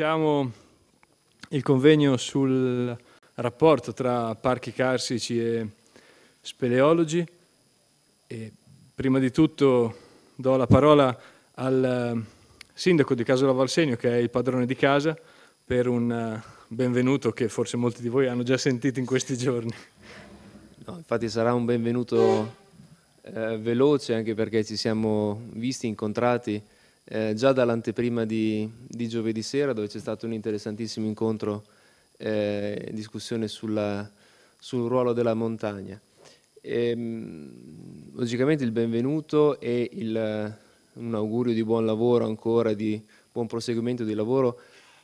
facciamo il convegno sul rapporto tra parchi carsici e speleologi. E prima di tutto do la parola al eh, sindaco di Casola Valsegno, che è il padrone di casa, per un eh, benvenuto che forse molti di voi hanno già sentito in questi giorni. No, infatti sarà un benvenuto eh, veloce anche perché ci siamo visti, incontrati eh, già dall'anteprima di, di, giovedì sera dove c'è stato un interessantissimo incontro eh, e eh, discussione sulla, sul ruolo della montagna. E, ehm, logicamente il benvenuto e il, un augurio di buon lavoro ancora, di buon proseguimento di lavoro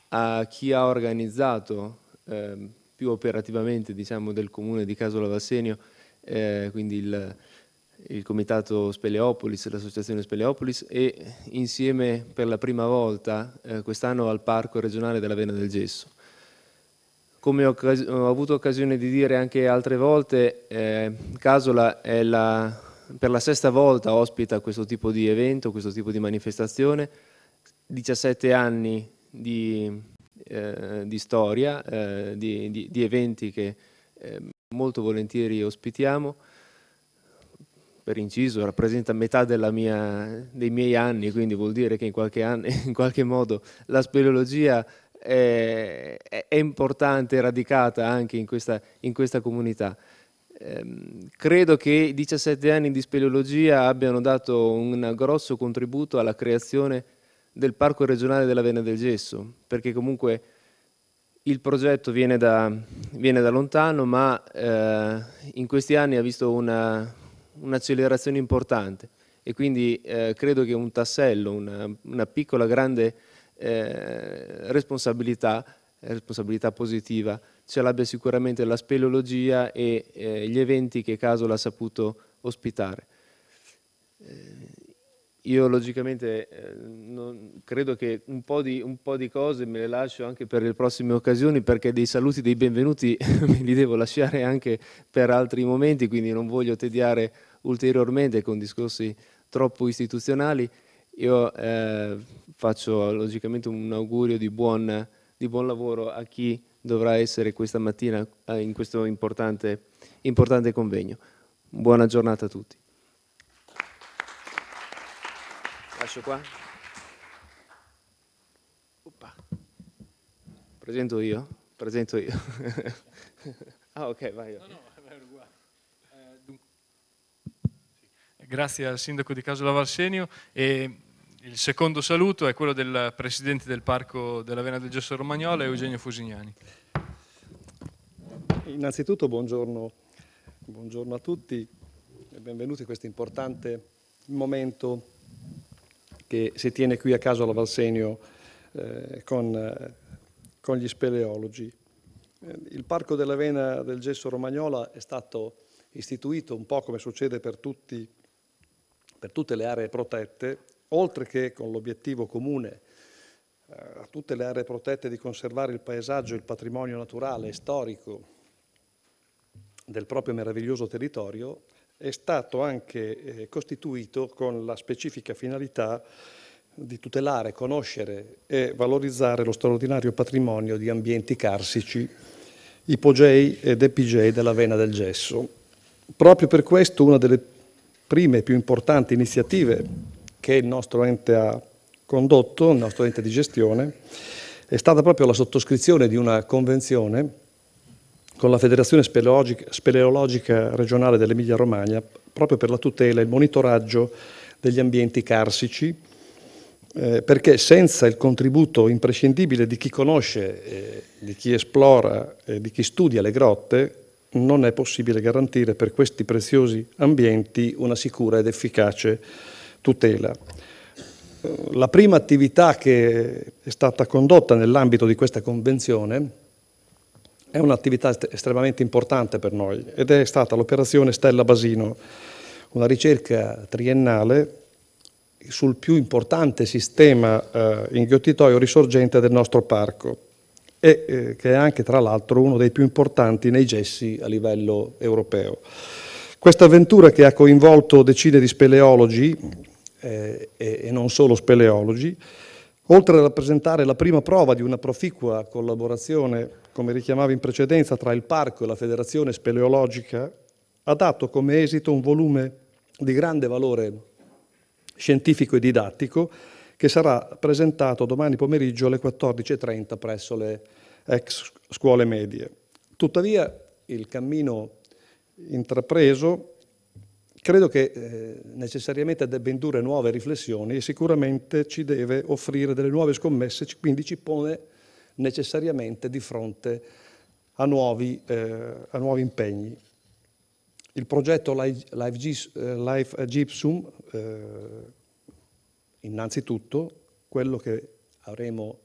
a chi ha organizzato eh, più operativamente diciamo, del comune di Casola Vassenio, eh, quindi il, il comitato Speleopolis, l'associazione Speleopolis e insieme per la prima volta eh, quest'anno al Parco regionale della Vena del Gesso. Come ho, ho, avuto occasione di dire anche altre volte, eh, Casola la, per la sesta volta ospita questo tipo di evento, questo tipo di manifestazione, 17 anni di, eh, di storia, eh, di, di, di, eventi che eh, molto volentieri ospitiamo per inciso rappresenta metà mia, dei miei anni, quindi vuol dire che in qualche, anno, in qualche modo la speleologia è, è importante, è radicata anche in questa, in questa comunità. Eh, credo che i 17 anni di speleologia abbiano dato un grosso contributo alla creazione del Parco regionale della Vena del Gesso, perché comunque il progetto viene da, viene da lontano, ma eh, in questi anni ha visto una, un'accelerazione importante e quindi eh, credo che un tassello, una, una piccola grande eh, responsabilità, responsabilità positiva, ce l'abbia sicuramente la speleologia e eh, gli eventi che Casola ha saputo ospitare. Eh, io logicamente eh, non, credo che un po, di, un po, di, cose me le lascio anche per le prossime occasioni perché dei saluti, dei benvenuti me li devo lasciare anche per altri momenti, quindi non voglio tediare ulteriormente con discorsi troppo istituzionali. Io eh, faccio logicamente un augurio di buon, di buon, lavoro a chi dovrà essere questa mattina eh, in questo importante, importante convegno. Buona giornata a tutti. lascio qua. Oppa. Presento io? Presento io. ah, ok, vai. No, no, vai uguale. Eh, Grazie al sindaco di Casola Varsenio. E il secondo saluto è quello del presidente del Parco della Vena del Gesso Romagnola, Eugenio Fusignani. Innanzitutto buongiorno, buongiorno a tutti e benvenuti in questo importante momento che si tiene qui a caso alla Valsenio eh, con, eh, con, gli speleologi. Eh, il Parco della Vena del Gesso Romagnola è stato istituito un po' come succede per, tutti, per tutte le aree protette, oltre che con l'obiettivo comune eh, a tutte le aree protette di conservare il paesaggio e il patrimonio naturale e storico del proprio meraviglioso territorio, è stato anche eh, costituito con la specifica finalità di tutelare, conoscere e valorizzare lo straordinario patrimonio di ambienti carsici, ipogei ed epigei della vena del gesso. Proprio per questo una delle prime e più importanti iniziative che il nostro ente ha condotto, il nostro ente di gestione, è stata proprio la sottoscrizione di una convenzione con la Federazione Speleologica Regionale dell'Emilia-Romagna proprio per la tutela e il monitoraggio degli ambienti carsici, eh, perché senza il contributo imprescindibile di chi conosce, eh, di chi esplora, eh, di chi studia le grotte, non è possibile garantire per questi preziosi ambienti una sicura ed efficace tutela. Eh, la prima attività che è stata condotta nell'ambito di questa convenzione è un'attività estremamente importante per noi ed è stata l'operazione Stella Basino, una ricerca triennale sul più importante sistema eh, inghiottitoio risorgente del nostro parco e eh, che è anche tra l'altro uno dei più importanti nei gessi a livello europeo. Questa avventura che ha coinvolto decine di speleologi eh, e, e non solo speleologi Oltre a rappresentare la prima prova di una proficua collaborazione, come richiamavo in precedenza, tra il Parco e la Federazione Speleologica, ha dato come esito un volume di grande valore scientifico e didattico che sarà presentato domani pomeriggio alle 14.30 presso le ex scuole medie. Tuttavia il cammino intrapreso credo che eh, necessariamente debba indurre nuove riflessioni e sicuramente ci deve offrire delle nuove scommesse, quindi ci pone necessariamente di fronte a nuovi, eh, a nuovi impegni. Il progetto eh, Life, Gypsum, eh, innanzitutto, quello che avremo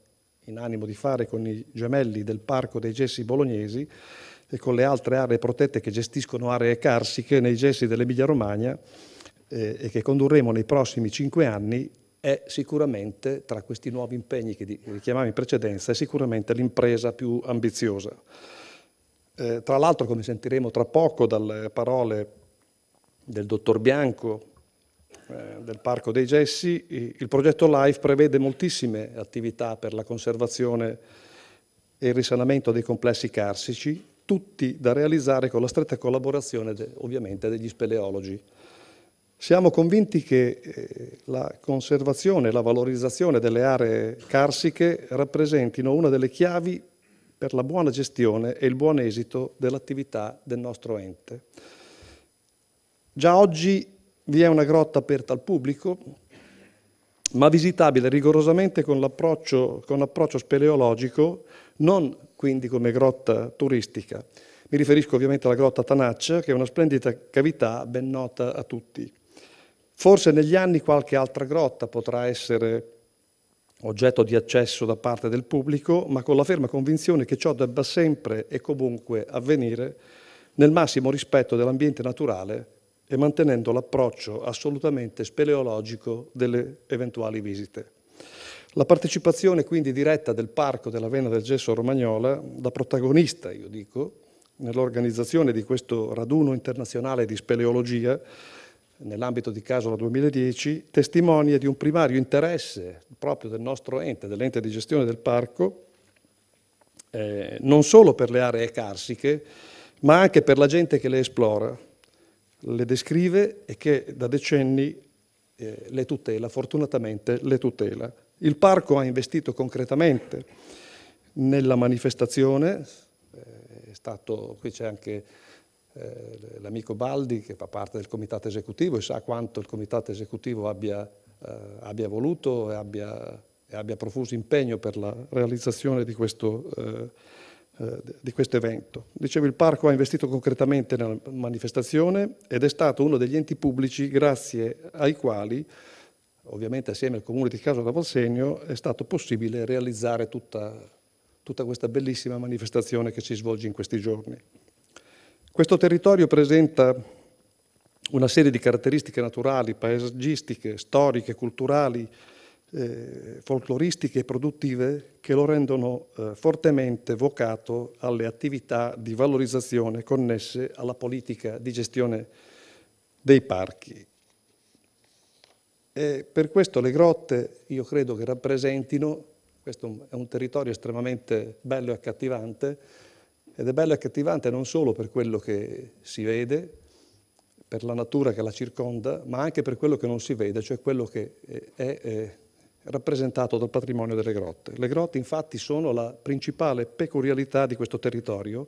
in animo di fare con i gemelli del Parco dei Gessi Bolognesi, e con le altre aree protette che gestiscono aree carsiche nei gessi dell'Emilia Romagna eh, e che condurremo nei prossimi cinque anni è sicuramente, tra questi nuovi impegni che richiamavo in precedenza, è sicuramente l'impresa più ambiziosa. Eh, tra l'altro, come sentiremo tra poco dalle parole del dottor Bianco, eh, del Parco dei Gessi, il progetto LIFE prevede moltissime attività per la conservazione e il risanamento dei complessi carsici tutti da realizzare con la stretta collaborazione ovviamente degli speleologi. Siamo convinti che eh, la conservazione e la valorizzazione delle aree carsiche rappresentino una delle chiavi per la buona gestione e il buon esito dell'attività del nostro ente. Già oggi vi è una grotta aperta al pubblico, ma visitabile rigorosamente con l'approccio speleologico, non quindi come grotta turistica. Mi riferisco ovviamente alla grotta Tanaccia, che è una splendida cavità ben nota a tutti. Forse negli anni qualche altra grotta potrà essere oggetto di accesso da parte del pubblico, ma con la ferma convinzione che ciò debba sempre e comunque avvenire nel massimo rispetto dell'ambiente naturale e mantenendo l'approccio assolutamente speleologico delle eventuali visite. La partecipazione quindi diretta del Parco della Vena del Gesso Romagnola, da protagonista, io dico, nell'organizzazione di questo raduno internazionale di speleologia, nell'ambito di Casola 2010, testimonia di un primario interesse proprio del nostro ente, dell'ente di gestione del parco, eh, non solo per le aree carsiche, ma anche per la gente che le esplora, le descrive e che da decenni eh, le tutela, fortunatamente le tutela. Il parco ha investito concretamente nella manifestazione, eh, è stato, qui c'è anche eh, l'amico Baldi che fa parte del comitato esecutivo e sa quanto il comitato esecutivo abbia, eh, abbia voluto e abbia, e abbia, profuso impegno per la realizzazione di questo, eh, eh di questo evento. Dicevo, il parco ha investito concretamente nella manifestazione ed è stato uno degli enti pubblici grazie ai quali ovviamente assieme al comune di Casolo da Bolsegno, è stato possibile realizzare tutta, tutta questa bellissima manifestazione che si svolge in questi giorni. Questo territorio presenta una serie di caratteristiche naturali, paesaggistiche, storiche, culturali, eh, folcloristiche e produttive che lo rendono eh, fortemente vocato alle attività di valorizzazione connesse alla politica di gestione dei parchi. E per questo le grotte io credo che rappresentino, questo è un territorio estremamente bello e accattivante, ed è bello e accattivante non solo per quello che si vede, per la natura che la circonda, ma anche per quello che non si vede, cioè quello che eh, è, è eh, rappresentato dal patrimonio delle grotte. Le grotte infatti sono la principale peculiarità di questo territorio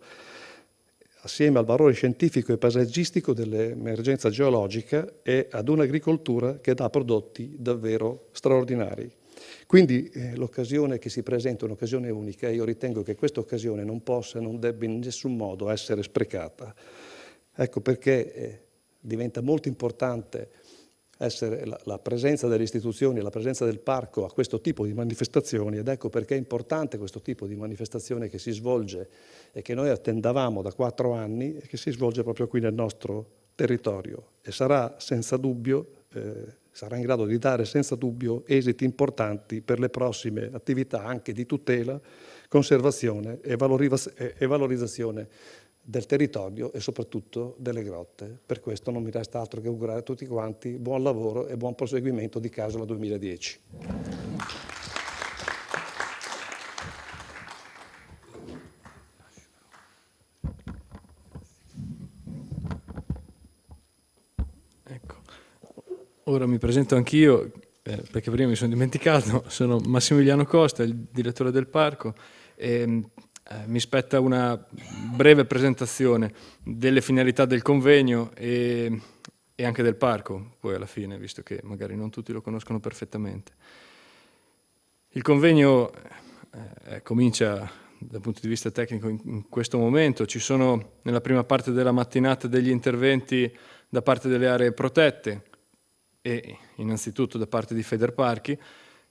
assieme al valore scientifico e paesaggistico dell'emergenza geologica e ad un'agricoltura che dà prodotti davvero straordinari. Quindi eh, l'occasione che si presenta è un'occasione unica e io ritengo che questa occasione non possa e non debba in nessun modo essere sprecata. Ecco perché eh, diventa molto importante essere la, la, presenza delle istituzioni, la presenza del parco a questo tipo di manifestazioni ed ecco perché è importante questo tipo di manifestazione che si svolge e che noi attendavamo da quattro anni e che si svolge proprio qui nel nostro territorio e sarà senza dubbio, eh, sarà in grado di dare senza dubbio esiti importanti per le prossime attività anche di tutela, conservazione e, valoriz e valorizzazione del territorio e soprattutto delle grotte. Per questo non mi resta altro che augurare a tutti quanti buon lavoro e buon proseguimento di Casola 2010. Ecco. Ora mi presento anch'io, eh, perché prima mi sono dimenticato, sono Massimiliano Costa, il direttore del parco. E, eh, mi spetta una breve presentazione delle finalità del convegno e, e, anche del parco, poi alla fine, visto che magari non tutti lo conoscono perfettamente. Il convegno eh, eh, comincia dal punto di vista tecnico in, in, questo momento, ci sono nella prima parte della mattinata degli interventi da parte delle aree protette e innanzitutto da parte di Federparchi,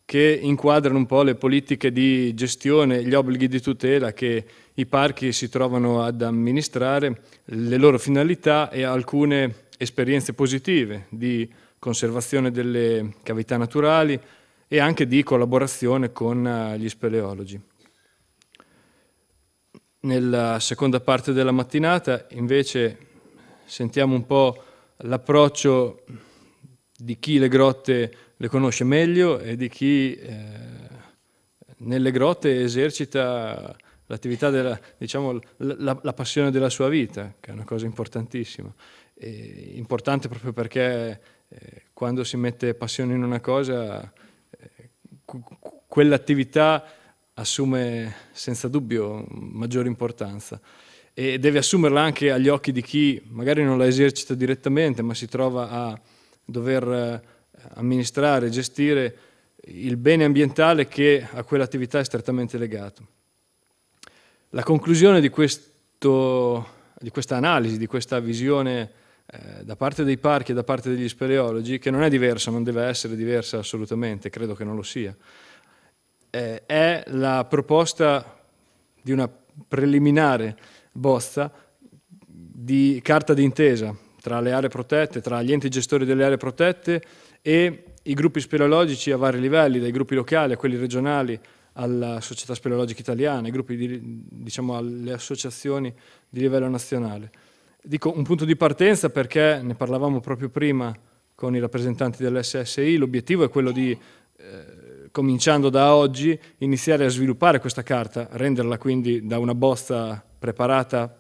che inquadrano un po' le politiche di gestione, gli obblighi di tutela che i parchi si trovano ad amministrare, le loro finalità e alcune esperienze positive di conservazione delle cavità naturali e anche di collaborazione con eh, gli speleologi. Nella seconda parte della mattinata invece sentiamo un po' l'approccio di chi le grotte le conosce meglio e di chi eh, nelle grotte esercita l'attività della, diciamo, la, la, passione della sua vita, che è una cosa importantissima. E importante proprio perché eh, quando si mette passione in una cosa, eh, quell'attività assume senza dubbio maggiore importanza e deve assumerla anche agli occhi di chi magari non la esercita direttamente, ma si trova a dover amministrare gestire il bene ambientale che a quell'attività è strettamente legato. La conclusione di, questo, di questa analisi, di questa visione eh, da parte dei parchi e da parte degli speleologi, che non è diversa, non deve essere diversa assolutamente, credo che non lo sia, eh, è la proposta di una preliminare bozza di carta d'intesa tra le aree protette, tra gli enti gestori delle aree protette, e i gruppi speleologici a vari livelli, dai gruppi locali a quelli regionali alla Società Speleologica Italiana, ai di, diciamo, alle associazioni di livello nazionale. Dico un punto di partenza perché ne parlavamo proprio prima con i rappresentanti dell'SSI, l'obiettivo è quello di, eh, cominciando da oggi, iniziare a sviluppare questa carta, renderla quindi da una bozza preparata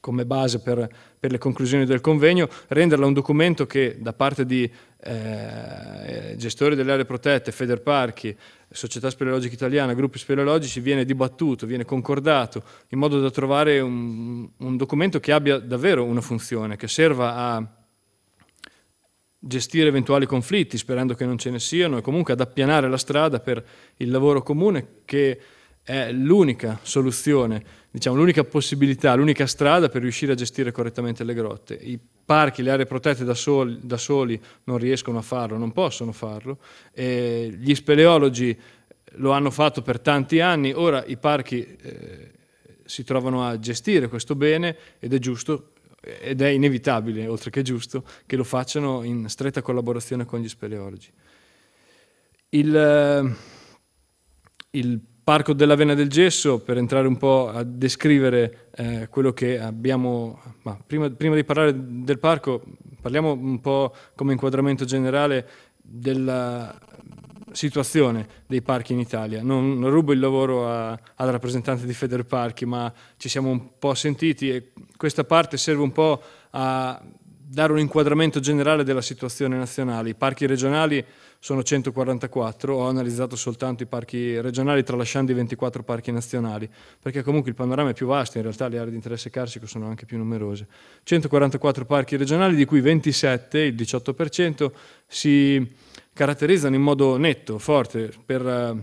come base per per le conclusioni del convegno, renderla un documento che da parte di eh, eh gestori delle aree protette, Federparchi, Società Speleologica Italiana, gruppi speleologici, viene dibattuto, viene concordato, in modo da trovare un, un documento che abbia davvero una funzione, che serva a gestire eventuali conflitti, sperando che non ce ne siano, e comunque ad appianare la strada per il lavoro comune che è l'unica soluzione, diciamo l'unica possibilità, l'unica strada per riuscire a gestire correttamente le grotte. I parchi, le aree protette da soli, da soli non riescono a farlo, non possono farlo. E gli speleologi lo hanno fatto per tanti anni, ora i parchi eh, si trovano a gestire questo bene ed è giusto ed è inevitabile, oltre che giusto, che lo facciano in stretta collaborazione con gli speleologi. Il, eh, il Parco della Vena del Gesso per entrare un po' a descrivere eh, quello che abbiamo. Ma prima, prima, di parlare del parco, parliamo un po' come inquadramento generale della situazione dei parchi in Italia. Non, non rubo il lavoro al rappresentante di Federparchi, ma ci siamo un po' sentiti e questa parte serve un po' a dare un inquadramento generale della situazione nazionale. I parchi regionali sono 144, ho analizzato soltanto i parchi regionali tralasciando i 24 parchi nazionali, perché comunque il panorama è più vasto, in realtà le aree di interesse carsico sono anche più numerose. 144 parchi regionali di cui 27, il 18%, si caratterizzano in modo netto, forte, per eh,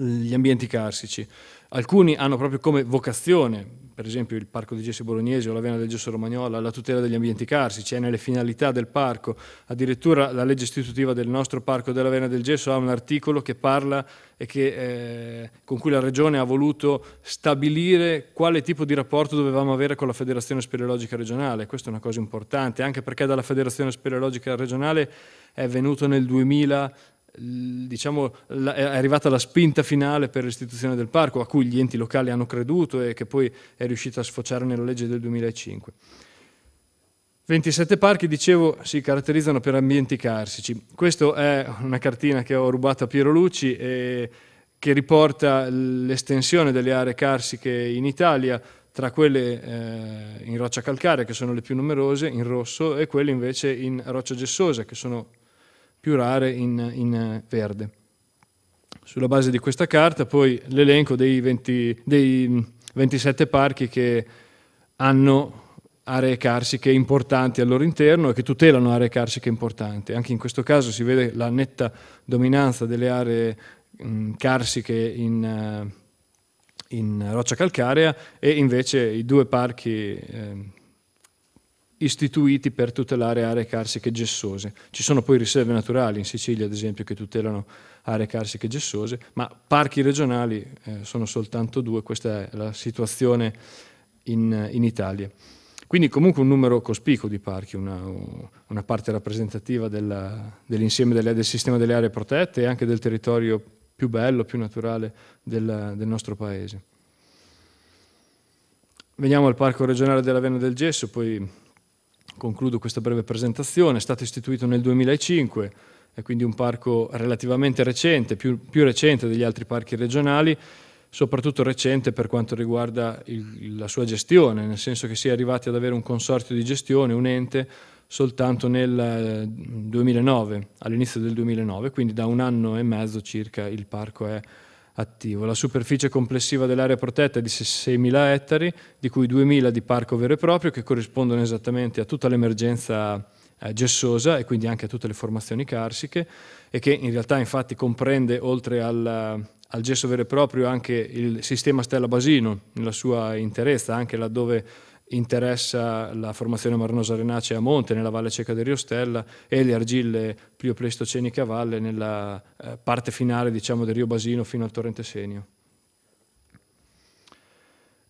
gli ambienti carsici. Alcuni hanno proprio come vocazione per esempio il parco di Gesso Bolognese o la Vena del Gesso Romagnola, la tutela degli ambienti carsi, c'è nelle finalità del parco, addirittura la legge istitutiva del nostro parco della Vena del Gesso ha un articolo che parla e che, eh, con cui la Regione ha voluto stabilire quale tipo di rapporto dovevamo avere con la Federazione Speleologica Regionale, questa è una cosa importante, anche perché dalla Federazione Speleologica Regionale è venuto nel 2000 diciamo, è arrivata la spinta finale per l'istituzione del parco, a cui gli enti locali hanno creduto e che poi è riuscita a sfociare nella legge del 2005. 27 parchi, dicevo, si caratterizzano per ambienti carsici. Questa è una cartina che ho rubato a Piero Luci e che riporta l'estensione delle aree carsiche in Italia, tra quelle eh, in roccia calcarea, che sono le più numerose, in rosso, e quelle invece in roccia gessosa, che sono più rare in, in eh, verde. Sulla base di questa carta poi l'elenco dei, 20, dei 27 mm, parchi che hanno aree carsiche importanti al loro interno e che tutelano aree carsiche importanti. Anche in questo caso si vede la netta dominanza delle aree mm, carsiche in, eh, in roccia calcarea e invece i due parchi eh, istituiti per tutelare aree carsiche gessose. Ci sono poi riserve naturali in Sicilia, ad esempio, che tutelano aree carsiche gessose, ma parchi regionali eh, sono soltanto due, questa è la situazione in, in Italia. Quindi comunque un numero cospicuo di parchi, una, una parte rappresentativa dell'insieme dell del sistema delle aree protette e anche del territorio più bello, più naturale del, del nostro paese. Veniamo al Parco regionale della dell'Avena del Gesso, poi concludo questa breve presentazione, è stato istituito nel 2005, è quindi un parco relativamente recente, più, più recente degli altri parchi regionali, soprattutto recente per quanto riguarda il, la sua gestione, nel senso che si è arrivati ad avere un consorzio di gestione, un ente, soltanto nel 2009, eh, all'inizio del 2009, quindi da un anno e mezzo circa il parco è attivo. La superficie complessiva dell'area protetta è di 6.000 ettari, di cui 2.000 di parco vero e proprio, che corrispondono esattamente a tutta l'emergenza eh, gessosa e quindi anche a tutte le formazioni carsiche e che in realtà infatti comprende oltre alla, al gesso vero e proprio anche il sistema Stella Basino nella sua interezza, anche laddove interessa la formazione marnosa-renacea a monte, nella valle cieca del Riostella e le argille plioplestoceniche a valle nella eh, parte finale diciamo, del Rio Basino fino al torrente Senio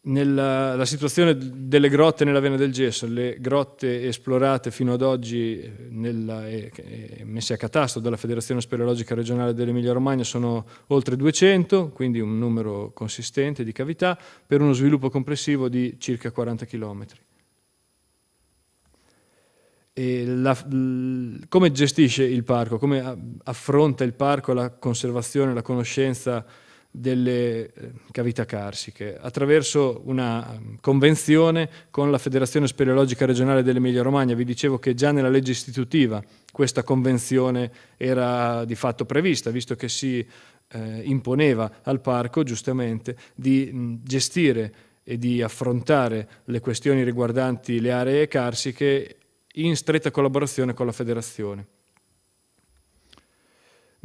nella, la situazione delle grotte nella Vena del Gesso, le grotte esplorate fino ad oggi eh, eh, e, eh, messe a catasto dalla Federazione Speleologica Regionale dell'Emilia Romagna sono oltre 200, quindi un numero consistente di cavità, per uno sviluppo complessivo di circa 40 km. La, come gestisce il parco? Come affronta il parco la conservazione, la conoscenza? delle eh, cavità carsiche attraverso una mm, convenzione con la Federazione Speleologica Regionale dell'Emilia Romagna. Vi dicevo che già nella legge istitutiva questa convenzione era di fatto prevista, visto che si eh, imponeva al parco giustamente di mm, gestire e di affrontare le questioni riguardanti le aree carsiche in stretta collaborazione con la federazione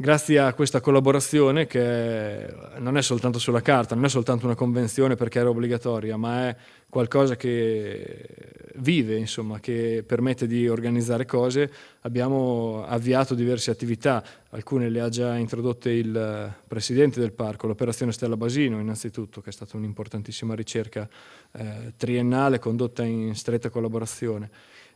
grazie a questa collaborazione che non è soltanto sulla carta, non è soltanto una convenzione perché era obbligatoria, ma è qualcosa che vive, insomma, che permette di organizzare cose. Abbiamo avviato diverse attività, alcune le ha già introdotte il presidente del parco, l'operazione Stella Basino innanzitutto, che è stata un'importantissima ricerca eh, triennale condotta in stretta collaborazione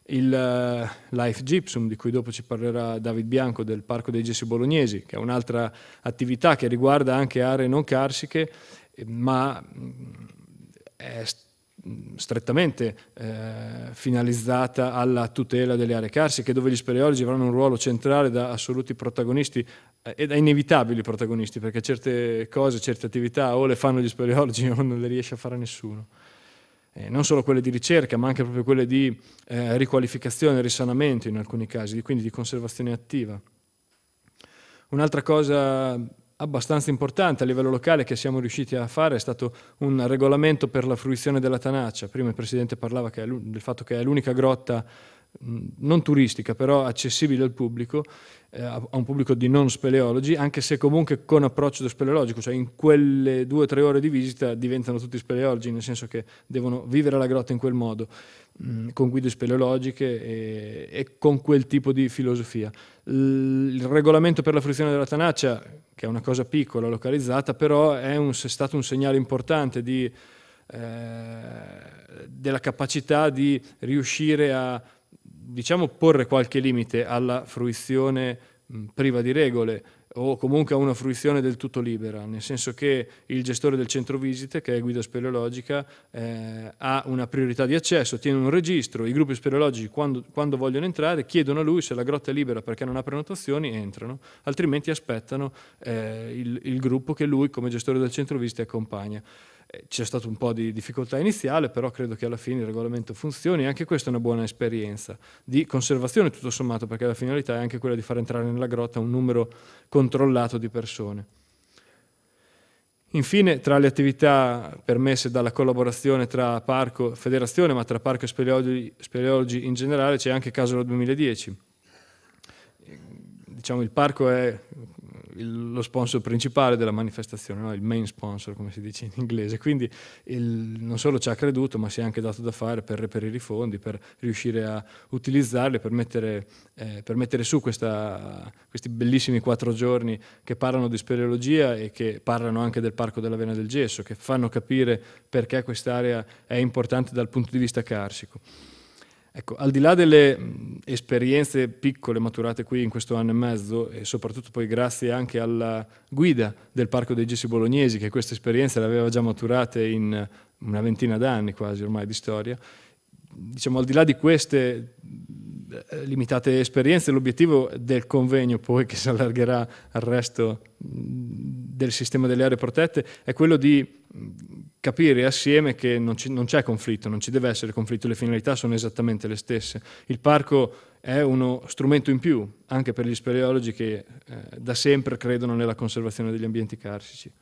il uh, Life Gypsum, di cui dopo ci parlerà David Bianco, del Parco dei Gessi Bolognesi, che è un'altra attività che riguarda anche aree non carsiche, eh, ma mm, è mm, strettamente eh, finalizzata alla tutela delle aree carsiche, dove gli speleologi avranno un ruolo centrale da assoluti protagonisti eh, e da inevitabili protagonisti, perché certe cose, certe attività o le fanno gli speleologi o non le riesce a fare nessuno eh, non solo quelle di ricerca, ma anche proprio quelle di eh, riqualificazione, risanamento in alcuni casi, quindi di conservazione attiva. Un'altra cosa abbastanza importante a livello locale che siamo riusciti a fare è stato un regolamento per la fruizione della tanaccia. Prima il Presidente parlava del fatto che è l'unica grotta non turistica, però accessibile al pubblico, eh, a un pubblico di non speleologi, anche se comunque con approccio speleologico, cioè in quelle due o tre ore di visita diventano tutti speleologi, nel senso che devono vivere la grotta in quel modo, mh, con guide speleologiche e, e, con quel tipo di filosofia. L- il regolamento per la fruizione della tanaccia, che è una cosa piccola, localizzata, però è, un, è stato un segnale importante di, eh, della capacità di riuscire a diciamo, porre qualche limite alla fruizione mh, priva di regole o comunque a una fruizione del tutto libera, nel senso che il gestore del centro visite, che è guida speleologica, eh, ha una priorità di accesso, tiene un registro, i gruppi speleologici quando, quando, vogliono entrare chiedono a lui se la grotta è libera perché non ha prenotazioni e entrano, altrimenti aspettano eh, il, il gruppo che lui come gestore del centro visite accompagna. Eh, c'è stato un po' di difficoltà iniziale, però credo che alla fine il regolamento funzioni e anche questa è una buona esperienza di conservazione tutto sommato, perché la finalità è anche quella di far entrare nella grotta un numero controllato di persone. Infine, tra le attività permesse dalla collaborazione tra Parco Federazione, ma tra Parco e speleologi, speleologi in generale, c'è anche Casolo 2010. Diciamo, il parco è il, lo sponsor principale della manifestazione, no? il main sponsor come si dice in inglese, quindi il, non solo ci ha creduto ma si è anche dato da fare per reperire i fondi, per riuscire a utilizzarli, per mettere, eh, per mettere su questa, questi bellissimi quattro giorni che parlano di speleologia e che parlano anche del Parco della Vena del Gesso, che fanno capire perché quest'area è importante dal punto di vista carsico. Ecco, al di là delle mh, esperienze piccole maturate qui in questo anno e mezzo e soprattutto poi grazie anche alla guida del Parco dei Gessi Bolognesi che queste esperienze le aveva già maturate in una ventina d'anni quasi ormai di storia, diciamo al di là di queste eh, limitate esperienze, l'obiettivo del convegno poi che si allargherà al resto del sistema delle aree protette è quello di capire assieme che non, ci, non, c'è conflitto, non ci deve essere conflitto, le finalità sono esattamente le stesse. Il parco è uno strumento in più anche per gli speleologi che eh, da sempre credono nella conservazione degli ambienti carsici.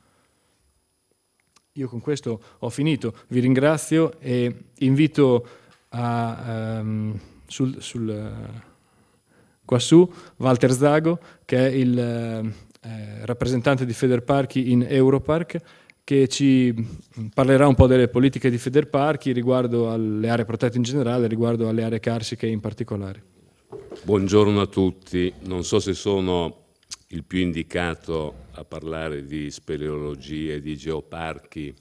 Io con questo ho finito, vi ringrazio e invito a, um, sul, sul, eh, qua su Walter Zago che è il eh, eh rappresentante di Federparchi in Europark che ci parlerà un po' delle politiche di Federparchi riguardo alle aree protette in generale, riguardo alle aree carsiche in particolare. Buongiorno a tutti, non so se sono il più indicato a parlare di speleologia e di geoparchi,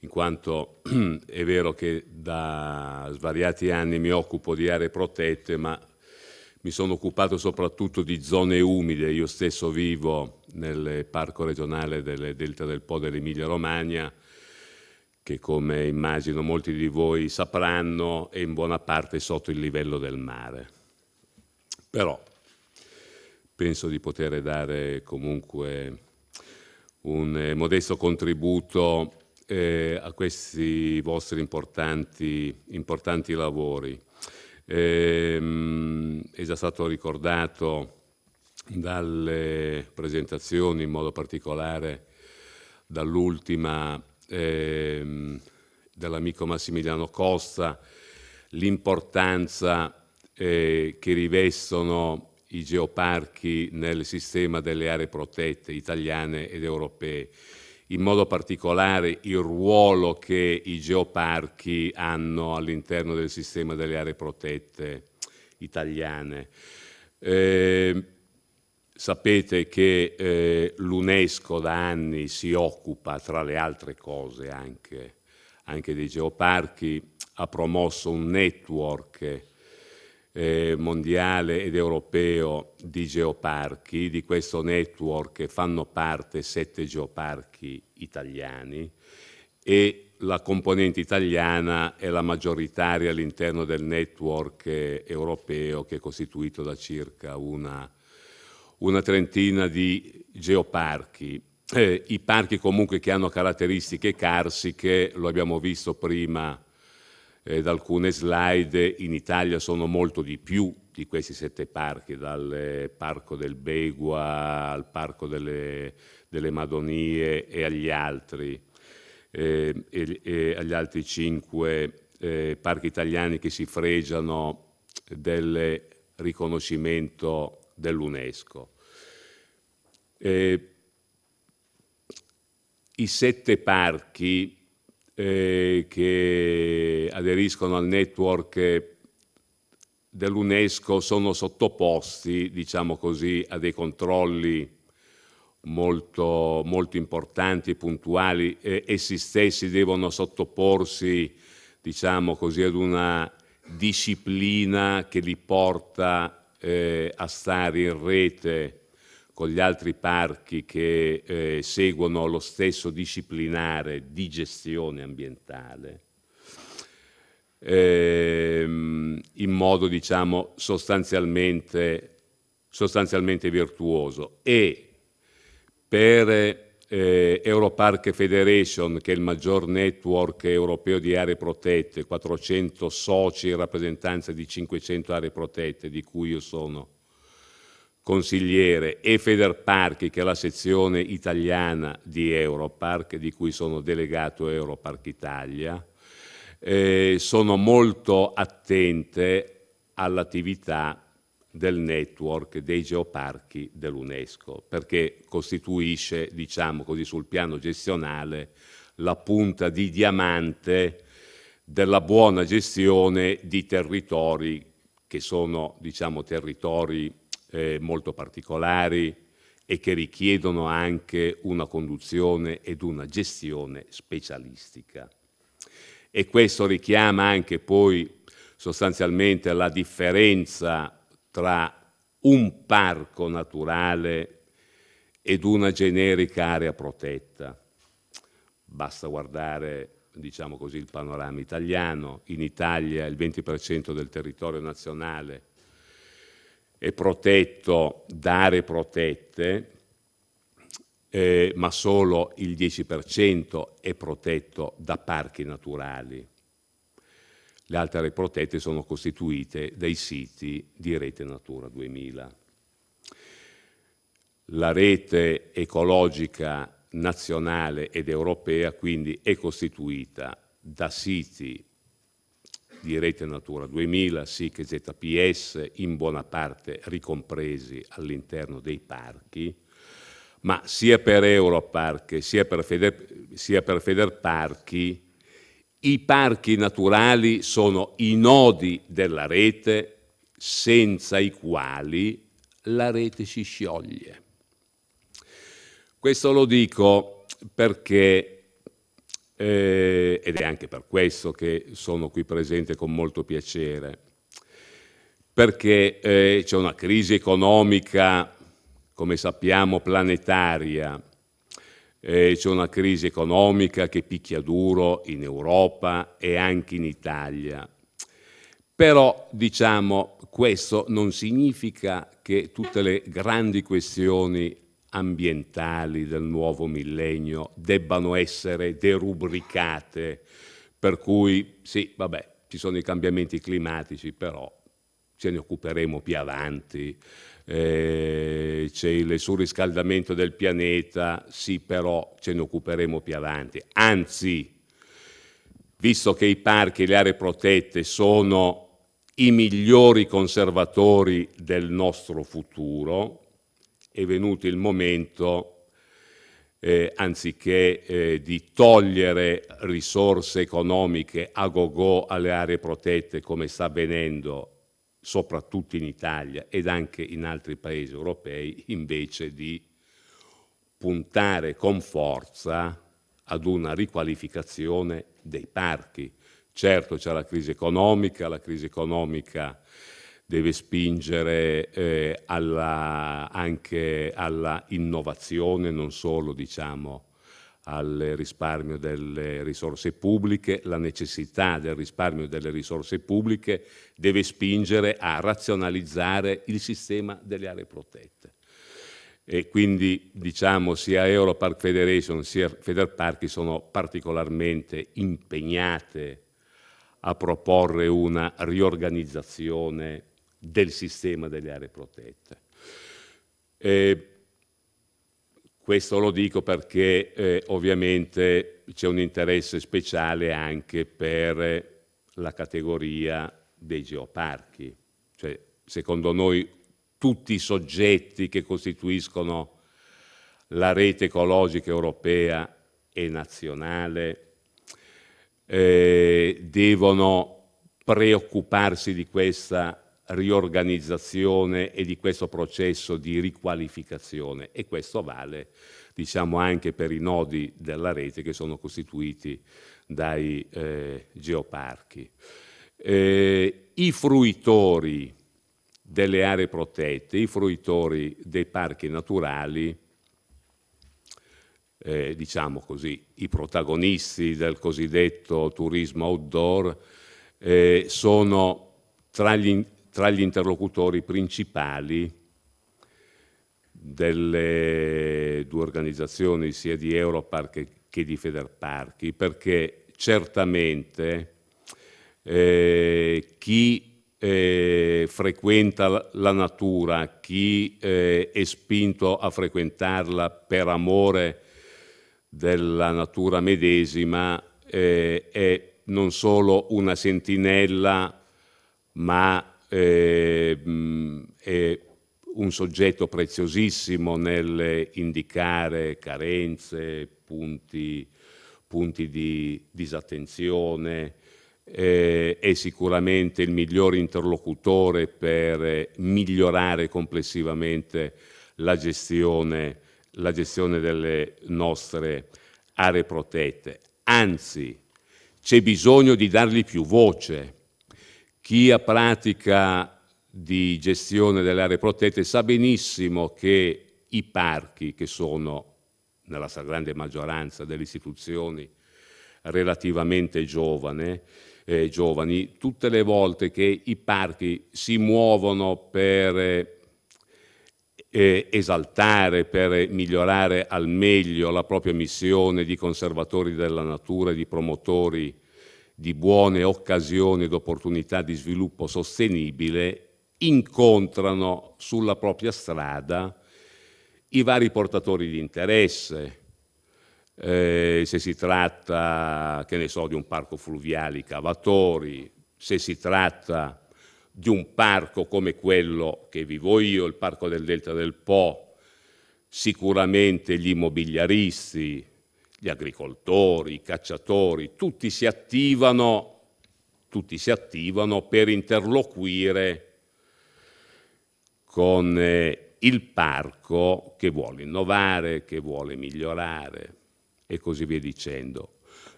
in quanto è vero che da svariati anni mi occupo di aree protette, ma mi sono occupato soprattutto di zone umide, io stesso vivo nel parco regionale del Delta del Po dell'Emilia Romagna, che come immagino molti di voi sapranno è in buona parte sotto il livello del mare. Però penso di poter dare comunque un eh, modesto contributo eh, a questi vostri importanti, importanti lavori. Eh, è già stato ricordato dalle presentazioni, in modo particolare dall'ultima eh, dell'amico Massimiliano Costa, l'importanza eh, che rivestono i geoparchi nel sistema delle aree protette italiane ed europee, in modo particolare il ruolo che i geoparchi hanno all'interno del sistema delle aree protette italiane. Eh, Sapete che eh, l'UNESCO da anni si occupa, tra le altre cose, anche, anche dei geoparchi, ha promosso un network eh, mondiale ed europeo di geoparchi. Di questo network fanno parte sette geoparchi italiani e la componente italiana è la maggioritaria all'interno del network eh, europeo che è costituito da circa una una trentina di geoparchi. Eh, I parchi comunque che hanno caratteristiche carsiche, lo abbiamo visto prima eh, da alcune slide, in Italia sono molto di più di questi sette parchi, dal Parco del Begua al Parco delle, delle Madonie e agli altri, eh, e, e agli altri cinque eh, parchi italiani che si fregiano del riconoscimento dell'UNESCO. Eh, I sette parchi eh, che aderiscono al network dell'UNESCO sono sottoposti, diciamo così, a dei controlli molto, molto importanti e puntuali. Eh, essi stessi devono sottoporsi, diciamo così, ad una disciplina che li porta eh, a stare in rete con gli altri parchi che eh, seguono lo stesso disciplinare di gestione ambientale, ehm, in modo diciamo, sostanzialmente, sostanzialmente, virtuoso. E per eh, Europark Federation, che è il maggior network europeo di aree protette, 400 soci in rappresentanza di 500 aree protette, di cui io sono consigliere e Federparchi, che è la sezione italiana di Europark, di cui sono delegato Europark Italia, eh, sono molto attente all'attività del network dei geoparchi dell'UNESCO, perché costituisce, diciamo così, sul piano gestionale la punta di diamante della buona gestione di territori che sono, diciamo, territori eh, molto particolari e che richiedono anche una conduzione ed una gestione specialistica. E questo richiama anche poi sostanzialmente la differenza tra un parco naturale ed una generica area protetta. Basta guardare diciamo così, il panorama italiano. In Italia il 20% del territorio nazionale è e protetto dare protette, eh, ma solo il 10% è protetto da parchi naturali. Le altre aree protette sono costituite dai siti di Rete Natura 2000. La rete ecologica nazionale ed europea quindi è costituita da siti di rete Natura 2000, SIC e ZPS in buona parte ricompresi all'interno dei parchi, ma sia per Europark sia per, Feder, sia per Federparchi i parchi naturali sono i nodi della rete senza i quali la rete si scioglie. Questo lo dico perché eh, ed è anche per questo che sono qui presente con molto piacere, perché eh, c'è una crisi economica, come sappiamo, planetaria, eh, c'è una crisi economica che picchia duro in Europa e anche in Italia. Però diciamo questo non significa che tutte le grandi questioni ambientali del nuovo millennio debbano essere derubricate, per cui sì, vabbè, ci sono i cambiamenti climatici, però ce ne occuperemo più avanti. Eh, c'è il surriscaldamento del pianeta, sì, però ce ne occuperemo più avanti. Anzi, visto che i parchi e le aree protette sono i migliori conservatori del nostro futuro, è venuto il momento, eh, anziché eh, di togliere risorse economiche a gogo alle aree protette, come sta avvenendo soprattutto in Italia ed anche in altri paesi europei, invece di puntare con forza ad una riqualificazione dei parchi. Certo c'è la crisi economica, la crisi economica deve spingere eh, alla, anche alla innovazione, non solo diciamo, al risparmio delle risorse pubbliche, la necessità del risparmio delle risorse pubbliche deve spingere a razionalizzare il sistema delle aree protette. E quindi diciamo sia Europark Federation sia Federparchi sono particolarmente impegnate a proporre una riorganizzazione del sistema delle aree protette. E questo lo dico perché eh, ovviamente c'è un interesse speciale anche per la categoria dei geoparchi, cioè secondo noi tutti i soggetti che costituiscono la rete ecologica europea e nazionale eh, devono preoccuparsi di questa riorganizzazione e di questo processo di riqualificazione e questo vale diciamo, anche per i nodi della rete che sono costituiti dai eh, geoparchi. Eh, I fruitori delle aree protette, i fruitori dei parchi naturali, eh, diciamo così, i protagonisti del cosiddetto turismo outdoor, eh, sono tra gli, tra gli interlocutori principali delle due organizzazioni, sia di Europark che di Federparchi, perché certamente eh, chi eh, frequenta la natura, chi eh, è spinto a frequentarla per amore della natura medesima, eh, è non solo una sentinella, ma eh, è un soggetto preziosissimo nel indicare carenze, punti, punti di disattenzione, eh, è sicuramente il miglior interlocutore per migliorare complessivamente la gestione, la gestione delle nostre aree protette. Anzi, c'è bisogno di dargli più voce chi ha pratica di gestione delle aree protette sa benissimo che i parchi, che sono nella stragrande maggioranza delle istituzioni relativamente giovane, eh, giovani, tutte le volte che i parchi si muovono per eh, eh esaltare, per migliorare al meglio la propria missione di conservatori della natura e di promotori di buone occasioni ed opportunità di sviluppo sostenibile incontrano sulla propria strada i vari portatori di interesse, eh, se si tratta, che ne so, di un parco fluviale cavatori, se si tratta di un parco come quello che vivo io, il Parco del Delta del Po, sicuramente gli immobiliaristi, gli agricoltori, i cacciatori, tutti si attivano, tutti si attivano per interloquire con eh, il parco che vuole innovare, che vuole migliorare e così via dicendo.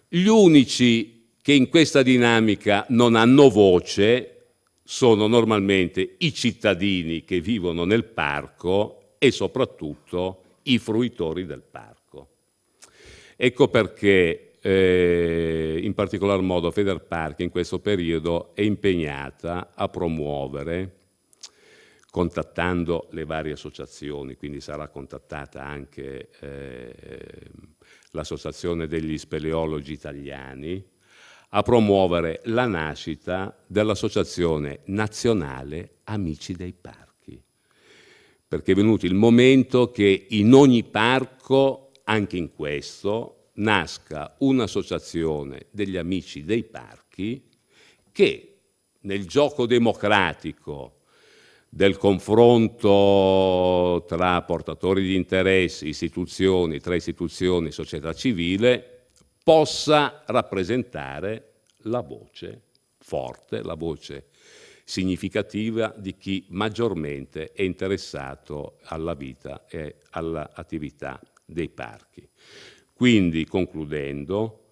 Gli unici che in questa dinamica non hanno voce sono normalmente i cittadini che vivono nel parco e soprattutto i fruitori del parco. Ecco perché eh, in particolar modo Federparchi in questo periodo è impegnata a promuovere, contattando le varie associazioni, quindi sarà contattata anche eh, l'Associazione degli Speleologi Italiani, a promuovere la nascita dell'Associazione Nazionale Amici dei Parchi, perché è venuto il momento che in ogni parco anche in questo nasca un'associazione degli amici dei parchi che nel gioco democratico del confronto tra portatori di interessi, istituzioni, tra istituzioni e società civile, possa rappresentare la voce forte, la voce significativa di chi maggiormente è interessato alla vita e all'attività dei parchi. Quindi, concludendo,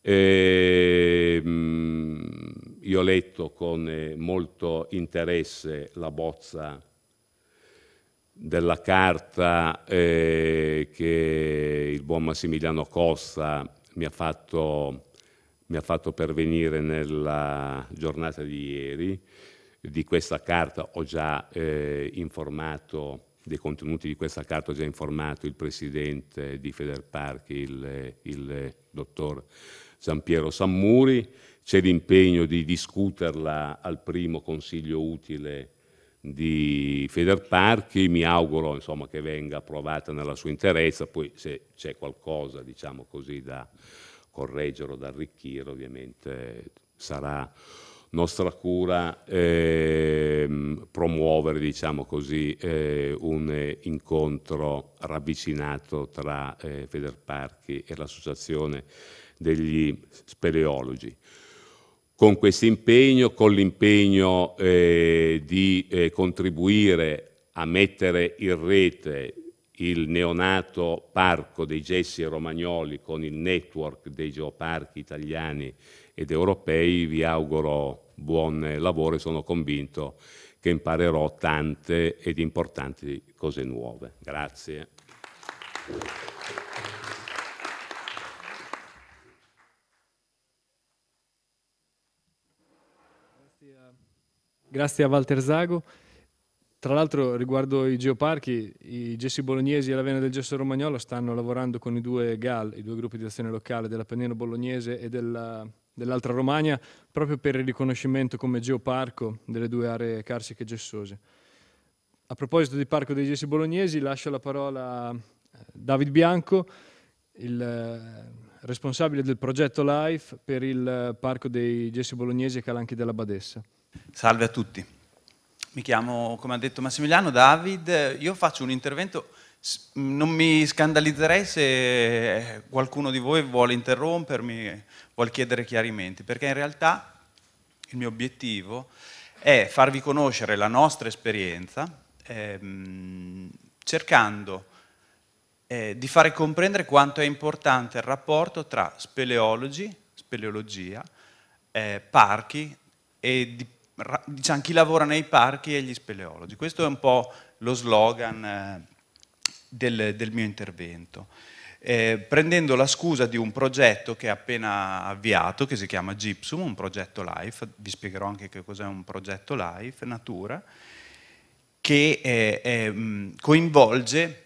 eh, io ho letto con eh, molto interesse la bozza della carta eh, che il buon Massimiliano Costa mi ha fatto, mi ha fatto pervenire nella giornata di ieri. Di questa carta ho già eh, informato dei contenuti di questa carta ho già informato il presidente di Federparchi, il, il dottor Giampiero Sammuri. C'è l'impegno di discuterla al primo consiglio utile di Federparchi, mi auguro insomma, che venga approvata nella sua interezza, poi se c'è qualcosa diciamo così, da correggere o da arricchire ovviamente sarà nostra cura ehm, promuovere diciamo così, eh, un incontro ravvicinato tra eh, Federparchi e l'associazione degli speleologi. Con questo impegno, con l'impegno eh, di eh, contribuire a mettere in rete il neonato parco dei Gessi Romagnoli con il network dei geoparchi italiani ed europei, vi auguro buon lavoro e sono convinto che imparerò tante ed importanti cose nuove. Grazie. Grazie a Walter Zago. Tra l'altro riguardo i geoparchi, i Gessi Bolognesi e la vena del Gesso Romagnolo stanno lavorando con i due GAL, i due gruppi di azione locale dell'Appennino Bolognese e della dell'altra Romagna proprio per il riconoscimento come geoparco delle due aree carsiche gessose. A proposito di Parco dei Gessi Bolognesi, lascio la parola a eh, David Bianco, il eh, responsabile del progetto LIFE per il eh, Parco dei Gessi Bolognesi e Calanchi della Badessa. Salve a tutti. Mi chiamo, come ha detto Massimiliano, David. Io faccio un intervento non mi scandalizzerei se qualcuno di voi vuole interrompermi vuol chiedere chiarimenti, perché in realtà il mio obiettivo è farvi conoscere la nostra esperienza ehm, cercando eh, di fare comprendere quanto è importante il rapporto tra speleologi, speleologia, eh, parchi e di, diciamo, chi lavora nei parchi e gli speleologi. Questo è un po' lo slogan eh, del, del mio intervento eh, prendendo la scusa di un progetto che è appena avviato, che si chiama Gypsum, un progetto live, vi spiegherò anche che cos'è un progetto live, natura, che eh, eh, coinvolge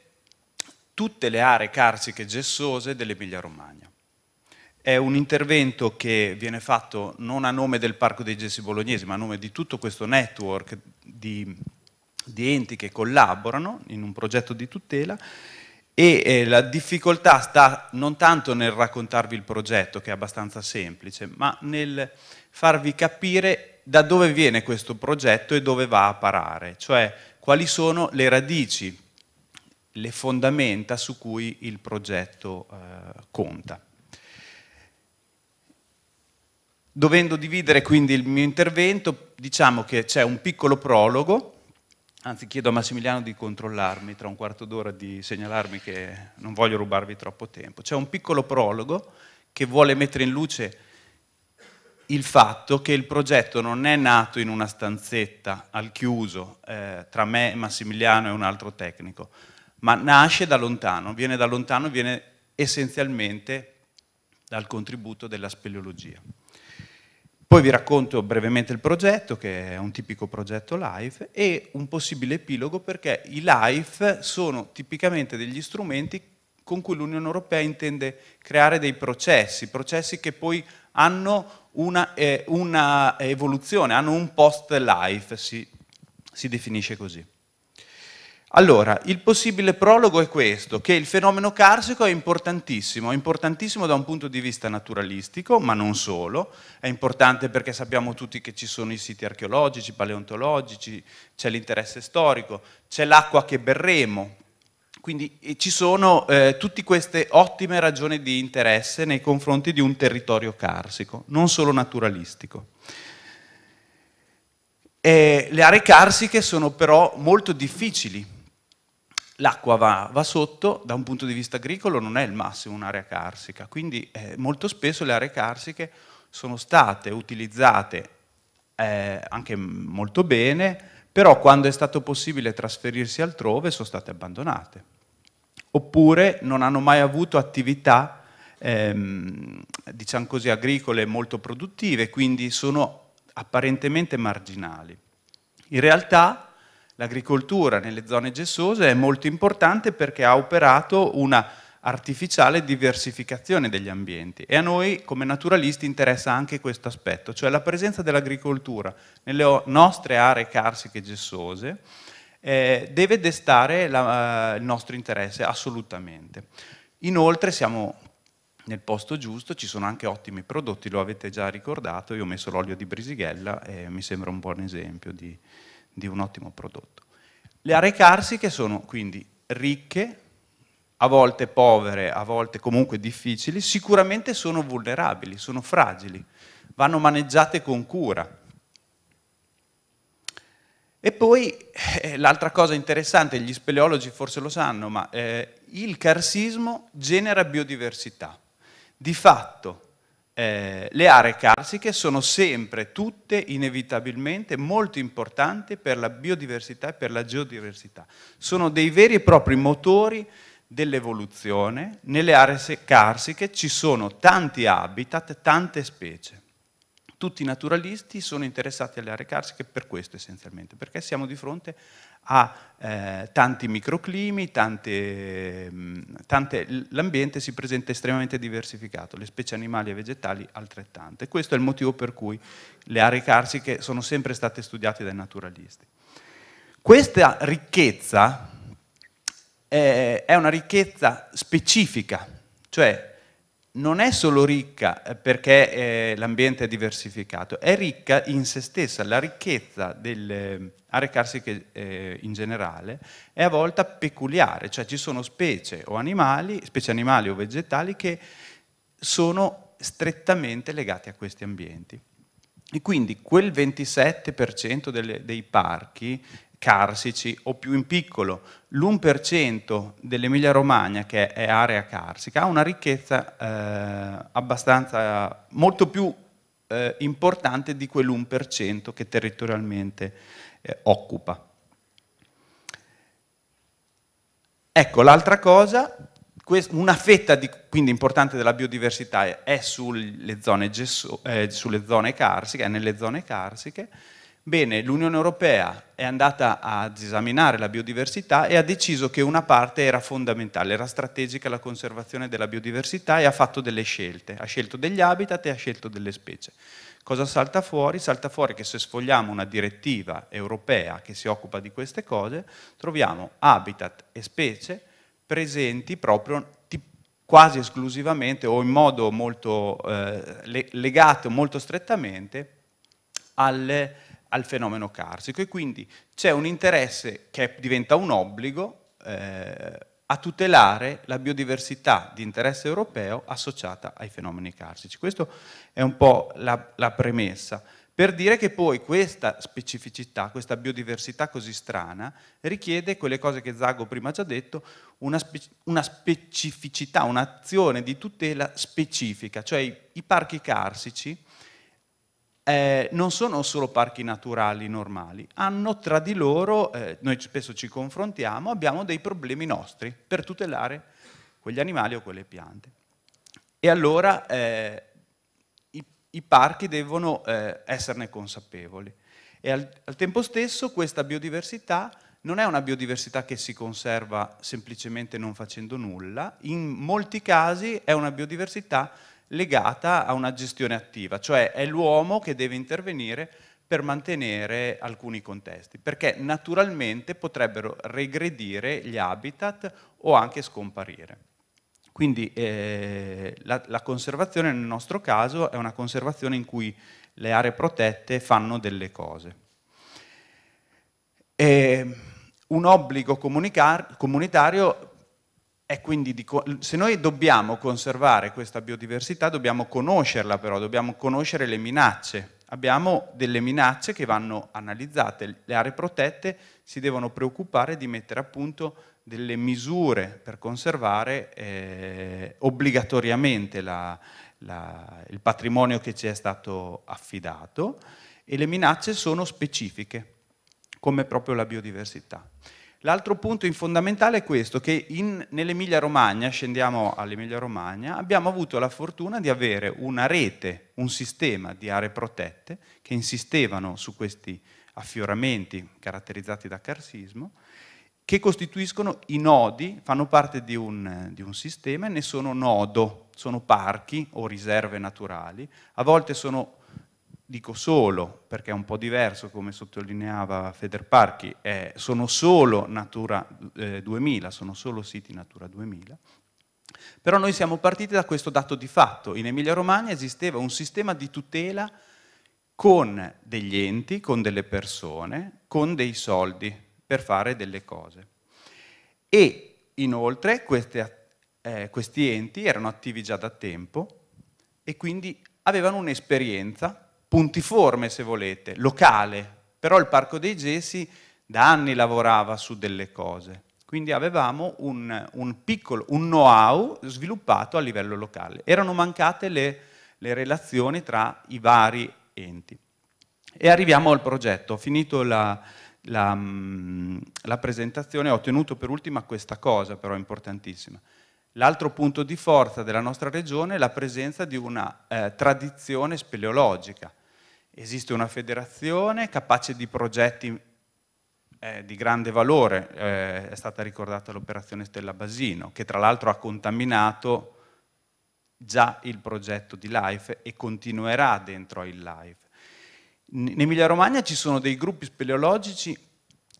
tutte le aree carciche gessose dell'Emilia Romagna. È un intervento che viene fatto non a nome del Parco dei Gessi Bolognesi, ma a nome di tutto questo network di, di enti che collaborano in un progetto di tutela e eh, la difficoltà sta non tanto nel raccontarvi il progetto, che è abbastanza semplice, ma nel farvi capire da dove viene questo progetto e dove va a parare, cioè quali sono le radici, le fondamenta su cui il progetto eh, conta. Dovendo dividere quindi il mio intervento, diciamo che c'è un piccolo prologo anzi chiedo a Massimiliano di controllarmi tra un quarto d'ora, di segnalarmi che non voglio rubarvi troppo tempo. C'è un piccolo prologo che vuole mettere in luce il fatto che il progetto non è nato in una stanzetta al chiuso eh, tra me, Massimiliano e un altro tecnico, ma nasce da lontano, viene da lontano, viene essenzialmente dal contributo della speleologia. Poi vi racconto brevemente il progetto, che è un tipico progetto live, e un possibile epilogo perché i live sono tipicamente degli strumenti con cui l'Unione Europea intende creare dei processi, processi che poi hanno una, eh, una evoluzione, hanno un post-life, si, si definisce così. Allora, il possibile prologo è questo, che il fenomeno carsico è importantissimo, è importantissimo da un punto di vista naturalistico, ma non solo, è importante perché sappiamo tutti che ci sono i siti archeologici, paleontologici, c'è l'interesse storico, c'è l'acqua che berremo, quindi eh, ci sono eh, tutte queste ottime ragioni di interesse nei confronti di un territorio carsico, non solo naturalistico. E eh, le aree carsiche sono però molto difficili l'acqua va, va, sotto, da un punto di vista agricolo non è il massimo un'area carsica, quindi eh, molto spesso le aree carsiche sono state utilizzate eh, anche molto bene, però quando è stato possibile trasferirsi altrove sono state abbandonate. Oppure non hanno mai avuto attività, ehm, diciamo così, agricole molto produttive, quindi sono apparentemente marginali. In realtà L'agricoltura nelle zone gessose è molto importante perché ha operato una artificiale diversificazione degli ambienti e a noi come naturalisti interessa anche questo aspetto, cioè la presenza dell'agricoltura nelle nostre aree carsiche gessose eh, deve destare la, eh, il nostro interesse assolutamente. Inoltre siamo nel posto giusto, ci sono anche ottimi prodotti, lo avete già ricordato, io ho messo l'olio di Brisighella e mi sembra un buon esempio di, di un ottimo prodotto. Le aree carsiche sono quindi ricche, a volte povere, a volte comunque difficili, sicuramente sono vulnerabili, sono fragili, vanno maneggiate con cura. E poi eh, l'altra cosa interessante, gli speleologi forse lo sanno, ma eh, il carsismo genera biodiversità. Di fatto eh, le aree carsiche sono sempre tutte inevitabilmente molto importanti per la biodiversità e per la geodiversità. Sono dei veri e propri motori dell'evoluzione. Nelle aree carsiche ci sono tanti habitat, tante specie. Tutti i naturalisti sono interessati alle aree carsiche per questo essenzialmente, perché siamo di fronte ha eh, tanti microclimi, tante, mm, tante, l'ambiente si presenta estremamente diversificato, le specie animali e vegetali altrettante. Questo è il motivo per cui le aree carsiche sono sempre state studiate dai naturalisti. Questa ricchezza eh, è una ricchezza specifica, cioè non è solo ricca eh, perché eh, l'ambiente è diversificato, è ricca in se stessa, la ricchezza del a recarsi che, eh, in generale è a volte peculiare, cioè ci sono specie o animali, specie animali o vegetali che sono strettamente legati a questi ambienti. E quindi quel 27% delle, dei parchi carsici o più in piccolo, l'1% dell'Emilia Romagna che è area carsica ha una ricchezza eh, abbastanza molto più eh, importante di quell'1% che territorialmente eh, occupa. Ecco, l'altra cosa, una fetta di, quindi importante della biodiversità è sulle zone, gesso, eh, sulle zone carsiche, è nelle zone carsiche. Bene, l'Unione Europea è andata ad esaminare la biodiversità e ha deciso che una parte era fondamentale, era strategica la conservazione della biodiversità e ha fatto delle scelte, ha scelto degli habitat e ha scelto delle specie. Cosa salta fuori? Salta fuori che se sfogliamo una direttiva europea che si occupa di queste cose, troviamo habitat e specie presenti proprio quasi esclusivamente o in modo molto eh, legato molto strettamente al, al fenomeno carsico e quindi c'è un interesse che diventa un obbligo eh, a tutelare la biodiversità di interesse europeo associata ai fenomeni carsici. Questa è un po' la, la premessa, per dire che poi questa specificità, questa biodiversità così strana, richiede quelle cose che Zago prima ha già detto, una, spe una specificità, un'azione di tutela specifica, cioè i, i parchi carsici eh, non sono solo parchi naturali normali, hanno tra di loro, eh, noi spesso ci confrontiamo, abbiamo dei problemi nostri per tutelare quegli animali o quelle piante. E allora eh, i, i, parchi devono eh, esserne consapevoli. E al, al tempo stesso questa biodiversità non è una biodiversità che si conserva semplicemente non facendo nulla, in molti casi è una biodiversità legata a una gestione attiva, cioè è l'uomo che deve intervenire per mantenere alcuni contesti, perché naturalmente potrebbero regredire gli habitat o anche scomparire. Quindi eh, la, la conservazione nel nostro caso è una conservazione in cui le aree protette fanno delle cose. E ehm, un obbligo comunitario e quindi di, se noi dobbiamo conservare questa biodiversità, dobbiamo conoscerla però, dobbiamo conoscere le minacce. Abbiamo delle minacce che vanno analizzate, le aree protette si devono preoccupare di mettere a punto delle misure per conservare eh, obbligatoriamente la, la, il patrimonio che ci è stato affidato e le minacce sono specifiche, come proprio la biodiversità. L'altro punto fondamentale è questo, che nell'Emilia Romagna, scendiamo all'Emilia Romagna, abbiamo avuto la fortuna di avere una rete, un sistema di aree protette che insistevano su questi affioramenti caratterizzati da carsismo, che costituiscono i nodi, fanno parte di un, di un sistema e ne sono nodo, sono parchi o riserve naturali, a volte sono dico solo, perché è un po' diverso come sottolineava Federparchi, eh, sono solo Natura eh, 2000, sono solo siti Natura 2000, però noi siamo partiti da questo dato di fatto, in Emilia Romagna esisteva un sistema di tutela con degli enti, con delle persone, con dei soldi per fare delle cose. E inoltre queste, eh, questi enti erano attivi già da tempo e quindi avevano un'esperienza puntiforme se volete, locale, però il Parco dei Gesi da anni lavorava su delle cose, quindi avevamo un, un piccolo, un know-how sviluppato a livello locale. Erano mancate le, le relazioni tra i vari enti. E arriviamo al progetto, ho finito la, la, mm, la, presentazione, ho tenuto per ultima questa cosa però importantissima. L'altro punto di forza della nostra regione è la presenza di una eh, tradizione speleologica. Esiste una federazione capace di progetti eh, di grande valore, eh, è stata ricordata l'operazione Stella Basino, che tra l'altro ha contaminato già il progetto di LIFE e continuerà dentro il LIFE. In Emilia Romagna ci sono dei gruppi speleologici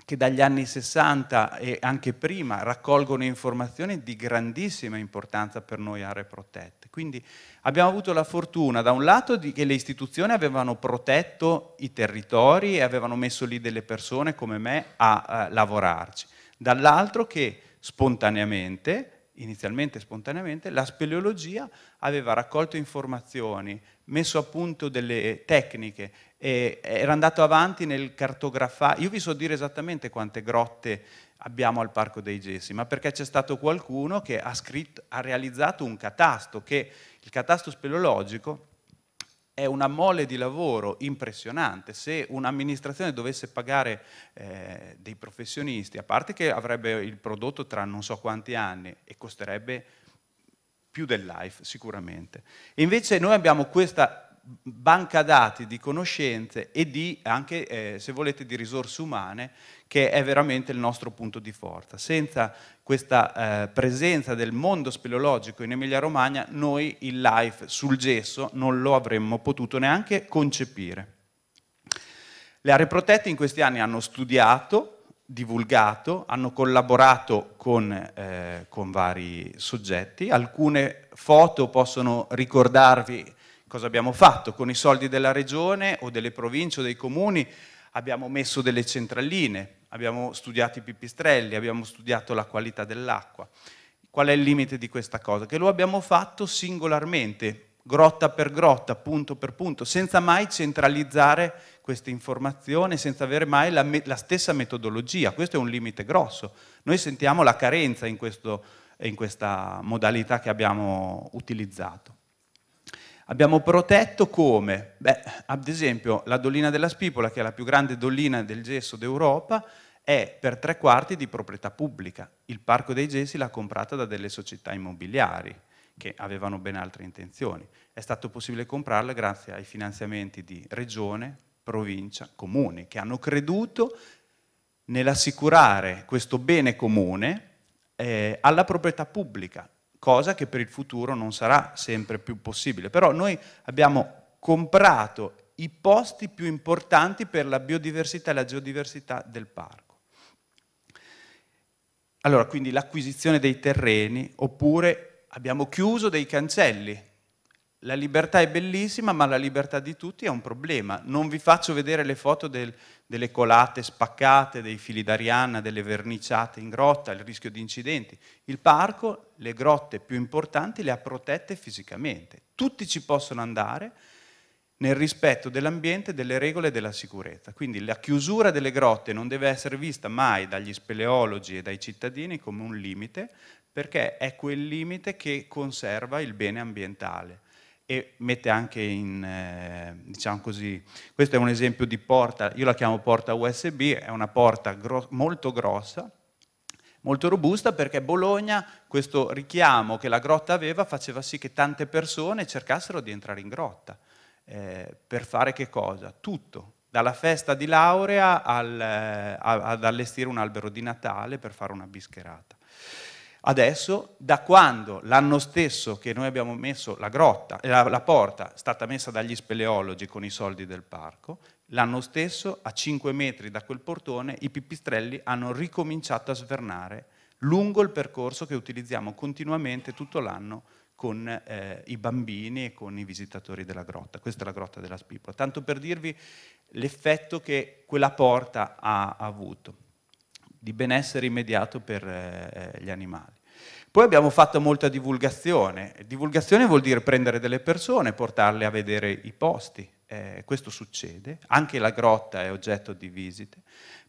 che dagli anni 60 e anche prima raccolgono informazioni di grandissima importanza per noi aree protette. Quindi abbiamo avuto la fortuna da un lato di, che le istituzioni avevano protetto i territori e avevano messo lì delle persone come me a, a lavorarci, dall'altro che spontaneamente inizialmente spontaneamente, la speleologia aveva raccolto informazioni, messo a punto delle tecniche, era andato avanti nel cartografare, io vi so dire esattamente quante grotte abbiamo al Parco dei Gessi, ma perché c'è stato qualcuno che ha, scritto, ha realizzato un catasto, che il catasto speleologico è una mole di lavoro impressionante. Se un'amministrazione dovesse pagare eh, dei professionisti, a parte che avrebbe il prodotto tra non so quanti anni e costerebbe più del life sicuramente. E invece noi abbiamo questa banca dati di conoscenze e di, anche eh, se volete di risorse umane che è veramente il nostro punto di forza. Senza questa eh, presenza del mondo speleologico in Emilia-Romagna, noi il life sul gesso non lo avremmo potuto neanche concepire. Le aree protette in questi anni hanno studiato, divulgato, hanno collaborato con, eh, con vari soggetti. Alcune foto possono ricordarvi cosa abbiamo fatto con i soldi della regione o delle province o dei comuni abbiamo messo delle centraline, abbiamo studiato i pipistrelli, abbiamo studiato la qualità dell'acqua. Qual è il limite di questa cosa? Che lo abbiamo fatto singolarmente, grotta per grotta, punto per punto, senza mai centralizzare questa informazione, senza avere mai la, la, stessa metodologia. Questo è un limite grosso. Noi sentiamo la carenza in, questo, in questa modalità che abbiamo utilizzato. Abbiamo protetto come? Beh, ad esempio la dollina della Spipola, che è la più grande dollina del gesso d'Europa, è per tre quarti di proprietà pubblica. Il Parco dei Gesi l'ha comprata da delle società immobiliari che avevano ben altre intenzioni. È stato possibile comprarla grazie ai finanziamenti di regione, provincia, comuni, che hanno creduto nell'assicurare questo bene comune eh, alla proprietà pubblica cosa che per il futuro non sarà sempre più possibile. Però noi abbiamo comprato i posti più importanti per la biodiversità e la geodiversità del parco. Allora, quindi l'acquisizione dei terreni, oppure abbiamo chiuso dei cancelli la libertà è bellissima, ma la libertà di tutti è un problema. Non vi faccio vedere le foto del, delle colate spaccate, dei fili d'Arianna, delle verniciate in grotta, il rischio di incidenti. Il parco, le grotte più importanti, le ha protette fisicamente. Tutti ci possono andare nel rispetto dell'ambiente, delle regole e della sicurezza. Quindi la chiusura delle grotte non deve essere vista mai dagli speleologi e dai cittadini come un limite, perché è quel limite che conserva il bene ambientale e mette anche in, eh, diciamo così, questo è un esempio di porta, io la chiamo porta USB, è una porta gro molto grossa, molto robusta perché Bologna, questo richiamo che la grotta aveva, faceva sì che tante persone cercassero di entrare in grotta. Eh, per fare che cosa? Tutto, dalla festa di laurea al, eh, ad allestire un albero di Natale per fare una bischerata. Adesso, da quando l'anno stesso che noi abbiamo messo la grotta, la, la porta è stata messa dagli speleologi con i soldi del parco, l'anno stesso a 5 metri da quel portone i pipistrelli hanno ricominciato a svernare lungo il percorso che utilizziamo continuamente tutto l'anno con eh, i bambini e con i visitatori della grotta. Questa è la grotta della Spipola. Tanto per dirvi l'effetto che quella porta ha avuto di benessere immediato per eh, gli animali. Poi abbiamo fatto molta divulgazione. Divulgazione vuol dire prendere delle persone, portarle a vedere i posti. Eh, questo succede, anche la grotta è oggetto di visite.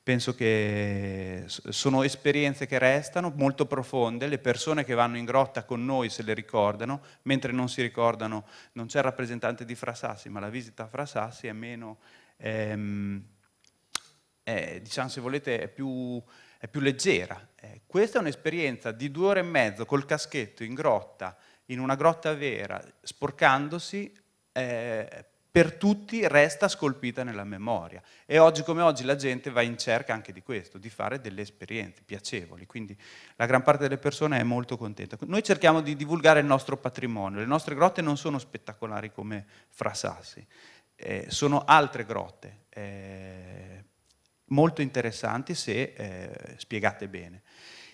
Penso che sono esperienze che restano molto profonde, le persone che vanno in grotta con noi se le ricordano, mentre non si ricordano, non c'è il rappresentante di Frassassi, ma la visita a Frassassi è meno, ehm, è, diciamo se volete, è più è più leggera. Eh, questa è un'esperienza di due ore e mezzo col caschetto in grotta, in una grotta vera, sporcandosi, eh, per tutti resta scolpita nella memoria. E oggi come oggi la gente va in cerca anche di questo, di fare delle esperienze piacevoli, quindi la gran parte delle persone è molto contenta. Noi cerchiamo di divulgare il nostro patrimonio, le nostre grotte non sono spettacolari come Frasassi, eh, sono altre grotte. Eh, molto interessanti se eh, spiegate bene.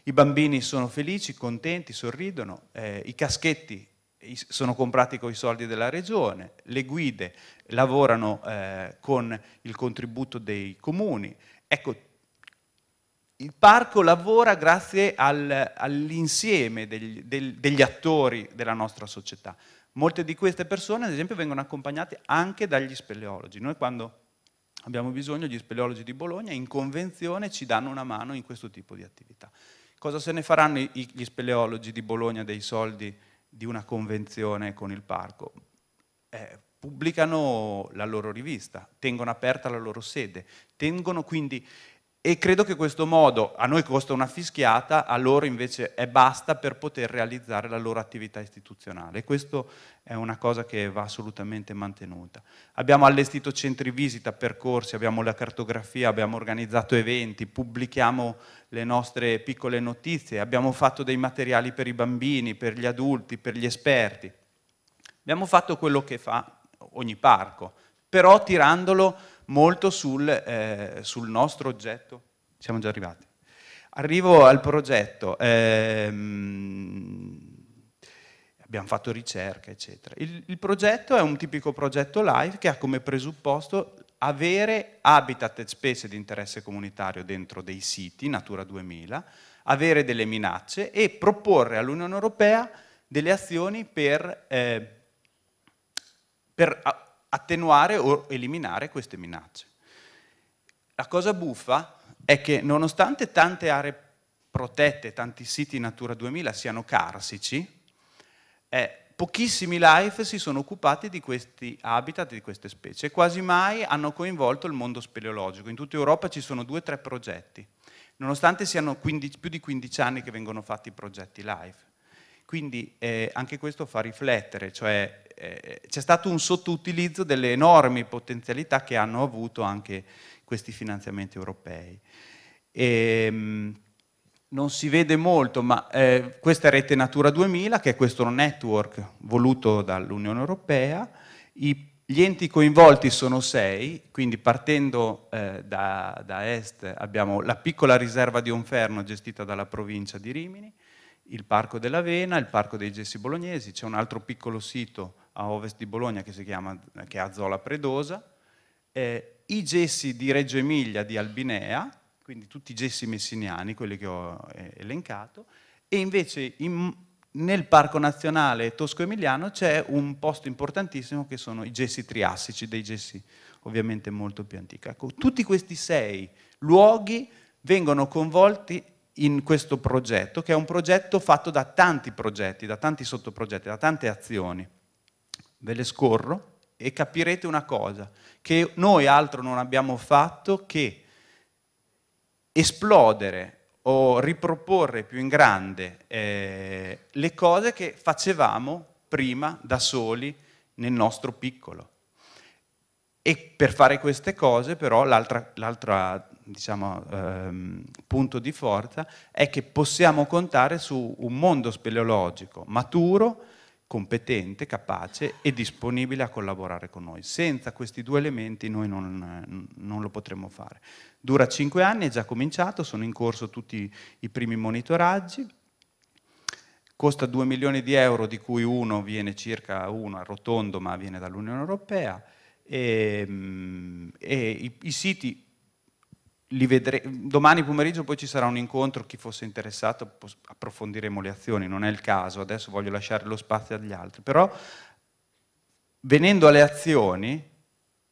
I bambini sono felici, contenti, sorridono, eh, i caschetti sono comprati con i soldi della regione, le guide lavorano eh, con il contributo dei comuni. Ecco, il parco lavora grazie al, all'insieme degli, del, degli attori della nostra società. Molte di queste persone, ad esempio, vengono accompagnate anche dagli speleologi. Noi quando abbiamo bisogno, gli speleologi di Bologna in convenzione ci danno una mano in questo tipo di attività. Cosa se ne faranno gli speleologi di Bologna dei soldi di una convenzione con il parco? Eh, pubblicano la loro rivista, tengono aperta la loro sede, tengono quindi e credo che questo modo a noi costa una fischiata, a loro invece è basta per poter realizzare la loro attività istituzionale. E questa è una cosa che va assolutamente mantenuta. Abbiamo allestito centri visita, percorsi, abbiamo la cartografia, abbiamo organizzato eventi, pubblichiamo le nostre piccole notizie, abbiamo fatto dei materiali per i bambini, per gli adulti, per gli esperti. Abbiamo fatto quello che fa ogni parco, però tirandolo molto sul, eh, sul nostro oggetto. Siamo già arrivati. Arrivo al progetto. Ehm, abbiamo fatto ricerca, eccetera. Il, il, progetto è un tipico progetto live che ha come presupposto avere habitat e specie di interesse comunitario dentro dei siti, Natura 2000, avere delle minacce e proporre all'Unione Europea delle azioni per, eh, per attenuare o eliminare queste minacce. La cosa buffa è che nonostante tante aree protette, tanti siti Natura 2000 siano carsici, eh, pochissimi life si sono occupati di questi habitat, di queste specie, e quasi mai hanno coinvolto il mondo speleologico. In tutta Europa ci sono due o tre progetti, nonostante siano 15, più di 15 anni che vengono fatti i progetti life. Quindi eh, anche questo fa riflettere, cioè eh, c'è stato un sottoutilizzo delle enormi potenzialità che hanno avuto anche questi finanziamenti europei. E, ehm, non si vede molto, ma eh, questa è Rete Natura 2000, che è questo network voluto dall'Unione Europea, I, gli enti coinvolti sono sei, quindi partendo eh, da, da, est abbiamo la piccola riserva di Onferno gestita dalla provincia di Rimini, il Parco dell'Avena, il Parco dei Gessi Bolognesi, c'è un altro piccolo sito a ovest di Bologna che si chiama che è Zola Predosa, eh, i gessi di Reggio Emilia di Albinea, quindi tutti i gessi messiniani, quelli che ho eh, elencato, e invece in, nel Parco Nazionale Tosco-Emiliano c'è un posto importantissimo che sono i gessi triassici, dei gessi ovviamente molto più antichi. Ecco, tutti questi sei luoghi vengono coinvolti in questo progetto, che è un progetto fatto da tanti progetti, da tanti sottoprogetti, da tante azioni ve le scorro e capirete una cosa, che noi altro non abbiamo fatto che esplodere o riproporre più in grande eh, le cose che facevamo prima da soli nel nostro piccolo. E per fare queste cose però l'altro diciamo, ehm, punto di forza è che possiamo contare su un mondo speleologico maturo, competente, capace e disponibile a collaborare con noi. Senza questi due elementi noi non, non lo potremmo fare. Dura cinque anni, è già cominciato, sono in corso tutti i primi monitoraggi, costa 2 milioni di euro, di cui uno viene circa uno a rotondo, ma viene dall'Unione Europea, e, ehm, e i, i siti vedrei, domani pomeriggio poi ci sarà un incontro, chi fosse interessato approfondiremo le azioni, non è il caso, adesso voglio lasciare lo spazio agli altri, però venendo alle azioni,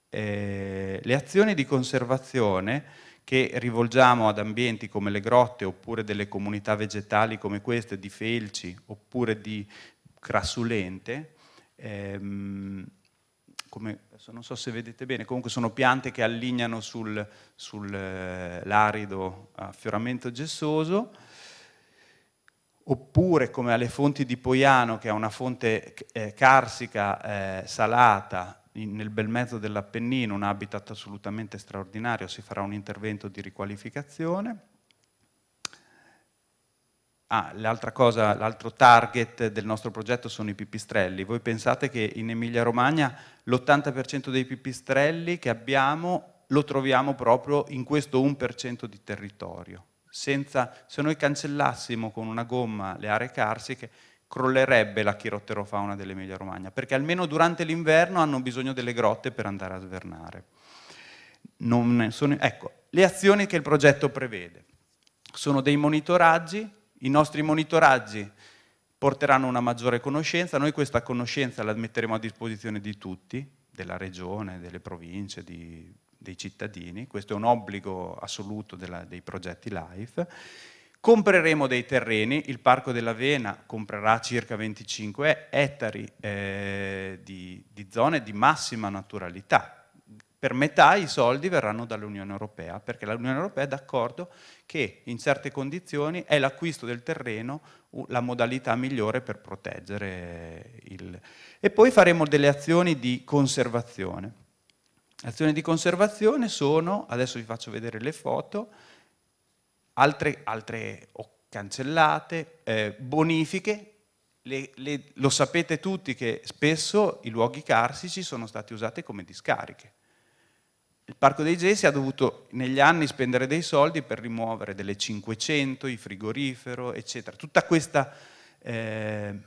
eh, le azioni di conservazione che rivolgiamo ad ambienti come le grotte oppure delle comunità vegetali come queste di felci oppure di crassulente, ehm, come, non so se vedete bene, comunque sono piante che allignano sull'arido eh, affioramento gessoso, oppure come alle fonti di Poiano, che è una fonte eh, carsica eh, salata in, nel bel mezzo dell'Appennino, un habitat assolutamente straordinario, si farà un intervento di riqualificazione. Ah, l'altra cosa, l'altro target del nostro progetto sono i pipistrelli. Voi pensate che in Emilia-Romagna l'80% dei pipistrelli che abbiamo lo troviamo proprio in questo 1% di territorio. Senza, se noi cancellassimo con una gomma le aree carsiche, crollerebbe la chirotterofauna dell'Emilia Romagna, perché almeno durante l'inverno hanno bisogno delle grotte per andare a svernare. Sono, ecco, le azioni che il progetto prevede sono dei monitoraggi i nostri monitoraggi porteranno una maggiore conoscenza, noi questa conoscenza la metteremo a disposizione di tutti, della regione, delle province, di, dei cittadini, questo è un obbligo assoluto della, dei progetti LIFE. Compreremo dei terreni, il Parco dell'Avena comprerà circa 25 ettari eh, di, di zone di massima naturalità, per metà i soldi verranno dall'Unione Europea, perché l'Unione Europea è d'accordo che in certe condizioni è l'acquisto del terreno la modalità migliore per proteggere il... E poi faremo delle azioni di conservazione. Azioni di conservazione sono, adesso vi faccio vedere le foto, altre, altre cancellate, eh, bonifiche le, le, lo sapete tutti che spesso i luoghi carsici sono stati usati come discariche. Il Parco dei Gesi ha dovuto negli anni spendere dei soldi per rimuovere delle 500, il frigorifero, eccetera. Tutta questa eh,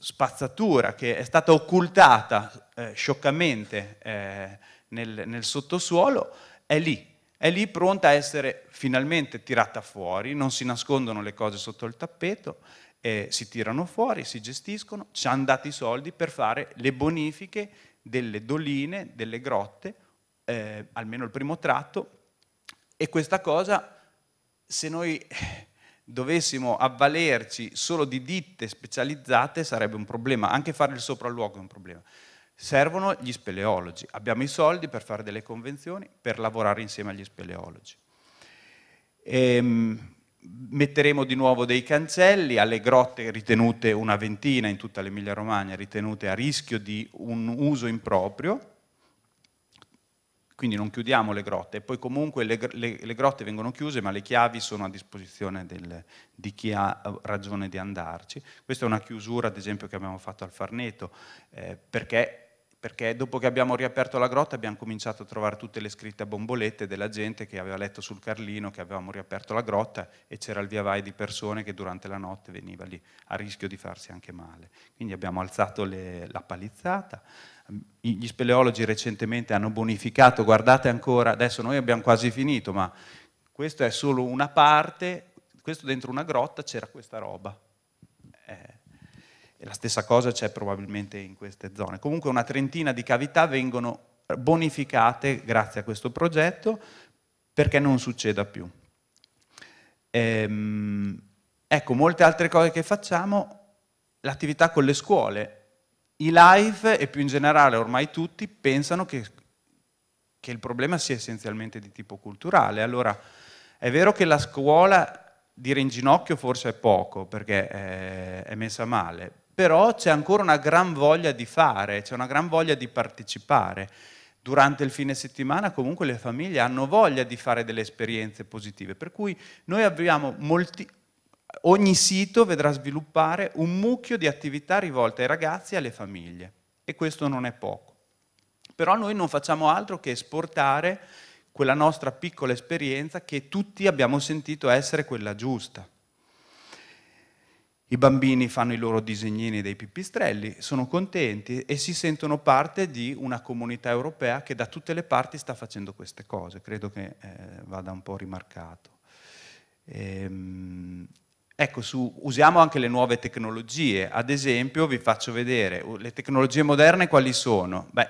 spazzatura che è stata occultata eh, scioccamente eh, nel, nel sottosuolo è lì, è lì pronta a essere finalmente tirata fuori, non si nascondono le cose sotto il tappeto, eh, si tirano fuori, si gestiscono, ci hanno dato i soldi per fare le bonifiche delle doline, delle grotte, eh, almeno il primo tratto, e questa cosa, se noi dovessimo avvalerci solo di ditte specializzate, sarebbe un problema, anche fare il sopralluogo è un problema. Servono gli speleologi, abbiamo i soldi per fare delle convenzioni, per lavorare insieme agli speleologi. Ehm, metteremo di nuovo dei cancelli alle grotte ritenute una ventina in tutta l'Emilia Romagna, ritenute a rischio di un uso improprio, quindi non chiudiamo le grotte, e poi comunque le, le, le grotte vengono chiuse ma le chiavi sono a disposizione del, di chi ha ragione di andarci. Questa è una chiusura ad esempio che abbiamo fatto al Farneto, eh, perché perché dopo che abbiamo riaperto la grotta abbiamo cominciato a trovare tutte le scritte a bombolette della gente che aveva letto sul Carlino che avevamo riaperto la grotta e c'era il via vai di persone che durante la notte veniva lì a rischio di farsi anche male. Quindi abbiamo alzato le, la palizzata, gli speleologi recentemente hanno bonificato, guardate ancora, adesso noi abbiamo quasi finito, ma questa è solo una parte, questo dentro una grotta c'era questa roba. Eh, e la stessa cosa c'è probabilmente in queste zone. Comunque una trentina di cavità vengono bonificate grazie a questo progetto perché non succeda più. Ehm, ecco, molte altre cose che facciamo, l'attività con le scuole, i live e più in generale ormai tutti pensano che, che, il problema sia essenzialmente di tipo culturale. Allora, è vero che la scuola, dire in ginocchio forse è poco perché è, eh, è messa male, però c'è ancora una gran voglia di fare, c'è una gran voglia di partecipare. Durante il fine settimana comunque le famiglie hanno voglia di fare delle esperienze positive, per cui noi abbiamo molti, ogni sito vedrà sviluppare un mucchio di attività rivolte ai ragazzi e alle famiglie e questo non è poco. Però noi non facciamo altro che esportare quella nostra piccola esperienza che tutti abbiamo sentito essere quella giusta. I bambini fanno i loro disegnini dei pipistrelli, sono contenti e si sentono parte di una comunità europea che da tutte le parti sta facendo queste cose. Credo che eh, vada un po' rimarcato. Ehm, Ecco, su, usiamo anche le nuove tecnologie. Ad esempio, vi faccio vedere le tecnologie moderne quali sono? Beh,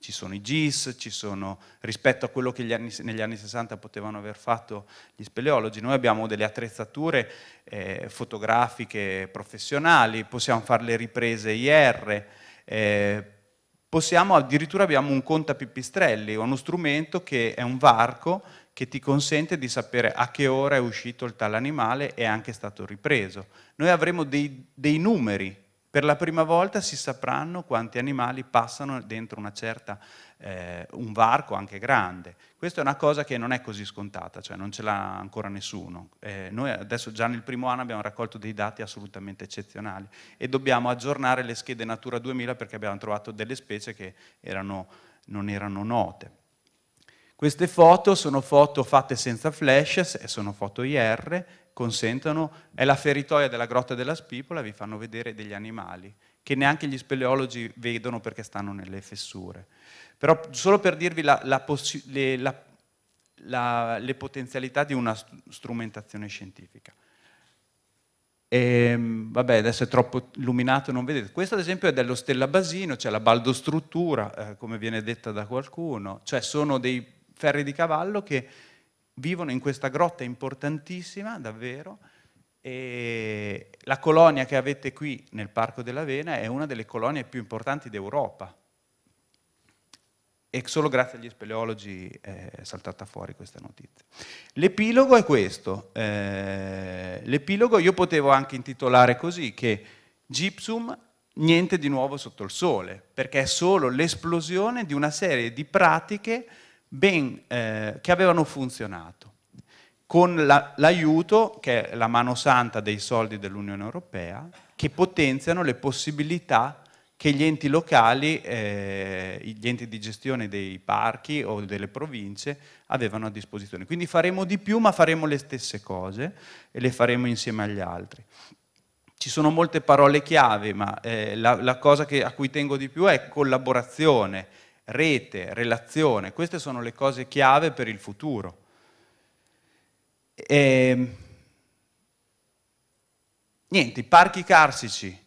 ci sono i GIS, ci sono, rispetto a quello che anni, negli anni 60 potevano aver fatto gli speleologi, noi abbiamo delle attrezzature eh, fotografiche professionali, possiamo fare le riprese IR, eh, possiamo, addirittura abbiamo un conta pipistrelli, uno strumento che è un varco che ti consente di sapere a che ora è uscito il tale animale e è anche stato ripreso. Noi avremo dei, dei numeri, per la prima volta si sapranno quanti animali passano dentro certa, eh, un varco anche grande. Questa è una cosa che non è così scontata, cioè non ce l'ha ancora nessuno. Eh, noi adesso già nel primo anno abbiamo raccolto dei dati assolutamente eccezionali e dobbiamo aggiornare le schede Natura 2000 perché abbiamo trovato delle specie che erano, non erano note. Queste foto sono foto fatte senza flash, sono foto IR, consentono, è la feritoia della grotta della Spipola, vi fanno vedere degli animali che neanche gli speleologi vedono perché stanno nelle fessure. Però solo per dirvi la, la le, la, la, le potenzialità di una strumentazione scientifica. E, ehm, vabbè, adesso è troppo illuminato, non vedete. Questo ad esempio è dello stella basino, c'è cioè la baldostruttura, eh, come viene detta da qualcuno, cioè sono dei ferri di cavallo che vivono in questa grotta importantissima, davvero, e la colonia che avete qui nel Parco dell'Avena è una delle colonie più importanti d'Europa. E solo grazie agli speleologi è saltata fuori questa notizia. L'epilogo è questo. Eh, l'epilogo io potevo anche intitolare così, che Gypsum niente di nuovo sotto il sole, perché è solo l'esplosione di una serie di pratiche ben, eh, che avevano funzionato, con la, l'aiuto, che è la mano santa dei soldi dell'Unione Europea, che potenziano le possibilità che gli enti locali, eh, gli enti di gestione dei parchi o delle province avevano a disposizione. Quindi faremo di più ma faremo le stesse cose e le faremo insieme agli altri. Ci sono molte parole chiave, ma eh, la, la, cosa che, a cui tengo di più è collaborazione, rete, relazione, queste sono le cose chiave per il futuro. E, ehm, niente, i parchi carsici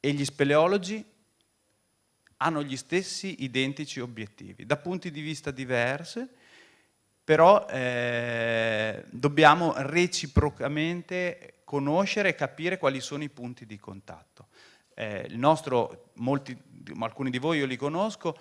e gli speleologi hanno gli stessi identici obiettivi, da punti di vista diversi, però eh, dobbiamo reciprocamente conoscere e capire quali sono i punti di contatto. Eh, nostro, molti, alcuni di voi io li conosco,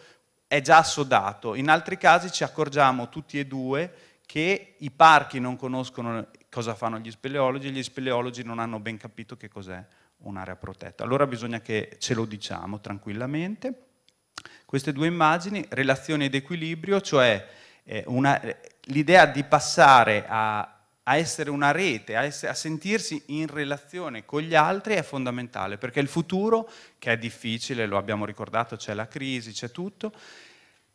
è già assodato. In altri casi ci accorgiamo tutti e due che i parchi non conoscono cosa fanno gli speleologi e gli speleologi non hanno ben capito che cos'è un'area protetta. Allora bisogna che ce lo diciamo tranquillamente. Queste due immagini, relazione ed equilibrio, cioè eh, l'idea di passare a a essere una rete, a, essere, a, sentirsi in relazione con gli altri è fondamentale, perché il futuro, che è difficile, lo abbiamo ricordato, c'è la crisi, c'è tutto,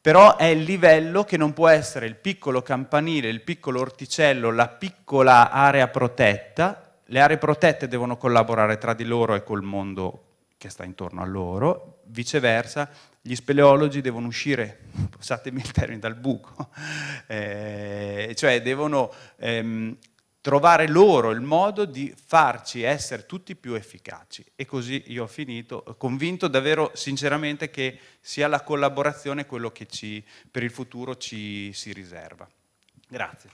però è il livello che non può essere il piccolo campanile, il piccolo orticello, la piccola area protetta, le aree protette devono collaborare tra di loro e col mondo che sta intorno a loro, viceversa gli speleologi devono uscire, passatemi il termine, dal buco, eh, cioè devono ehm, trovare loro il modo di farci essere tutti più efficaci. E così io ho finito, convinto davvero sinceramente che sia la collaborazione quello che ci, per il futuro ci si riserva. Grazie.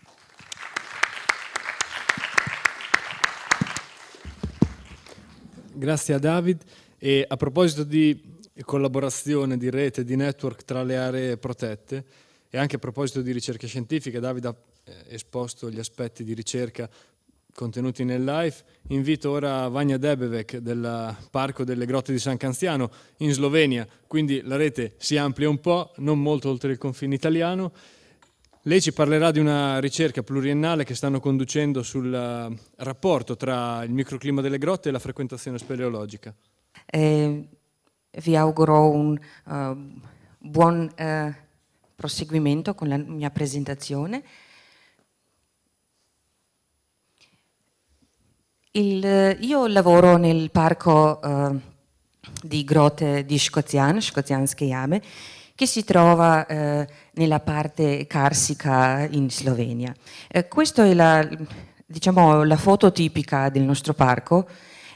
Grazie a David. E a proposito di e collaborazione di rete di network tra le aree protette. E anche a proposito di ricerche scientifiche, Davide ha eh, esposto gli aspetti di ricerca contenuti nel live. Invito ora Vania Debevec del Parco delle Grotte di San Canziano in Slovenia, quindi la rete si amplia un po', non molto oltre il confine italiano. Lei ci parlerà di una ricerca pluriennale che stanno conducendo sul eh, rapporto tra il microclima delle grotte e la frequentazione speleologica. Eh, vi auguro un uh, buon uh, proseguimento con la mia presentazione. Il, eh, io lavoro nel parco uh, di grotte di Scozian, Scozianske Jame, che si trova nella parte carsica in Slovenia. questa è la, diciamo, la foto tipica del nostro parco,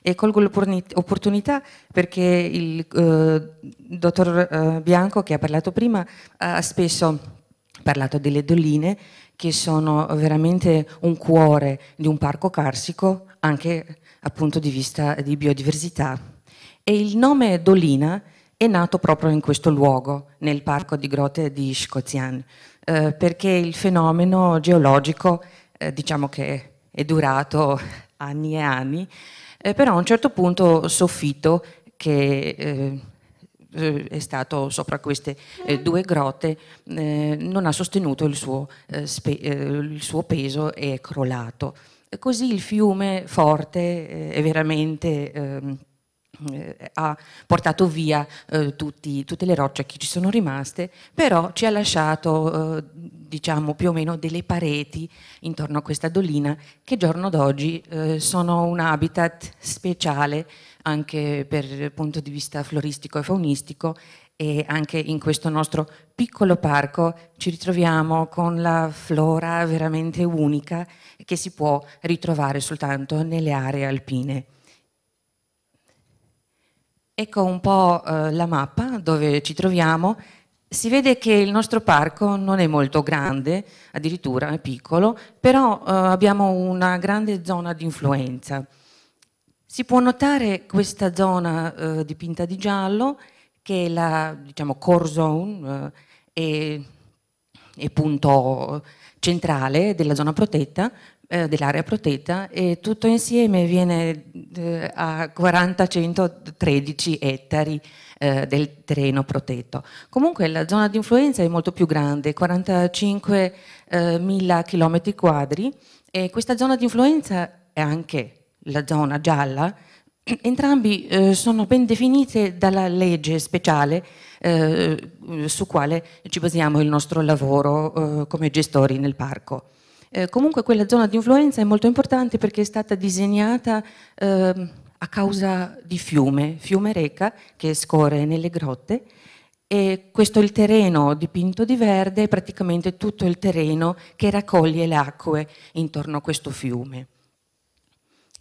e colgo l'opportunità perché il eh, dottor eh, Bianco che ha parlato prima ha spesso parlato delle doline che sono veramente un cuore di un parco carsico anche dal punto di vista di biodiversità e il nome Dolina è nato proprio in questo luogo, nel parco di grotte di Scozian, eh, perché il fenomeno geologico, eh, diciamo che è durato anni e anni, eh, però a un certo punto Soffitto, che eh, eh è stato sopra queste eh, due grotte, eh, non ha sostenuto il suo, eh, il suo, peso e è crollato. Così il fiume forte è veramente ehm, eh, ha portato via eh, tutti, tutte le rocce che ci sono rimaste, però ci ha lasciato eh, diciamo più o meno delle pareti intorno a questa dolina che giorno d'oggi eh, sono un habitat speciale anche per punto di vista floristico e faunistico e anche in questo nostro piccolo parco ci ritroviamo con la flora veramente unica che si può ritrovare soltanto nelle aree alpine. Ecco un po' eh, la mappa dove ci troviamo. Si vede che il nostro parco non è molto grande, addirittura è piccolo, però eh, abbiamo una grande zona di influenza. Si può notare questa zona eh, dipinta di giallo, che è la diciamo, core zone e, e punto centrale della zona protetta, eh, dell'area protetta e tutto insieme viene eh, a 40-113 ettari eh, del terreno protetto. Comunque la zona di influenza è molto più grande, 45.000 km eh, quadri e questa zona di influenza è anche la zona gialla, entrambi eh, sono ben definite dalla legge speciale eh, su quale ci basiamo il nostro lavoro eh, come gestori nel parco. Eh, comunque quella zona di influenza è molto importante perché è stata disegnata eh, a causa di fiume, fiume Reca, che scorre nelle grotte, e questo è il terreno dipinto di verde, è praticamente tutto il terreno che raccoglie le acque intorno a questo fiume.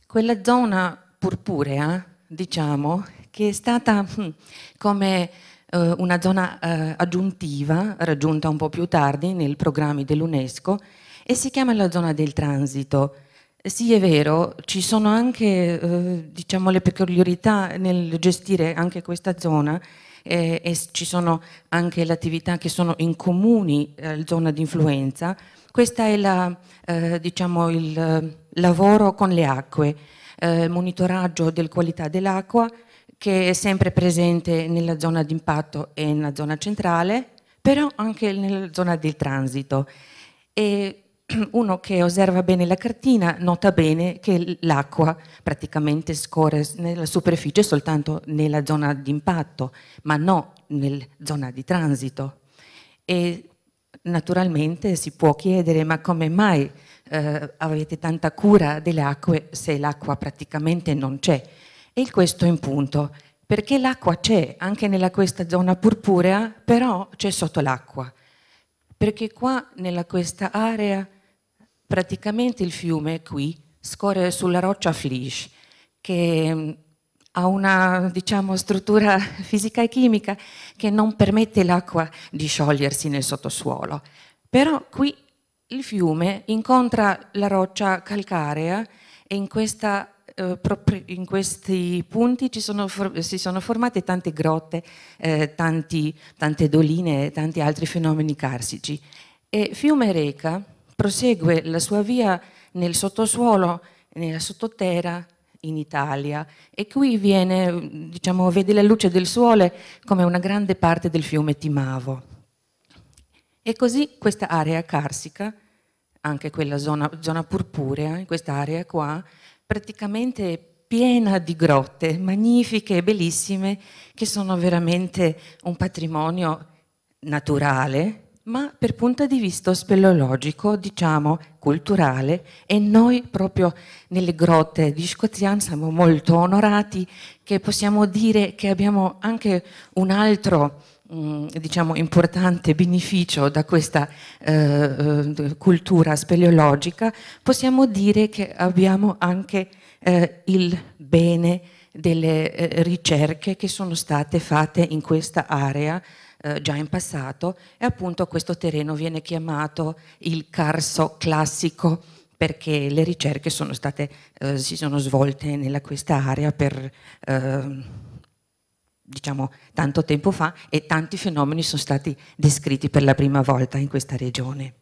Quella zona purpurea, eh, diciamo, che è stata hm, come eh, una zona eh, aggiuntiva, raggiunta un po' più tardi nei programmi dell'UNESCO, e si chiama la zona del transito. Sì, è vero, ci sono anche eh, diciamo, le peculiarità nel gestire anche questa zona eh, e ci sono anche le attività che sono in comuni eh, zona di influenza. Questo è la, eh, diciamo, il lavoro con le acque, eh, monitoraggio della qualità dell'acqua che è sempre presente nella zona d'impatto e nella zona centrale, però anche nella zona del transito. E uno che osserva bene la cartina nota bene che l'acqua praticamente scorre nella superficie soltanto nella zona di impatto, ma non nella zona di transito. E naturalmente si può chiedere ma come mai eh, avete tanta cura delle acque se l'acqua praticamente non c'è? E questo è un punto, perché l'acqua c'è anche nella questa zona purpurea, però c'è sotto l'acqua. Perché qua nella questa area praticamente il fiume qui scorre sulla roccia Flish, che mm, ha una diciamo, struttura fisica e chimica che non permette l'acqua di sciogliersi nel sottosuolo. Però qui il fiume incontra la roccia calcarea e in, questa, eh, in questi punti sono, si sono formate tante grotte, eh, tanti, tante doline e tanti altri fenomeni carsici. E fiume Reca, prosegue la sua via nel sottosuolo, nella sottoterra in Italia e qui viene, diciamo, vede la luce del sole come una grande parte del fiume Timavo. E così questa area carsica, anche quella zona, zona purpurea, questa area qua, praticamente piena di grotte magnifiche e bellissime che sono veramente un patrimonio naturale ma per punto di vista speleologico, diciamo culturale, e noi proprio nelle grotte di Scozian siamo molto onorati che possiamo dire che abbiamo anche un altro mm, diciamo importante beneficio da questa eh, eh, cultura speleologica, possiamo dire che abbiamo anche eh, il bene delle eh, ricerche che sono state fatte in questa area eh, già in passato e appunto questo terreno viene chiamato il Carso classico perché le ricerche sono state, eh, si sono svolte nella questa area per eh, diciamo tanto tempo fa e tanti fenomeni sono stati descritti per la prima volta in questa regione.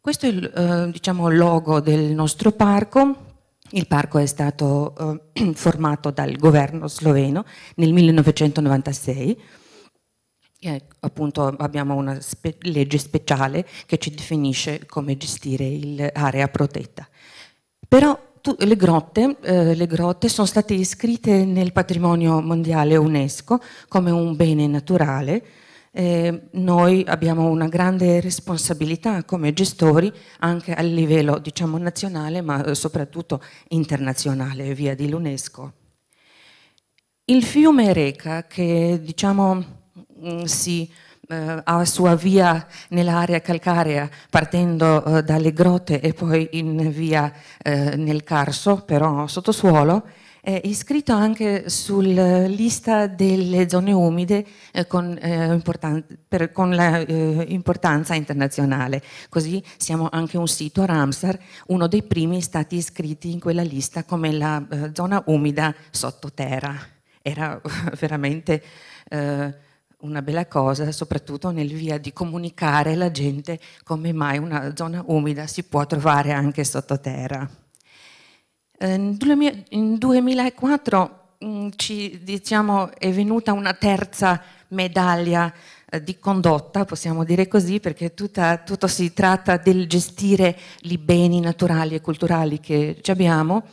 Questo è il eh, diciamo, logo del nostro parco, il parco è stato eh, formato dal governo sloveno nel 1996. E, appunto abbiamo una spe legge speciale che ci definisce come gestire l'area protetta. Però le grotte, eh, le grotte, sono state iscritte nel patrimonio mondiale UNESCO come un bene naturale eh, noi abbiamo una grande responsabilità come gestori anche a livello diciamo, nazionale ma soprattutto internazionale via dell'UNESCO. Il fiume Reca che diciamo, mm, si eh, ha sua via nell'area calcarea partendo eh, dalle grotte e poi in via eh, nel Carso però sottosuolo è iscritto anche sulla eh, lista delle zone umide eh, con, eh, importan per, con la, eh, importanza internazionale. Così siamo anche un sito Ramsar, uno dei primi stati iscritti in quella lista come la eh, zona umida sottoterra. Era veramente eh, una bella cosa, soprattutto nel via di comunicare alla gente come mai una zona umida si può trovare anche sottoterra. Ehm, in 2004 mm, ci, diciamo, è venuta una terza medaglia eh, di condotta, possiamo dire così, perché tutta, tutto si tratta del gestire i beni naturali e culturali che abbiamo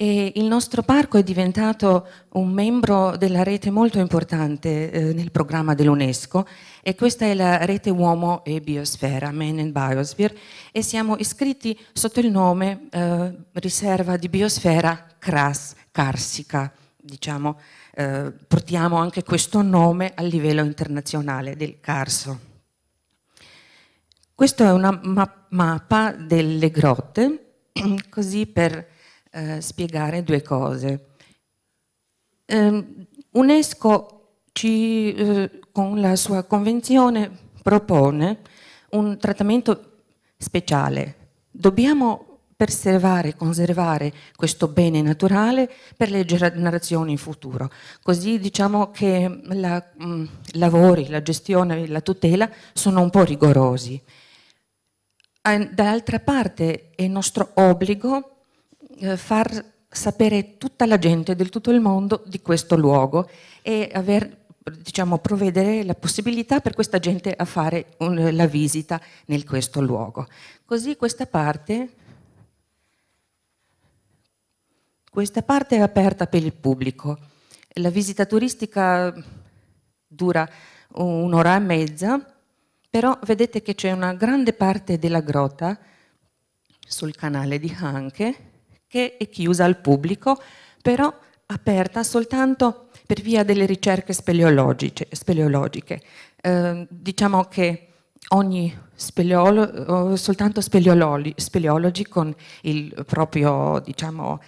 e il nostro parco è diventato un membro della rete molto importante eh, nel programma dell'UNESCO e questa è la rete Uomo e Biosfera, Man and Biosphere, e siamo iscritti sotto il nome eh, riserva di biosfera Cras Carsica. Diciamo, eh, portiamo anche questo nome a livello internazionale del Carso. Questa è una ma- mappa delle grotte, così per eh, spiegare due cose. Eh, UNESCO ci, eh, con la sua convenzione propone un trattamento speciale. Dobbiamo preservare, e conservare questo bene naturale per le generazioni in futuro. Così diciamo che la, mm, lavori, la gestione, e la tutela sono un po' rigorosi. D'altra parte è nostro obbligo eh, far sapere tutta la gente del tutto il mondo di questo luogo e aver, diciamo, provvedere la possibilità per questa gente a fare un, la visita nel questo luogo. Così questa parte, questa parte è aperta per il pubblico. La visita turistica dura un'ora e mezza, però vedete che c'è una grande parte della grotta sul canale di Hanke che è chiusa al pubblico, però aperta soltanto per via delle ricerche speleologiche. Eh, diciamo che ogni speleolo, eh, soltanto speleologi, speleologi con il proprio diciamo,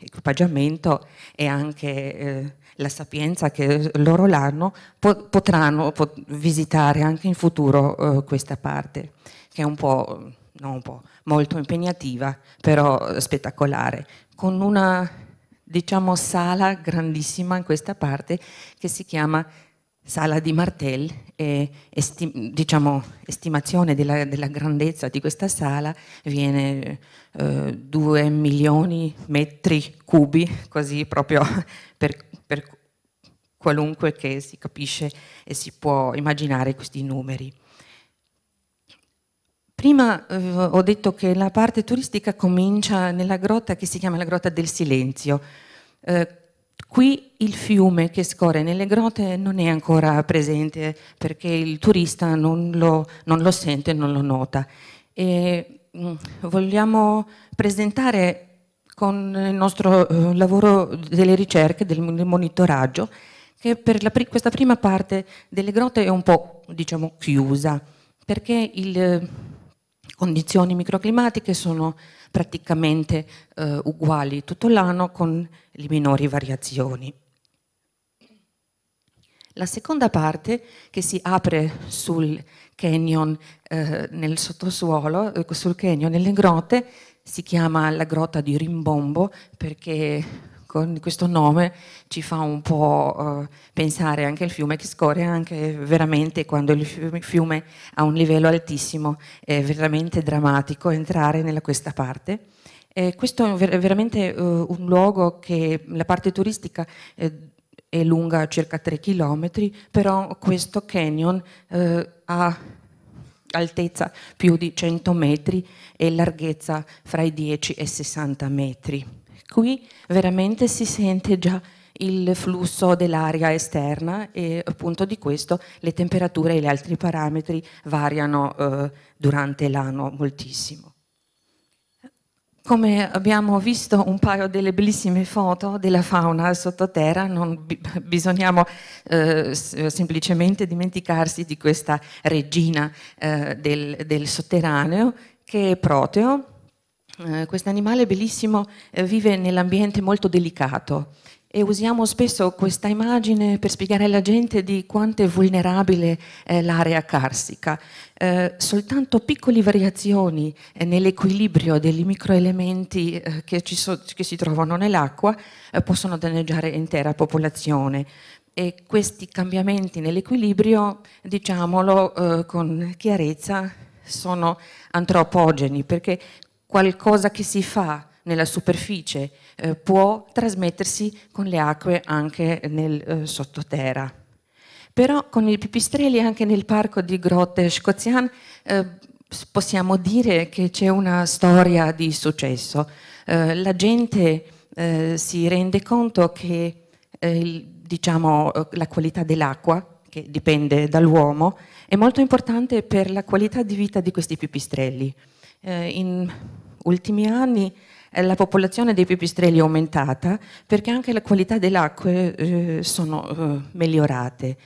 equipaggiamento e anche eh, la sapienza che loro l'hanno, potranno pot visitare anche in futuro eh, questa parte, che è un po', no, un po', molto impegnativa, però spettacolare, con una diciamo, sala grandissima in questa parte che si chiama sala di Martel e esti, diciamo, estimazione della, della, grandezza di questa sala viene eh, 2 milioni di metri cubi, così proprio per, per qualunque che si capisce e si può immaginare questi numeri. Prima eh, ho detto che la parte turistica comincia nella grotta che si chiama la grotta del silenzio. Eh, qui il fiume che scorre nelle grotte non è ancora presente perché il turista non lo, non lo sente, non lo nota. E, mh, mm, vogliamo presentare con il nostro eh, lavoro delle ricerche, del monitoraggio, che per la, questa prima parte delle grotte è un po' diciamo, chiusa, perché il, condizioni microclimatiche sono praticamente eh, uguali tutto l'anno con le minori variazioni. La seconda parte che si apre sul canyon eh, nel sottosuolo, eh, sul canyon nelle grotte, si chiama la grotta di Rimbombo perché con questo nome ci fa un po' eh, pensare anche al fiume che scorre anche veramente quando il fiume ha un livello altissimo, è veramente drammatico entrare nella questa parte. Eh, questo è veramente uh, un luogo che la parte turistica eh, è lunga circa 3 km, però questo canyon eh, ha altezza più di 100 metri e larghezza fra i 10 e i 60 metri. Qui veramente si sente già il flusso dell'aria esterna e appunto di questo le temperature e gli altri parametri variano eh, durante l'anno moltissimo. Come abbiamo visto un paio delle bellissime foto della fauna sottoterra, non bi bisogniamo eh, semplicemente dimenticarsi di questa regina eh, del, del sotterraneo che è Proteo, eh, questo animale bellissimo eh, vive nell'ambiente molto delicato e usiamo spesso questa immagine per spiegare alla gente di quanto è vulnerabile eh, l'area carsica. Eh, soltanto piccole variazioni eh, nell'equilibrio degli microelementi che, so, che, si trovano nell'acqua possono danneggiare l'intera popolazione e questi cambiamenti nell'equilibrio, diciamolo eh, con chiarezza, sono antropogeni perché qualcosa che si fa nella superficie eh, può trasmettersi con le acque anche nel eh, sottoterra. Però con i pipistrelli anche nel parco di grotte scozian eh, possiamo dire che c'è una storia di successo. Eh, la gente eh, si rende conto che eh, diciamo, la qualità dell'acqua, che dipende dall'uomo, è molto importante per la qualità di vita di questi pipistrelli. In, ultimi anni eh, la popolazione dei pipistrelli è aumentata perché anche la qualità delle acque eh, sono eh, migliorate.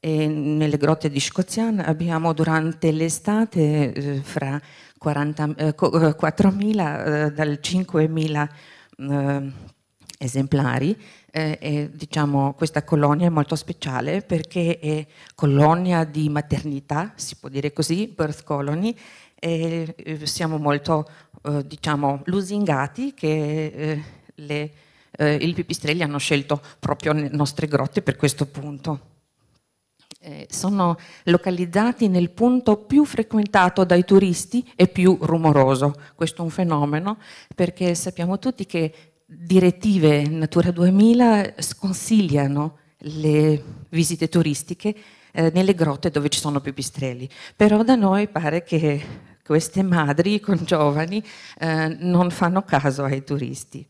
E nelle grotte di Scozian abbiamo durante l'estate eh, fra 4.000 eh, eh, dal 5.000 esemplari e, diciamo, questa colonia è molto speciale perché è colonia di maternità, si può dire così, birth colony, e siamo molto eh, diciamo, lusingati che eh, le, eh, i pipistrelli hanno scelto proprio le nostre grotte per questo punto. sono localizzati nel punto più frequentato dai turisti e più rumoroso. Questo è un fenomeno perché sappiamo tutti che direttive Natura 2000 sconsigliano le visite turistiche eh, nelle grotte dove ci sono pipistrelli, però da noi pare che queste madri con giovani eh, non fanno caso ai turisti.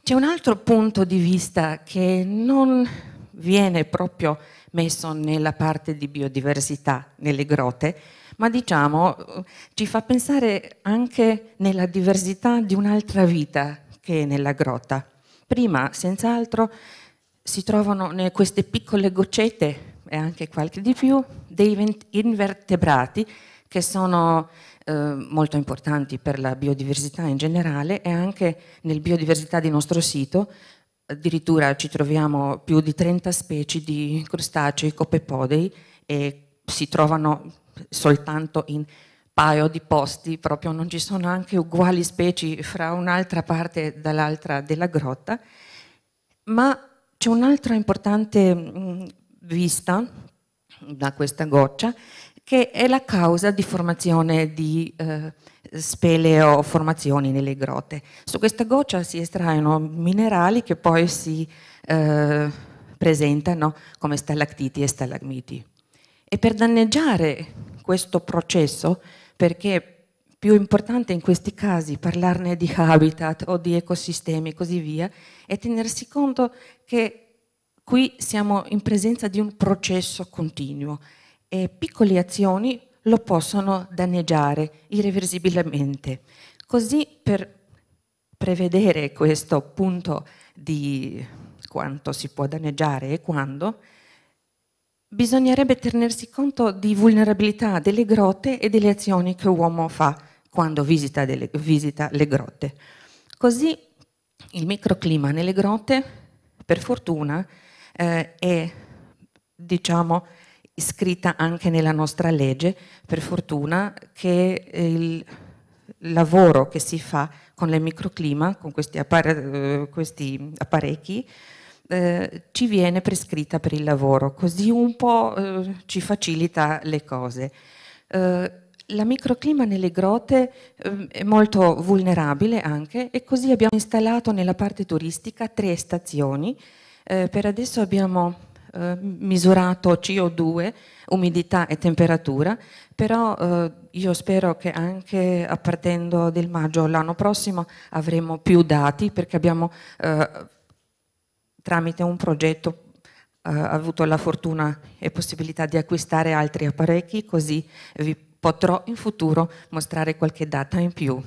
C'è un altro punto di vista che non viene proprio messo nella parte di biodiversità, nelle grotte, ma diciamo ci fa pensare anche nella diversità di un'altra vita che è nella grotta. Prima, senz'altro, si trovano queste piccole goccette e anche qualche di più dei invertebrati che sono eh, molto importanti per la biodiversità in generale e anche nel biodiversità di nostro sito addirittura ci troviamo più di 30 specie di crostacei copepodei e si trovano soltanto in paio di posti, proprio non ci sono anche uguali specie fra un'altra parte e dall'altra della grotta, ma c'è un'altra importante mm, vista da questa goccia che è la causa di formazione di eh, spele o formazioni nelle grotte. Su questa goccia si estraiono minerali che poi si eh, presentano come stalactiti e stalagmiti. E per danneggiare questo processo, perché più importante in questi casi parlarne di habitat o di ecosistemi e così via, è tenersi conto che qui siamo in presenza di un processo continuo eh, piccole azioni lo possono danneggiare irreversibilmente. Così per prevedere questo punto di quanto si può danneggiare e quando, bisognerebbe tenersi conto di vulnerabilità delle grotte e delle azioni che l'uomo fa quando visita, delle, visita le grotte. Così il microclima nelle grotte, per fortuna, eh, è diciamo, iscritta anche nella nostra legge, per fortuna, che il lavoro che si fa con il microclima, con questi, appare eh, questi apparecchi, eh, ci viene prescritta per il lavoro, così un po' eh, ci facilita le cose. Eh, la microclima nelle grotte eh, è molto vulnerabile anche e così abbiamo installato nella parte turistica tre stazioni. Eh, per adesso abbiamo eh, misurato CO2, umidità e temperatura, però eh, io spero che anche a partendo del maggio l'anno prossimo avremo più dati perché abbiamo eh, tramite un progetto eh, avuto la fortuna e possibilità di acquistare altri apparecchi così vi potrò in futuro mostrare qualche data in più.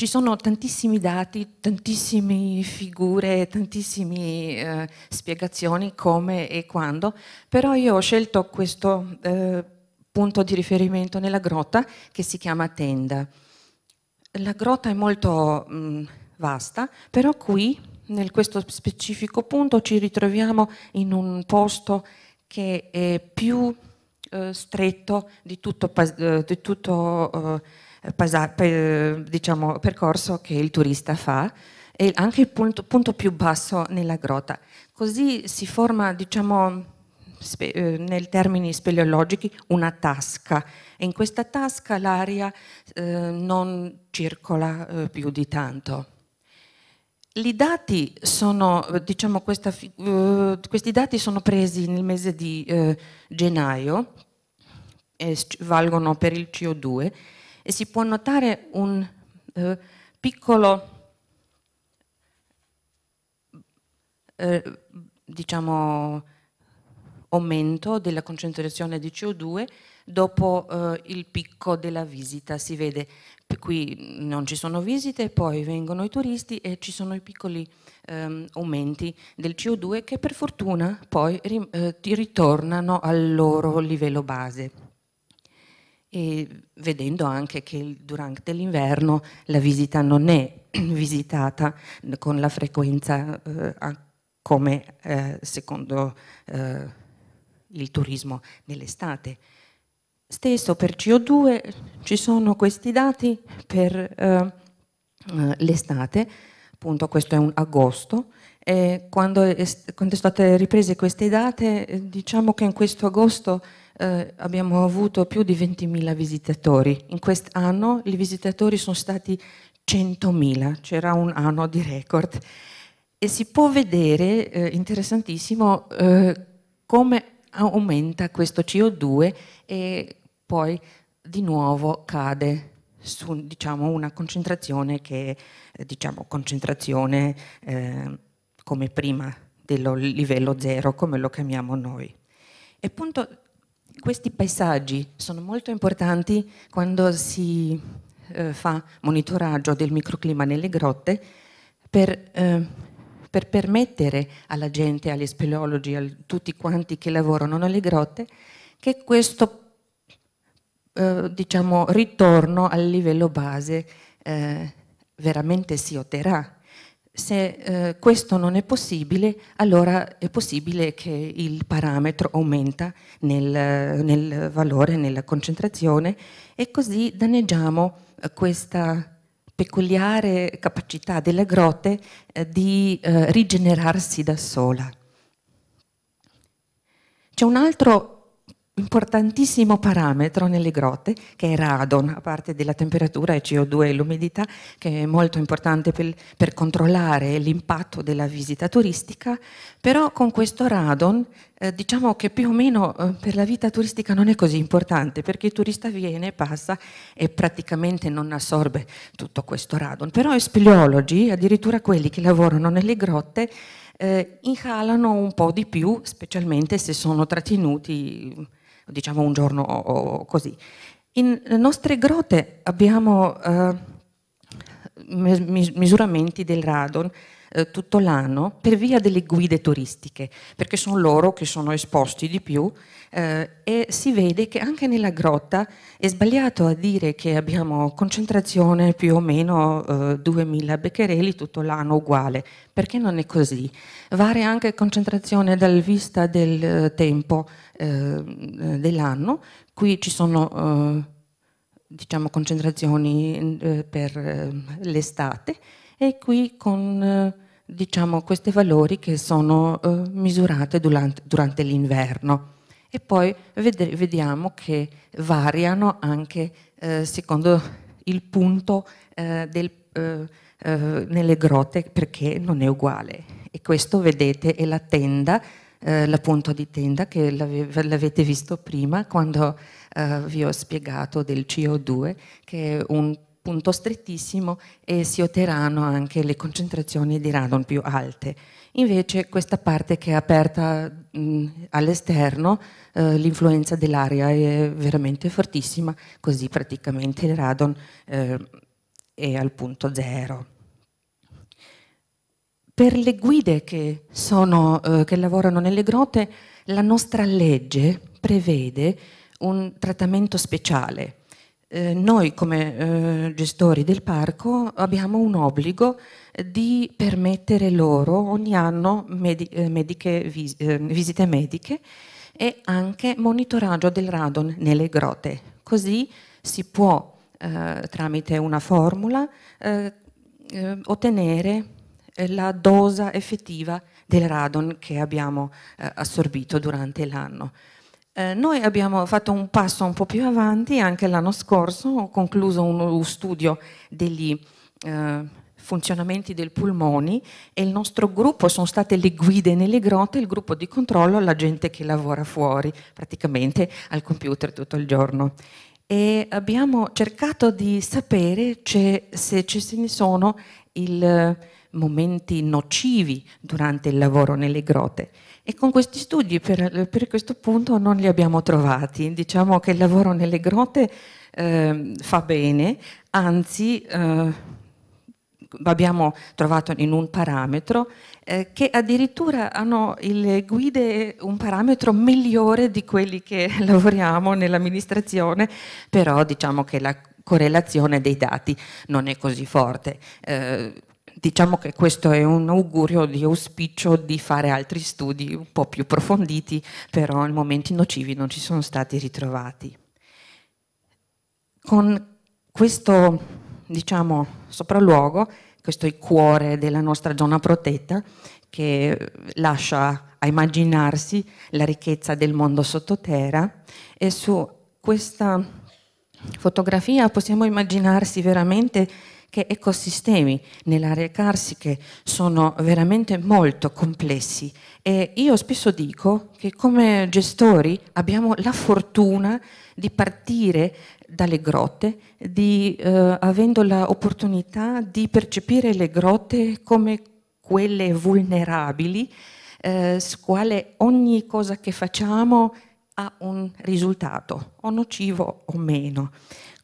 Ci sono tantissimi dati, tantissime figure, tantissime eh, spiegazioni come e quando, però io ho scelto questo eh, punto di riferimento nella grotta che si chiama tenda. La grotta è molto mh, mm, vasta, però qui, nel questo specifico punto, ci ritroviamo in un posto che è più eh, stretto di tutto, eh, di tutto eh, pasa- per, diciamo, percorso che il turista fa e anche il punto, punto più basso nella grotta. Così si forma, diciamo, eh, nei termini speleologici, una tasca. E in questa tasca l'aria eh, non circola eh, più di tanto. Dati sono, diciamo, questa, eh, questi dati sono presi nel mese di eh, gennaio, valgono per il CO2 e si può notare un eh, piccolo, eh, diciamo, aumento della concentrazione di CO2 dopo eh, il picco della visita. Si vede, qui non ci sono visite, poi vengono i turisti e ci sono i piccoli ehm, aumenti del CO2 che per fortuna poi ri eh, ritornano al loro livello base e vedendo anche che durante l'inverno la visita non è visitata con la frequenza eh, come eh, secondo eh, il turismo dell'estate. Stesso per CO2 ci sono questi dati per eh, eh, l'estate, appunto questo è un agosto, quando, quando, sono state riprese queste date eh, diciamo che in questo agosto eh, abbiamo avuto più di 20.000 visitatori. In quest'anno i visitatori sono stati 100.000, c'era un anno di record. E si può vedere, eh, interessantissimo, eh, come aumenta questo CO2 e poi di nuovo cade su diciamo, una concentrazione che è eh, diciamo, concentrazione eh, come prima del livello zero, come lo chiamiamo noi. E appunto questi paesaggi sono molto importanti quando si eh, fa monitoraggio del microclima nelle grotte per, eh, per permettere alla gente, agli speleologi, a tutti quanti che lavorano nelle grotte, che questo eh, diciamo, ritorno al livello base eh, veramente si otterrà se eh, questo non è possibile, allora è possibile che il parametro aumenta nel, nel valore, nella concentrazione e così danneggiamo eh, questa peculiare capacità delle grotte eh, di eh, rigenerarsi da sola. C'è un altro importantissimo parametro nelle grotte che è radon, a parte della temperatura e CO2 e l'umidità, che è molto importante per, per controllare l'impatto della visita turistica, però con questo radon eh, diciamo che più o meno eh, per la vita turistica non è così importante perché il turista viene, passa e praticamente non assorbe tutto questo radon, però i speleologi, addirittura quelli che lavorano nelle grotte, eh, inhalano un po' di più, specialmente se sono trattenuti diciamo un giorno o, così. In nostre grotte abbiamo eh, misuramenti del radon eh, tutto l'anno per via delle guide turistiche, perché sono loro che sono esposti di più eh, e si vede che anche nella grotta è sbagliato a dire che abbiamo concentrazione più o meno 2000 eh, becquereli tutto l'anno uguale, perché non è così. Varia anche concentrazione dal vista del eh, tempo eh, dell'anno. Qui ci sono eh, diciamo, concentrazioni eh, per eh, l'estate e qui con eh, diciamo, questi valori che sono eh, misurati durante, durante l'inverno. E poi ved vediamo che variano anche secondo il punto del, nelle grotte perché non è uguale. E questo, vedete, è la tenda eh, l'appunto di tenda che l'avete visto prima quando eh, vi ho spiegato del CO2 che è un punto strettissimo e si otterranno anche le concentrazioni di radon più alte. Invece questa parte che è aperta mm, all'esterno, eh, l'influenza dell'aria è veramente fortissima, così praticamente il radon eh, è al punto zero per le guide che, sono, eh, che lavorano nelle grotte, la nostra legge prevede un trattamento speciale. Eh, noi come eh, gestori del parco abbiamo un obbligo di permettere loro ogni anno medi- eh, mediche, vis- eh, visite mediche e anche monitoraggio del radon nelle grotte. Così si può, eh, tramite una formula, ottenere eh, la dose effettiva del radon che abbiamo eh, assorbito durante l'anno. Eh, noi abbiamo fatto un passo un po' più avanti anche l'anno scorso, ho concluso uno studio degli eh, funzionamenti del polmoni e il nostro gruppo sono state le guide nelle grotte, il gruppo di controllo, la gente che lavora fuori praticamente al computer tutto il giorno. E abbiamo cercato di sapere se ce ne sono il momenti nocivi durante il lavoro nelle grotte e con questi studi per, per questo punto non li abbiamo trovati. Diciamo che il lavoro nelle grotte eh, fa bene, anzi eh, abbiamo trovato in un parametro eh, che addirittura hanno le guide un parametro migliore di quelli che lavoriamo nell'amministrazione, però diciamo che la correlazione dei dati non è così forte. Eh, diciamo che questo è un augurio di auspicio di fare altri studi un po' più approfonditi, però i momenti nocivi non ci sono stati ritrovati. Con questo, diciamo, sopralluogo, questo è il cuore della nostra zona protetta, che lascia a immaginarsi la ricchezza del mondo sottoterra e su questa fotografia possiamo immaginarsi veramente che ecosistemi nell'arrecarsi carsiche sono veramente molto complessi e io spesso dico che come gestori abbiamo la fortuna di partire dalle grotte, di, eh, avendo l'opportunità di percepire le grotte come quelle vulnerabili, eh, quale ogni cosa che facciamo ha un risultato, o nocivo o meno.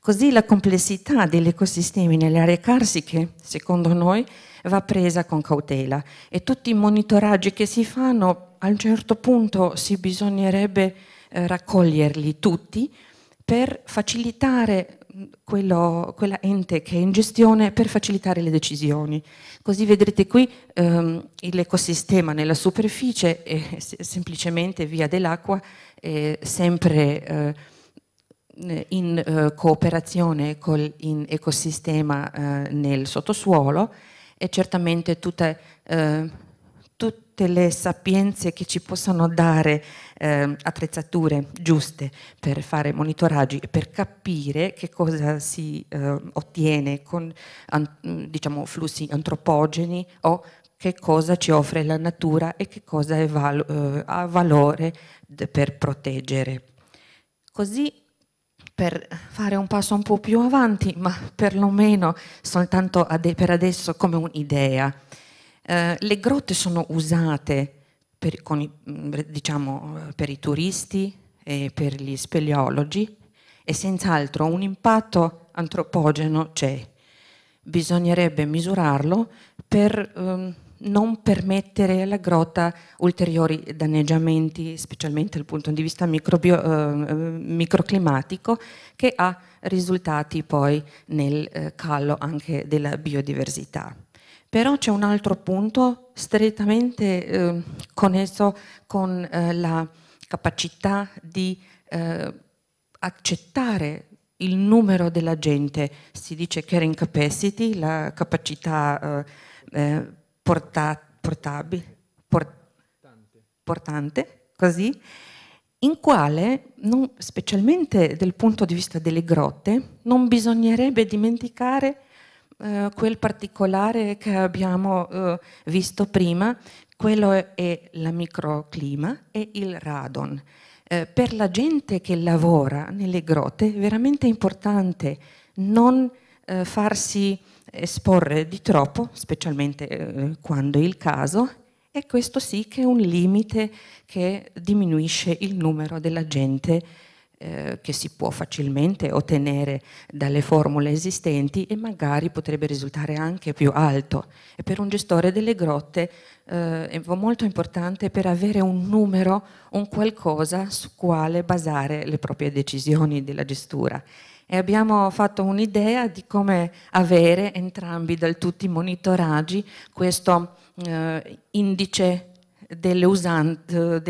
Così la complessità degli ecosistemi nelle aree carsiche, secondo noi, va presa con cautela e tutti i monitoraggi che si fanno a un certo punto si bisognerebbe eh, raccoglierli tutti per facilitare mm, quello, quella ente che è in gestione per facilitare le decisioni. Così vedrete qui ehm, l'ecosistema nella superficie è semplicemente via dell'acqua è eh, sempre eh, eh, in eh, cooperazione con l'ecosistema eh, nel sottosuolo e certamente tutte, eh, tutte, le sapienze che ci possono dare eh, attrezzature giuste per fare monitoraggi e per capire che cosa si eh, ottiene con an, diciamo, flussi antropogeni o che cosa ci offre la natura e che cosa val ha valore per proteggere. Così per fare un passo un po' più avanti, ma perlomeno soltanto ade- per adesso come un'idea. Eh, le grotte sono usate per, i, mm, diciamo, per i turisti e per gli speleologi e senz'altro un impatto antropogeno c'è. Bisognerebbe misurarlo per... Ehm, non permettere alla grotta ulteriori danneggiamenti, specialmente dal punto di vista microbio, eh, eh, microclimatico, che ha risultati poi nel eh, calo anche della biodiversità. Però c'è un altro punto strettamente eh, connesso con eh, la capacità di eh, accettare il numero della gente, si dice carrying capacity, la capacità eh, porta, portabile, por, portante, così, in quale, non, specialmente dal punto di vista delle grotte, non bisognerebbe dimenticare eh, quel particolare che abbiamo eh, visto prima, quello è la microclima e il radon. Eh, per la gente che lavora nelle grotte è veramente importante non eh, farsi esporre di troppo, specialmente eh, quando è il caso, e questo sì che è un limite che diminuisce il numero della gente eh, che si può facilmente ottenere dalle formule esistenti e magari potrebbe risultare anche più alto. E per un gestore delle grotte eh, è molto importante per avere un numero, un qualcosa su quale basare le proprie decisioni della gestura e abbiamo fatto un'idea di come avere entrambi dal tutti i monitoraggi questo eh, indice dell'uso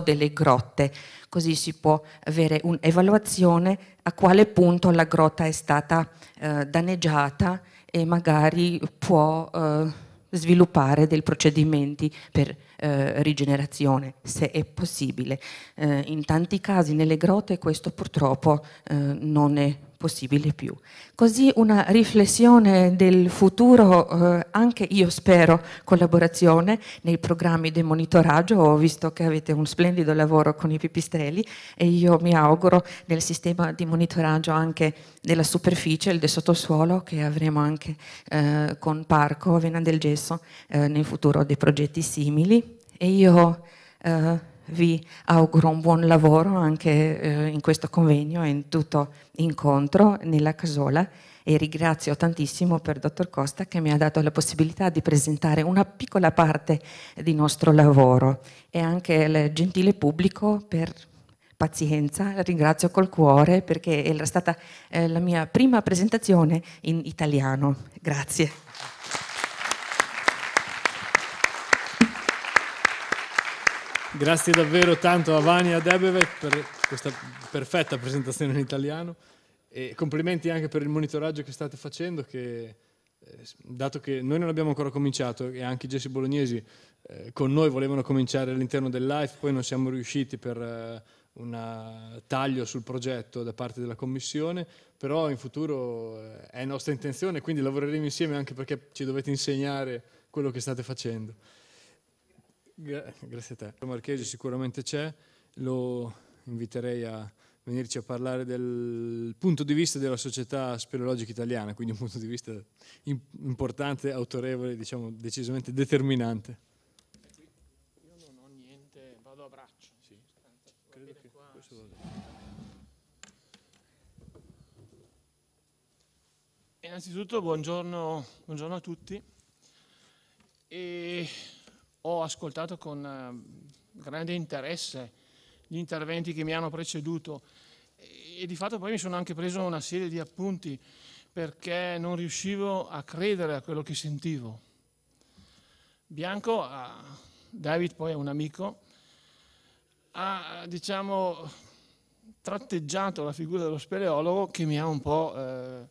delle grotte, così si può avere un'evaluazione a quale punto la grotta è stata eh, danneggiata e magari può... Eh, sviluppare dei procedimenti per eh, rigenerazione, se è possibile. Eh, in tanti casi nelle grotte questo purtroppo eh, non è possibile più. Così una riflessione del futuro, eh, anche io spero collaborazione nei programmi di monitoraggio, ho visto che avete un splendido lavoro con i pipistrelli e io mi auguro nel sistema di monitoraggio anche della superficie, del sottosuolo che avremo anche eh, con Parco, Vena del Gesso, eh, nel futuro dei progetti simili. E io... Eh, vi auguro un buon lavoro anche eh, in questo convegno e in tutto incontro nella Casola e ringrazio tantissimo per il dottor Costa che mi ha dato la possibilità di presentare una piccola parte di nostro lavoro e anche il gentile pubblico per pazienza, la ringrazio col cuore perché era stata eh, la mia prima presentazione in italiano. Grazie. Grazie davvero tanto a Vania Debevet per questa perfetta presentazione in italiano e complimenti anche per il monitoraggio che state facendo che eh, dato che noi non abbiamo ancora cominciato e anche i Gessi Bolognesi eh, con noi volevano cominciare all'interno del live, poi non siamo riusciti per eh, un taglio sul progetto da parte della Commissione, però in futuro eh, è nostra intenzione, quindi lavoreremo insieme anche perché ci dovete insegnare quello che state facendo. Gra grazie a te. Il Marchese sicuramente c'è, lo inviterei a venirci a parlare del punto di vista della società speleologica italiana, quindi un punto di vista importante, autorevole, diciamo decisamente determinante. Io non ho niente, vado a braccio. Sì. Credo che qua, questo sì. Innanzitutto buongiorno, buongiorno a tutti. E ho ascoltato con eh, grande interesse gli interventi che mi hanno preceduto e di fatto poi mi sono anche preso una serie di appunti perché non riuscivo a credere a quello che sentivo. Bianco, eh, David poi è un amico, ha diciamo, tratteggiato la figura dello speleologo che mi ha un po' eh,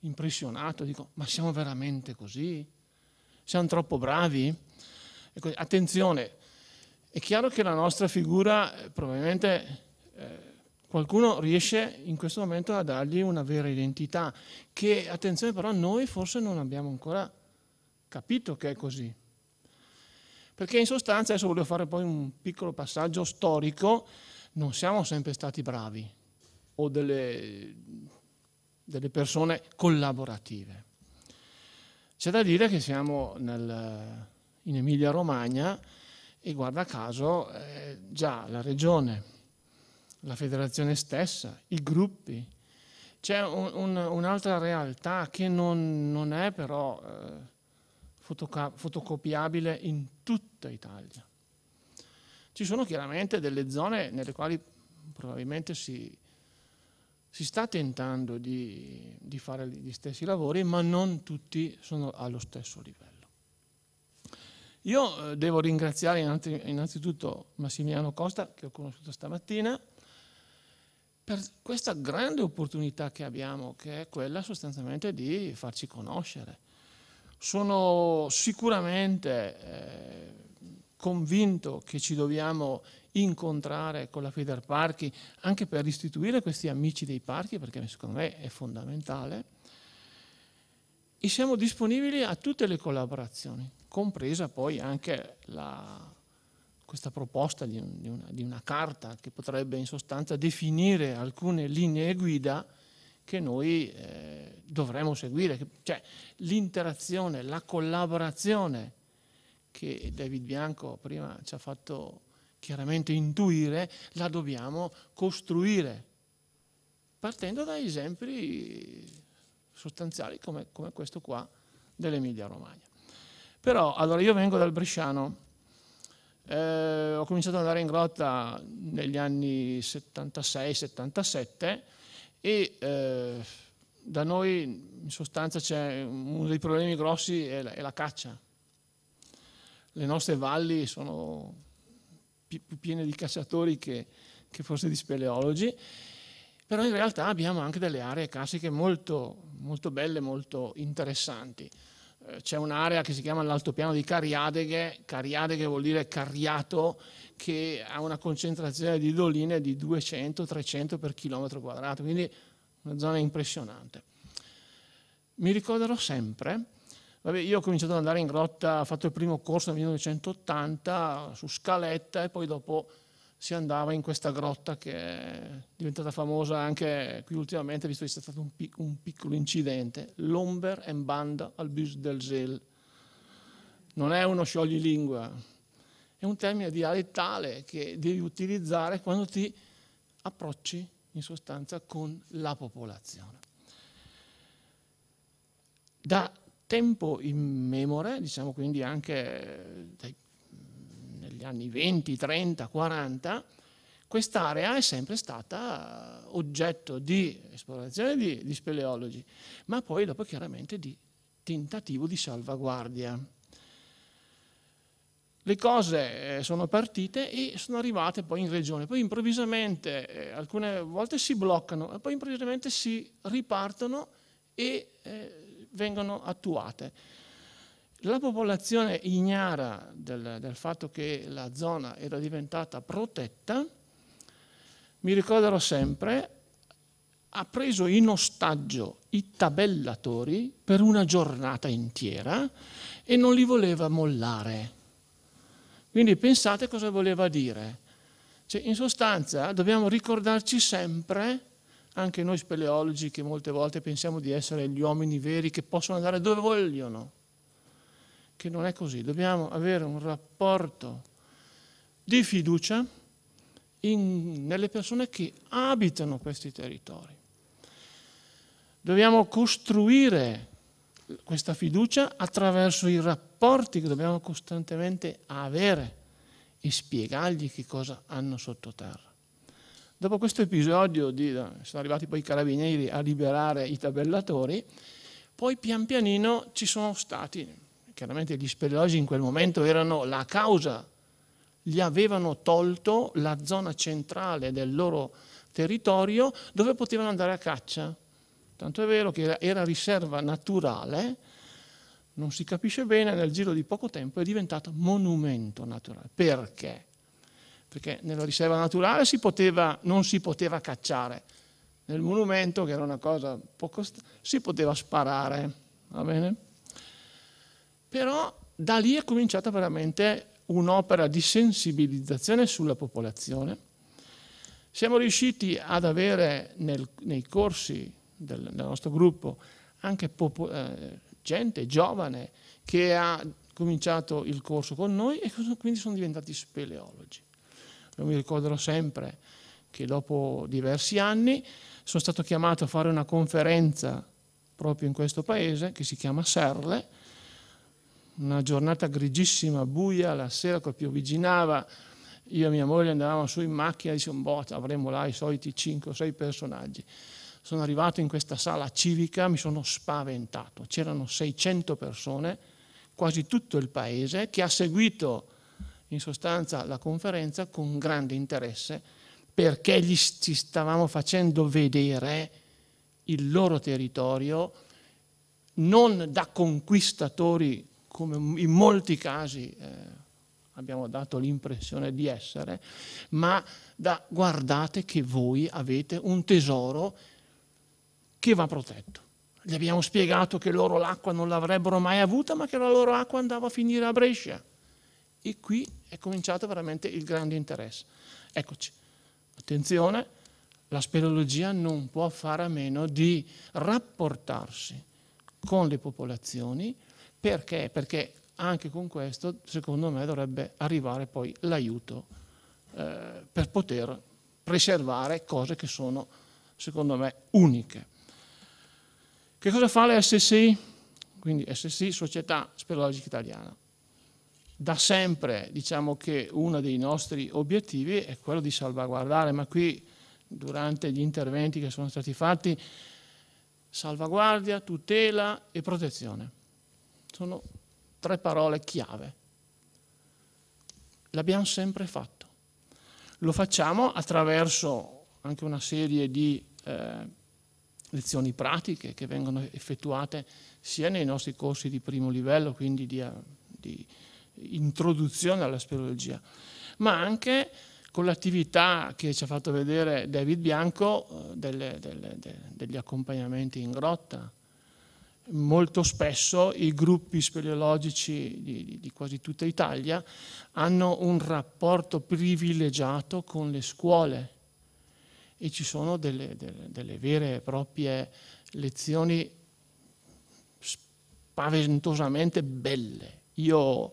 impressionato. Dico, ma siamo veramente così? Siamo troppo bravi? Ecco, attenzione, è chiaro che la nostra figura eh, probabilmente... Eh, qualcuno riesce in questo momento a dargli una vera identità, che attenzione però noi forse non abbiamo ancora capito che è così. Perché in sostanza, adesso voglio fare poi un piccolo passaggio storico, non siamo sempre stati bravi o delle, delle persone collaborative. C'è da dire che siamo nel in Emilia Romagna e guarda caso eh, già la regione, la federazione stessa, i gruppi. C'è un, un, un'altra realtà che non, non è però eh, fotoca- fotocopiabile in tutta Italia. Ci sono chiaramente delle zone nelle quali probabilmente si, si sta tentando di, di fare gli stessi lavori, ma non tutti sono allo stesso livello. Io eh, devo ringraziare innanzitutto Massimiliano Costa, che ho conosciuto stamattina, per questa grande opportunità che abbiamo, che è quella sostanzialmente di farci conoscere. Sono sicuramente eh, convinto che ci dobbiamo incontrare con la Federparchi anche per restituire questi amici dei parchi, perché secondo me è fondamentale e siamo disponibili a tutte le collaborazioni, compresa poi anche la, questa proposta di, un, di, una, di, una, carta che potrebbe in sostanza definire alcune linee guida che noi eh, dovremo seguire, cioè l'interazione, la collaborazione che David Bianco prima ci ha fatto chiaramente intuire, la dobbiamo costruire, partendo da esempi sostanziali come, come questo qua dell'Emilia Romagna. Però, allora, io vengo dal Bresciano, eh, ho cominciato ad andare in grotta negli anni 76-77 e eh, da noi in sostanza c'è uno dei problemi grossi è la, è la caccia. Le nostre valli sono più piene di cacciatori che, che forse di speleologi però in realtà abbiamo anche delle aree carsiche molto, molto belle, molto interessanti. Eh, c'è un'area che si chiama l'altopiano di Cariadeghe, Cariadeghe vuol dire carriato, che ha una concentrazione di doline di 200-300 per chilometro quadrato, quindi una zona impressionante. Mi ricorderò sempre, vabbè, io ho cominciato ad andare in grotta, ho fatto il primo corso nel 1980 su scaletta e poi dopo si andava in questa grotta che è diventata famosa anche qui ultimamente, visto che c'è stato un, pic un piccolo incidente, l'Omber en Banda al Bus del Zel. Non è uno scioglilingua, è un termine dialettale che devi utilizzare quando ti approcci in sostanza con la popolazione. Da tempo immemore, diciamo quindi anche dai negli anni 20, 30, 40, quest'area è sempre stata oggetto di esplorazione di, di speleologi, ma poi dopo chiaramente di tentativo di salvaguardia. Le cose eh, sono partite e sono arrivate poi in regione, poi improvvisamente eh, alcune volte si bloccano, e poi improvvisamente si ripartono e eh, vengono attuate. La popolazione ignara del, del, fatto che la zona era diventata protetta, mi ricorderò sempre, ha preso in ostaggio i tabellatori per una giornata intera e non li voleva mollare. Quindi pensate cosa voleva dire. Cioè, in sostanza dobbiamo ricordarci sempre anche noi speleologi che molte volte pensiamo di essere gli uomini veri che possono andare dove vogliono, che non è così. Dobbiamo avere un rapporto di fiducia in, nelle persone che abitano questi territori. Dobbiamo costruire questa fiducia attraverso i rapporti che dobbiamo costantemente avere e spiegargli che cosa hanno sottoterra. Dopo questo episodio di, eh, sono arrivati poi i carabinieri a liberare i tabellatori, poi pian pianino ci sono stati chiaramente gli speleologi in quel momento erano la causa, gli avevano tolto la zona centrale del loro territorio dove potevano andare a caccia. Tanto è vero che era riserva naturale, non si capisce bene, nel giro di poco tempo è diventata monumento naturale. Perché? Perché nella riserva naturale si poteva, non si poteva cacciare, nel monumento, che era una cosa poco... si poteva sparare, va bene? Però da lì è cominciata veramente un'opera di sensibilizzazione sulla popolazione. Siamo riusciti ad avere nel, nei corsi del, del, nostro gruppo anche eh, gente giovane che ha cominciato il corso con noi e quindi sono diventati speleologi. Io mi ricorderò sempre che dopo diversi anni sono stato chiamato a fare una conferenza proprio in questo paese che si chiama Serle, una giornata grigissima, buia, la sera col piovigginava, io e mia moglie andavamo su in macchina e dicevamo, boh, avremo là i soliti 5 o 6 personaggi. Sono arrivato in questa sala civica, mi sono spaventato, c'erano 600 persone, quasi tutto il paese, che ha seguito in sostanza la conferenza con grande interesse perché gli, ci stavamo facendo vedere il loro territorio non da conquistatori come in molti casi eh, abbiamo dato l'impressione di essere, ma da guardate che voi avete un tesoro che va protetto. Gli abbiamo spiegato che loro l'acqua non l'avrebbero mai avuta, ma che la loro acqua andava a finire a Brescia. E qui è cominciato veramente il grande interesse. Eccoci, attenzione, la speleologia non può fare a meno di rapportarsi con le popolazioni, perché? Perché anche con questo, secondo me, dovrebbe arrivare poi l'aiuto eh, per poter preservare cose che sono, secondo me, uniche. Che cosa fa l'SSI? Quindi SSI, Società Speleologica Italiana. Da sempre diciamo che uno dei nostri obiettivi è quello di salvaguardare, ma qui durante gli interventi che sono stati fatti, salvaguardia, tutela e protezione sono tre parole chiave. L'abbiamo sempre fatto. Lo facciamo attraverso anche una serie di eh, lezioni pratiche che vengono effettuate sia nei nostri corsi di primo livello, quindi di, eh, di introduzione alla speleologia, ma anche con l'attività che ci ha fatto vedere David Bianco eh, delle, delle, degli accompagnamenti in grotta, molto spesso i gruppi speleologici di, di, di, quasi tutta Italia hanno un rapporto privilegiato con le scuole e ci sono delle, delle, delle vere e proprie lezioni spaventosamente belle. Io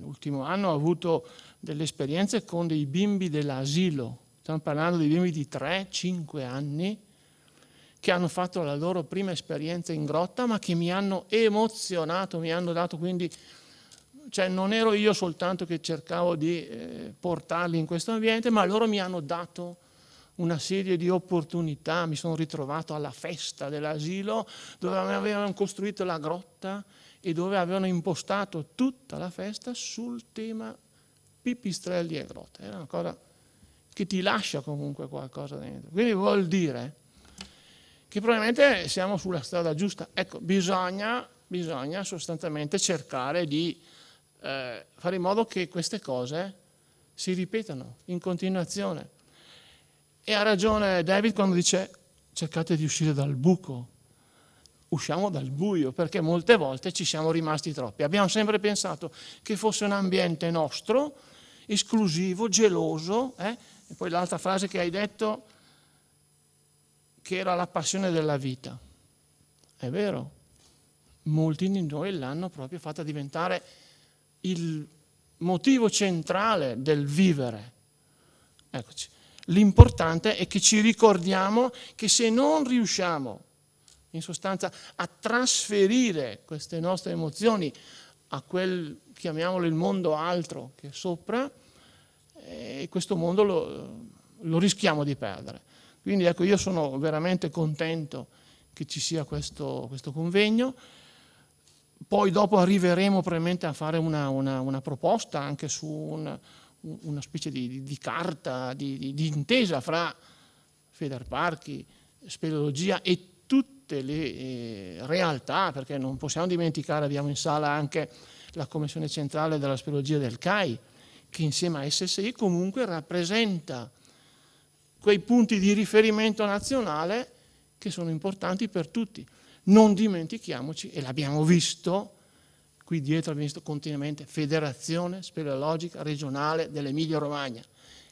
l'ultimo anno ho avuto delle esperienze con dei bimbi dell'asilo, stiamo parlando di bimbi di 3-5 anni, che hanno fatto la loro prima esperienza in grotta, ma che mi hanno emozionato, mi hanno dato quindi... Cioè non ero io soltanto che cercavo di eh, portarli in questo ambiente, ma loro mi hanno dato una serie di opportunità, mi sono ritrovato alla festa dell'asilo dove avevano costruito la grotta e dove avevano impostato tutta la festa sul tema pipistrelli e grotta. Era una cosa che ti lascia comunque qualcosa dentro. Quindi vuol dire che probabilmente siamo sulla strada giusta. Ecco, bisogna, bisogna sostanzialmente cercare di eh, fare in modo che queste cose si ripetano in continuazione. E ha ragione David quando dice cercate di uscire dal buco, usciamo dal buio, perché molte volte ci siamo rimasti troppi. Abbiamo sempre pensato che fosse un ambiente nostro, esclusivo, geloso. Eh? E poi l'altra frase che hai detto, che era la passione della vita. È vero, molti di noi l'hanno proprio fatta diventare il motivo centrale del vivere. Eccoci. L'importante è che ci ricordiamo che se non riusciamo, in sostanza, a trasferire queste nostre emozioni a quel, chiamiamolo il mondo altro che è sopra, eh, questo mondo lo, lo rischiamo di perdere. Quindi ecco, io sono veramente contento che ci sia questo, questo convegno. Poi dopo arriveremo probabilmente a fare una, una, una proposta anche su un, una specie di, di, di carta, di, di, intesa fra Federparchi, speleologia e tutte le eh, realtà, perché non possiamo dimenticare, abbiamo in sala anche la Commissione Centrale della Speleologia del CAI, che insieme a SSI comunque rappresenta quei punti di riferimento nazionale che sono importanti per tutti. Non dimentichiamoci, e l'abbiamo visto, qui dietro abbiamo visto continuamente Federazione Speleologica Regionale dell'Emilia Romagna.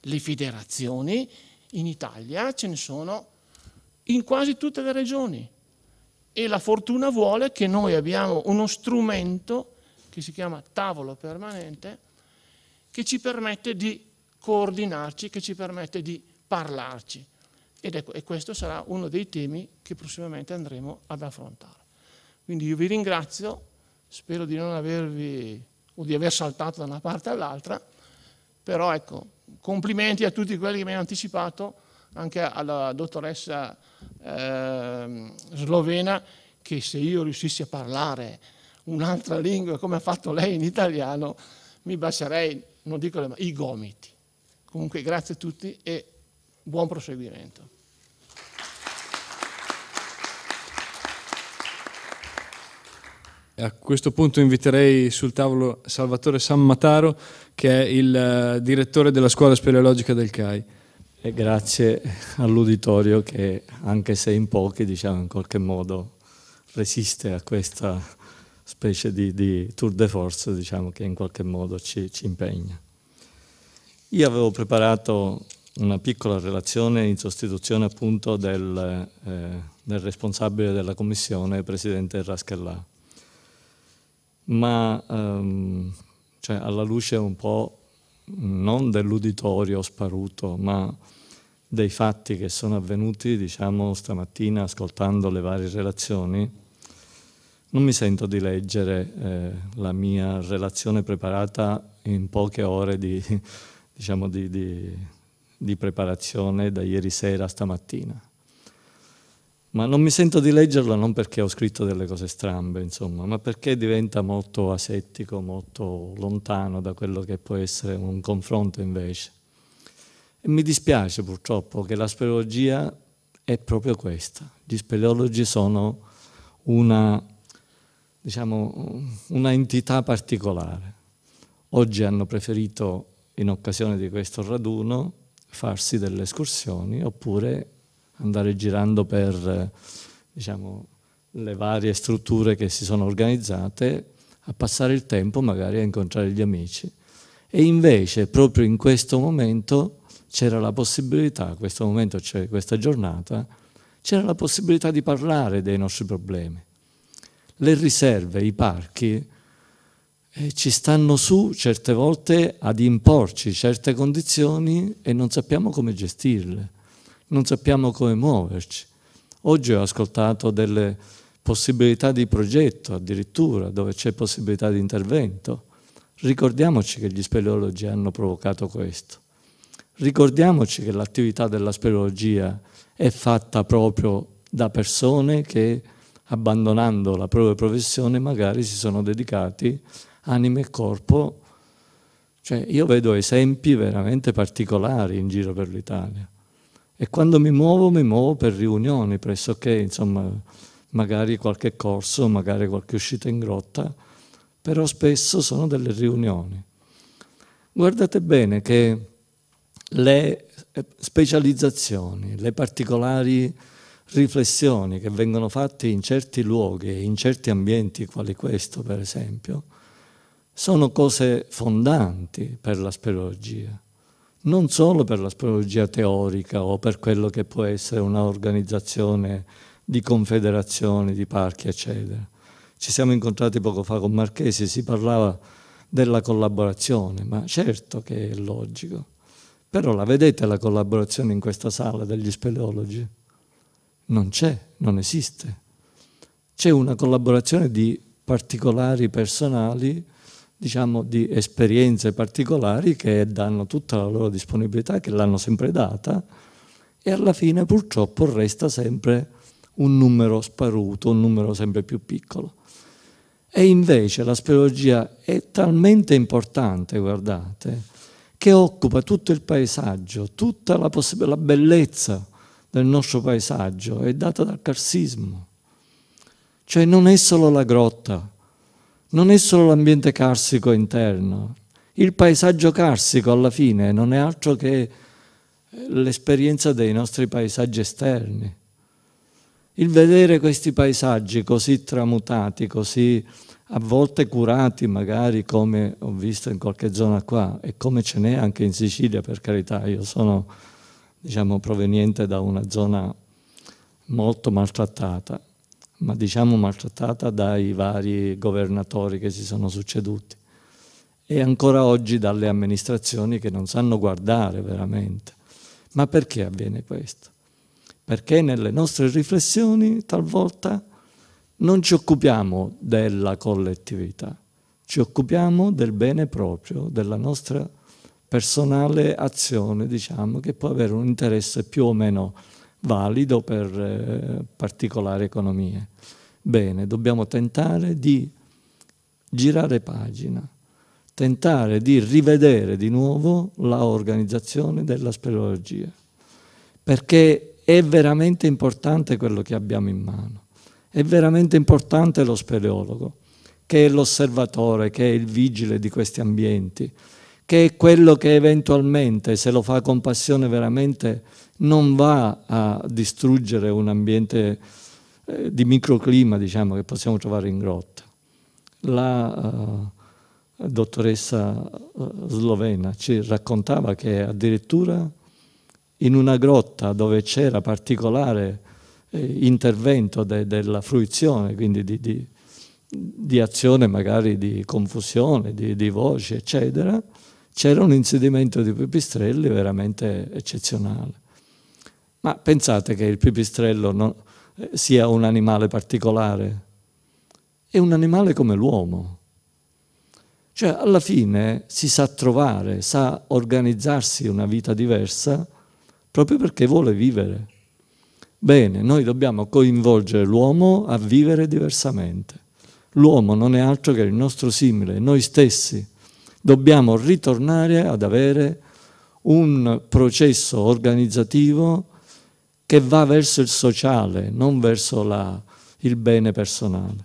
Le federazioni in Italia ce ne sono in quasi tutte le regioni e la fortuna vuole che noi abbiamo uno strumento che si chiama tavolo permanente che ci permette di coordinarci, che ci permette di parlarci. Ed ecco, e questo sarà uno dei temi che prossimamente andremo ad affrontare. Quindi io vi ringrazio, spero di non avervi o di aver saltato da una parte all'altra, però ecco, complimenti a tutti quelli che mi hanno anticipato, anche alla dottoressa eh, slovena, che se io riuscissi a parlare un'altra lingua come ha fatto lei in italiano, mi basterei, non dico le mani, i gomiti. Comunque grazie a tutti e Buon proseguimento. A questo punto inviterei sul tavolo Salvatore Sammataro, che è il eh, direttore della scuola speleologica del CAI. E grazie all'uditorio che, anche se in pochi, diciamo in qualche modo resiste a questa specie di, di tour de force diciamo, che in qualche modo ci, ci impegna. Io avevo preparato una piccola relazione in sostituzione appunto del, eh, del responsabile della commissione, Presidente Raschellà. Ma ehm, cioè, alla luce un po' non dell'uditorio sparuto, ma dei fatti che sono avvenuti, diciamo, stamattina ascoltando le varie relazioni, non mi sento di leggere eh, la mia relazione preparata in poche ore di, diciamo, di, di di preparazione da ieri sera a stamattina. Ma non mi sento di leggerlo non perché ho scritto delle cose strambe, insomma, ma perché diventa molto asettico, molto lontano da quello che può essere un confronto invece. E mi dispiace purtroppo che la speleologia è proprio questa. Gli speleologi sono una, diciamo, una entità particolare. Oggi hanno preferito, in occasione di questo raduno, farsi delle escursioni oppure andare girando per diciamo, le varie strutture che si sono organizzate a passare il tempo magari a incontrare gli amici. E invece proprio in questo momento c'era la possibilità, questo momento, cioè questa giornata, c'era la possibilità di parlare dei nostri problemi. Le riserve, i parchi, eh, ci stanno su certe volte ad imporci certe condizioni e non sappiamo come gestirle, non sappiamo come muoverci. Oggi ho ascoltato delle possibilità di progetto addirittura, dove c'è possibilità di intervento. Ricordiamoci che gli speleologi hanno provocato questo. Ricordiamoci che l'attività della speleologia è fatta proprio da persone che abbandonando la propria professione magari si sono dedicati anima e corpo. Cioè, io vedo esempi veramente particolari in giro per l'Italia. E quando mi muovo, mi muovo per riunioni, pressoché, insomma, magari qualche corso, magari qualche uscita in grotta, però spesso sono delle riunioni. Guardate bene che le eh, specializzazioni, le particolari riflessioni che vengono fatte in certi luoghi e in certi ambienti quali questo, per esempio, sono cose fondanti per la speleologia, non solo per la speleologia teorica o per quello che può essere un'organizzazione di confederazioni, di parchi, eccetera. Ci siamo incontrati poco fa con Marchesi, si parlava della collaborazione, ma certo che è logico. Però la vedete la collaborazione in questa sala degli speleologi? Non c'è, non esiste. C'è una collaborazione di particolari personali diciamo, di esperienze particolari che danno tutta la loro disponibilità, che l'hanno sempre data, e alla fine purtroppo resta sempre un numero sparuto, un numero sempre più piccolo. E invece la speleologia è talmente importante, guardate, che occupa tutto il paesaggio, tutta la, la bellezza del nostro paesaggio è data dal carsismo. Cioè non è solo la grotta, non è solo l'ambiente carsico interno, il paesaggio carsico alla fine non è altro che eh, l'esperienza dei nostri paesaggi esterni. Il vedere questi paesaggi così tramutati, così a volte curati magari come ho visto in qualche zona qua e come ce n'è anche in Sicilia per carità, io sono diciamo proveniente da una zona molto maltrattata ma diciamo maltrattata dai vari governatori che si sono succeduti e ancora oggi dalle amministrazioni che non sanno guardare veramente. Ma perché avviene questo? Perché nelle nostre riflessioni talvolta non ci occupiamo della collettività, ci occupiamo del bene proprio, della nostra personale azione, diciamo, che può avere un interesse più o meno valido per eh, particolari economie. Bene, dobbiamo tentare di girare pagina, tentare di rivedere di nuovo l'organizzazione della speleologia, perché è veramente importante quello che abbiamo in mano, è veramente importante lo speleologo, che è l'osservatore, che è il vigile di questi ambienti, che è quello che eventualmente, se lo fa con passione veramente, non va a distruggere un ambiente eh, di microclima diciamo, che possiamo trovare in grotta. La eh, dottoressa eh, slovena ci raccontava che addirittura in una grotta dove c'era particolare eh, intervento de della fruizione, quindi di, di, di, azione magari di confusione, di, di voci, eccetera, c'era un insedimento di pipistrelli veramente eccezionale. Ma pensate che il pipistrello non, eh, sia un animale particolare? È un animale come l'uomo. Cioè, alla fine si sa trovare, sa organizzarsi una vita diversa proprio perché vuole vivere. Bene, noi dobbiamo coinvolgere l'uomo a vivere diversamente. L'uomo non è altro che il nostro simile, noi stessi. Dobbiamo ritornare ad avere un processo organizzativo che va verso il sociale, non verso la, il bene personale.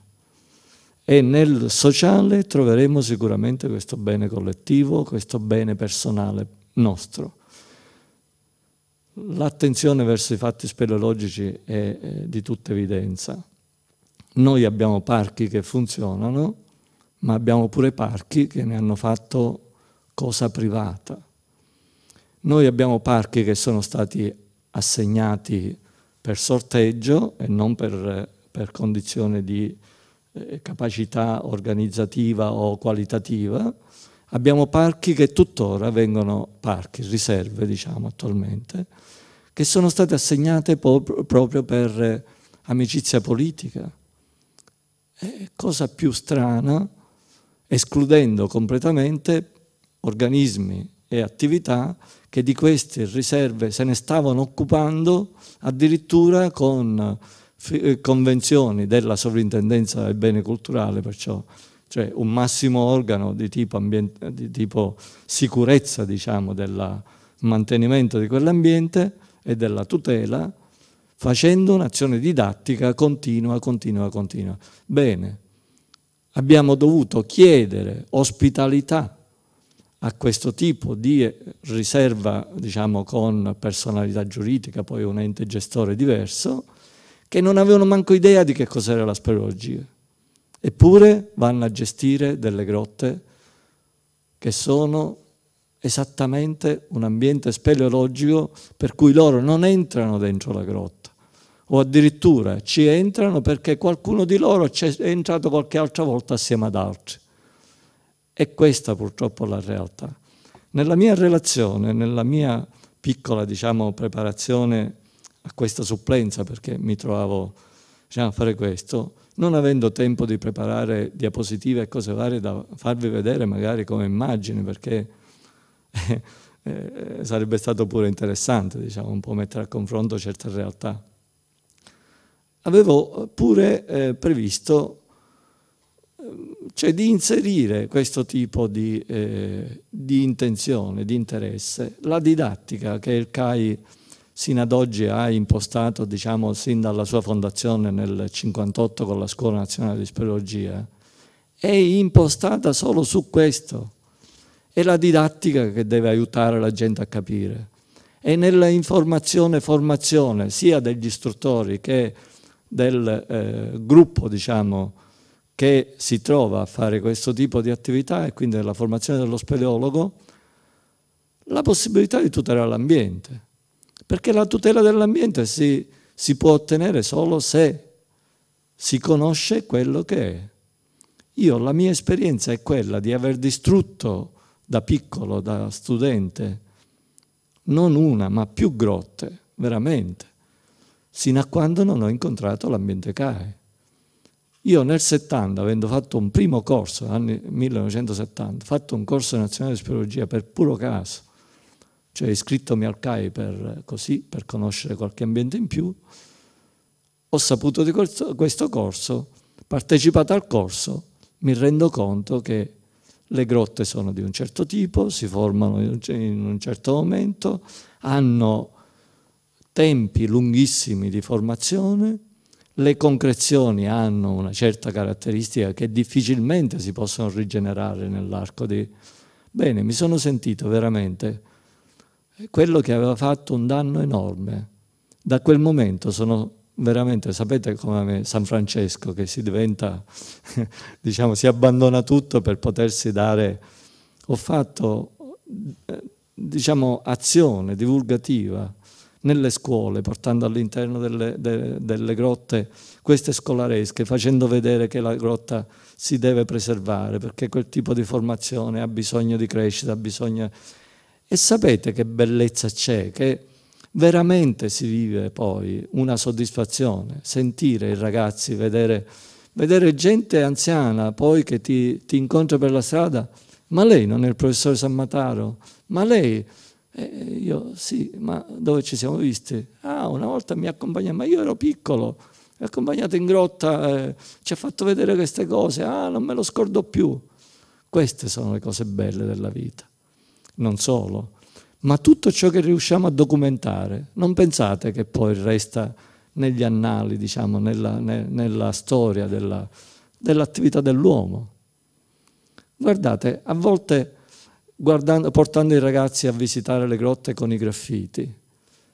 E nel sociale troveremo sicuramente questo bene collettivo, questo bene personale nostro. L'attenzione verso i fatti speleologici è di tutta evidenza. Noi abbiamo parchi che funzionano, ma abbiamo pure parchi che ne hanno fatto cosa privata. Noi abbiamo parchi che sono stati assegnati per sorteggio e non per, per condizione di eh, capacità organizzativa o qualitativa. Abbiamo parchi che tuttora vengono, parchi, riserve diciamo attualmente, che sono state assegnate proprio per eh, amicizia politica. E cosa più strana, escludendo completamente organismi e attività che di queste riserve se ne stavano occupando addirittura con eh, convenzioni della sovrintendenza del bene culturale, perciò cioè un massimo organo di tipo, di tipo sicurezza diciamo, del mantenimento di quell'ambiente e della tutela, facendo un'azione didattica continua, continua, continua. Bene, abbiamo dovuto chiedere ospitalità a questo tipo di riserva, diciamo, con personalità giuridica, poi un ente gestore diverso, che non avevano manco idea di che cos'era la speleologia. Eppure vanno a gestire delle grotte che sono esattamente un ambiente speleologico per cui loro non entrano dentro la grotta o addirittura ci entrano perché qualcuno di loro è entrato qualche altra volta assieme ad altri. È questa purtroppo la realtà. Nella mia relazione, nella mia piccola diciamo, preparazione a questa supplenza, perché mi trovavo diciamo, a fare questo, non avendo tempo di preparare diapositive e cose varie da farvi vedere magari come immagini, perché eh, eh, sarebbe stato pure interessante diciamo, un po' mettere a confronto certe realtà. Avevo pure eh, previsto cioè di inserire questo tipo di, eh, di, intenzione, di interesse. La didattica che il CAI sino ad oggi ha impostato, diciamo, sin dalla sua fondazione nel 1958 con la Scuola Nazionale di Speleologia, è impostata solo su questo. È la didattica che deve aiutare la gente a capire. È nella informazione e formazione sia degli istruttori che del eh, gruppo, diciamo, che si trova a fare questo tipo di attività e quindi nella formazione dello speleologo la possibilità di tutelare l'ambiente, perché la tutela dell'ambiente si, si può ottenere solo se si conosce quello che è. Io la mia esperienza è quella di aver distrutto da piccolo, da studente, non una, ma più grotte, veramente, sino a quando non ho incontrato l'ambiente CAE. Io nel 70, avendo fatto un primo corso, anni 1970, fatto un corso nazionale di speleologia per puro caso, cioè iscrittomi al CAI per, così, per conoscere qualche ambiente in più, ho saputo di questo corso, partecipato al corso, mi rendo conto che le grotte sono di un certo tipo, si formano in un certo momento, hanno tempi lunghissimi di formazione, le concrezioni hanno una certa caratteristica che difficilmente si possono rigenerare nell'arco di... Bene, mi sono sentito veramente quello che aveva fatto un danno enorme. Da quel momento sono veramente, sapete come me, San Francesco che si diventa, diciamo, si abbandona tutto per potersi dare... Ho fatto, eh, diciamo, azione divulgativa nelle scuole, portando all'interno delle, de, delle, grotte queste scolaresche, facendo vedere che la grotta si deve preservare, perché quel tipo di formazione ha bisogno di crescita, ha bisogno... E sapete che bellezza c'è, che veramente si vive poi una soddisfazione, sentire i ragazzi, vedere, vedere gente anziana poi che ti, ti incontra per la strada, ma lei non è il professor Sammataro, ma lei e io sì, ma dove ci siamo visti? Ah, una volta mi ha ma io ero piccolo, mi ha accompagnato in grotta, eh, ci ha fatto vedere queste cose, ah, non me lo scordo più. Queste sono le cose belle della vita, non solo, ma tutto ciò che riusciamo a documentare, non pensate che poi resta negli annali, diciamo, nella, ne, nella storia della, dell'attività dell'uomo. Guardate, a volte guardando, portando i ragazzi a visitare le grotte con i graffiti.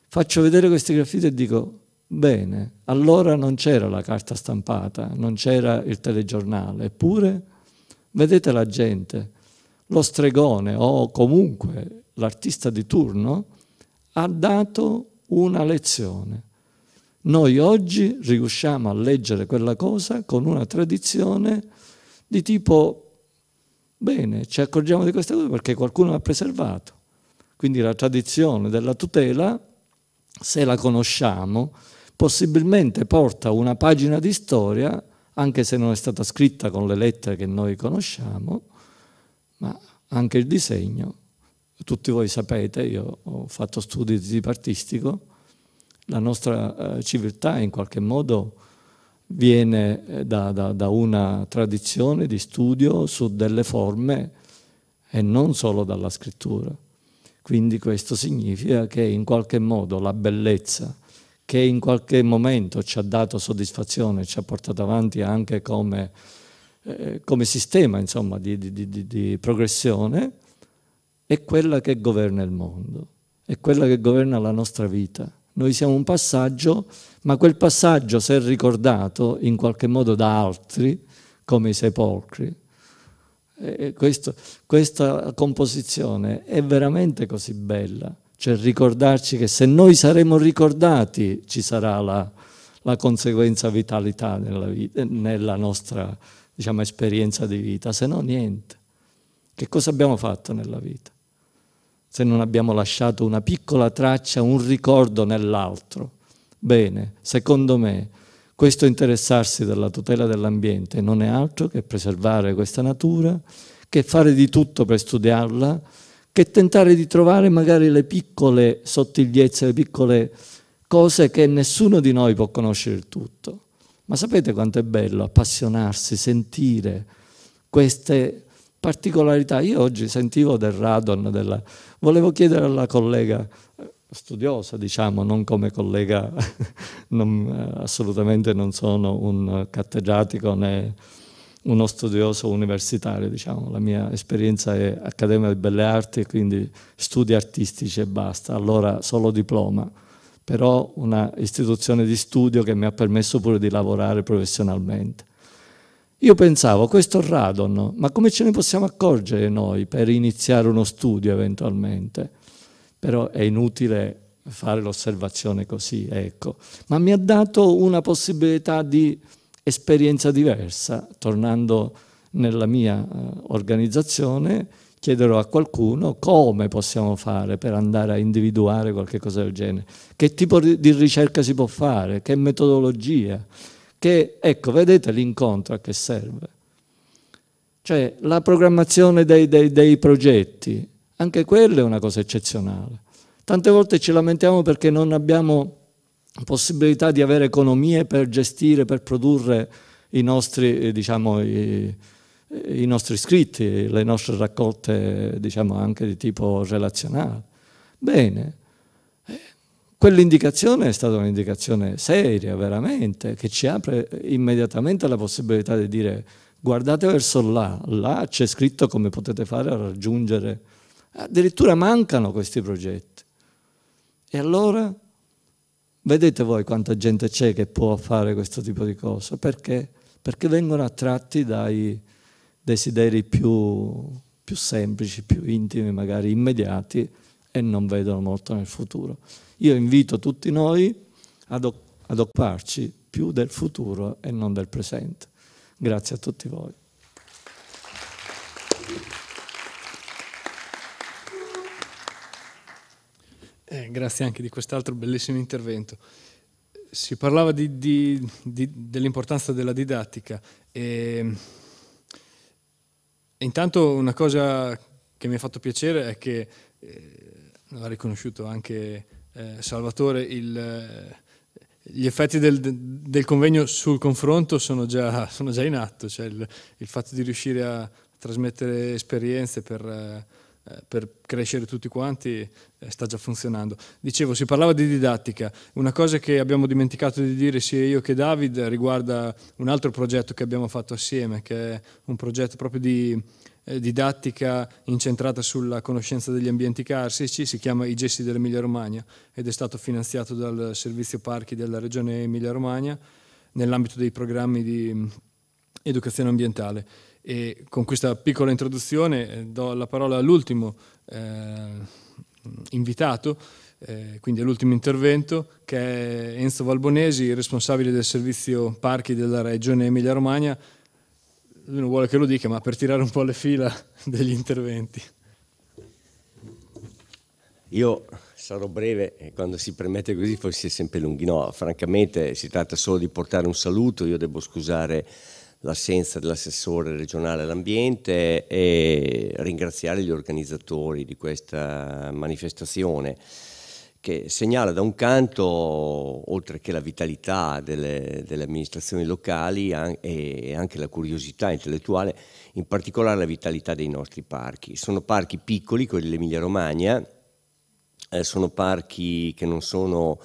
Faccio vedere questi graffiti e dico, bene, allora non c'era la carta stampata, non c'era il telegiornale, eppure vedete la gente, lo stregone o comunque l'artista di turno ha dato una lezione. Noi oggi riusciamo a leggere quella cosa con una tradizione di tipo Bene, ci accorgiamo di queste cose perché qualcuno ha preservato. Quindi la tradizione della tutela, se la conosciamo, possibilmente porta una pagina di storia, anche se non è stata scritta con le lettere che noi conosciamo, ma anche il disegno. Tutti voi sapete, io ho fatto studi di tipo artistico, la nostra eh, civiltà in qualche modo viene eh, da, da, da, una tradizione di studio su delle forme e non solo dalla scrittura. Quindi questo significa che in qualche modo la bellezza che in qualche momento ci ha dato soddisfazione, ci ha portato avanti anche come, eh, come sistema insomma, di, di, di, di progressione, è quella che governa il mondo, è quella che governa la nostra vita noi siamo un passaggio, ma quel passaggio, se ricordato in qualche modo da altri, come i sepolcri, questo, questa composizione è veramente così bella, cioè ricordarci che se noi saremo ricordati ci sarà la, la conseguenza vitalità nella, vita, nella nostra diciamo, esperienza di vita, se no niente. Che cosa abbiamo fatto nella vita? se non abbiamo lasciato una piccola traccia, un ricordo nell'altro. Bene, secondo me questo interessarsi della tutela dell'ambiente non è altro che preservare questa natura, che fare di tutto per studiarla, che tentare di trovare magari le piccole sottigliezze, le piccole cose che nessuno di noi può conoscere il tutto. Ma sapete quanto è bello appassionarsi, sentire queste particolarità. Io oggi sentivo del radon, della... volevo chiedere alla collega eh, studiosa, diciamo, non come collega, non, eh, assolutamente non sono un cattedratico né uno studioso universitario, diciamo. la mia esperienza è Accademia di Belle Arti, quindi studi artistici e basta, allora solo diploma, però una istituzione di studio che mi ha permesso pure di lavorare professionalmente. Io pensavo, questo radon, ma come ce ne possiamo accorgere noi per iniziare uno studio eventualmente? Però è inutile fare l'osservazione così, ecco. Ma mi ha dato una possibilità di esperienza diversa. Tornando nella mia eh, organizzazione, chiederò a qualcuno come possiamo fare per andare a individuare qualche cosa del genere, che tipo di ricerca si può fare, che metodologia che, ecco, vedete l'incontro a che serve. Cioè la programmazione dei, dei, dei progetti, anche quella è una cosa eccezionale. Tante volte ci lamentiamo perché non abbiamo possibilità di avere economie per gestire, per produrre i nostri, eh, diciamo, i, i nostri iscritti, le nostre raccolte, diciamo, anche di tipo relazionale. Bene, Quell'indicazione è stata un'indicazione seria, veramente, che ci apre immediatamente la possibilità di dire guardate verso là, là c'è scritto come potete fare a raggiungere. Addirittura mancano questi progetti. E allora vedete voi quanta gente c'è che può fare questo tipo di cose. Perché? Perché vengono attratti dai desideri più, più semplici, più intimi, magari immediati, e non vedono molto nel futuro. Io invito tutti noi ad, ad occuparci più del futuro e non del presente. Grazie a tutti voi. Eh, grazie anche di quest'altro bellissimo intervento. Si parlava dell'importanza della didattica e, ehm, e, intanto una cosa che mi ha fatto piacere è che, eh, l'ha riconosciuto anche eh, Salvatore, il, eh, gli effetti del, del, convegno sul confronto sono già, sono già in atto, cioè il, il, fatto di riuscire a trasmettere esperienze per, eh, eh, per crescere tutti quanti eh, sta già funzionando. Dicevo, si parlava di didattica, una cosa che abbiamo dimenticato di dire sia io che David riguarda un altro progetto che abbiamo fatto assieme, che è un progetto proprio di eh, didattica incentrata sulla conoscenza degli ambienti carsici, si chiama I gesti dell'Emilia Romagna ed è stato finanziato dal Servizio Parchi della Regione Emilia Romagna nell'ambito dei programmi di mm, educazione ambientale. E con questa piccola introduzione eh, do la parola all'ultimo eh, invitato, eh, quindi all'ultimo intervento, che è Enzo Valbonesi, responsabile del Servizio Parchi della Regione Emilia Romagna lui non vuole che lo dica, ma per tirare un po' le fila degli interventi. Io sarò breve, quando si permette così forse è sempre lunghi. No, francamente si tratta solo di portare un saluto, io devo scusare l'assenza dell'assessore regionale all'ambiente e ringraziare gli organizzatori di questa manifestazione che segnala da un canto, oltre che la vitalità delle, delle amministrazioni locali an e anche la curiosità intellettuale, in particolare la vitalità dei nostri parchi. Sono parchi piccoli, quelli dell'Emilia Romagna, eh, sono parchi che non sono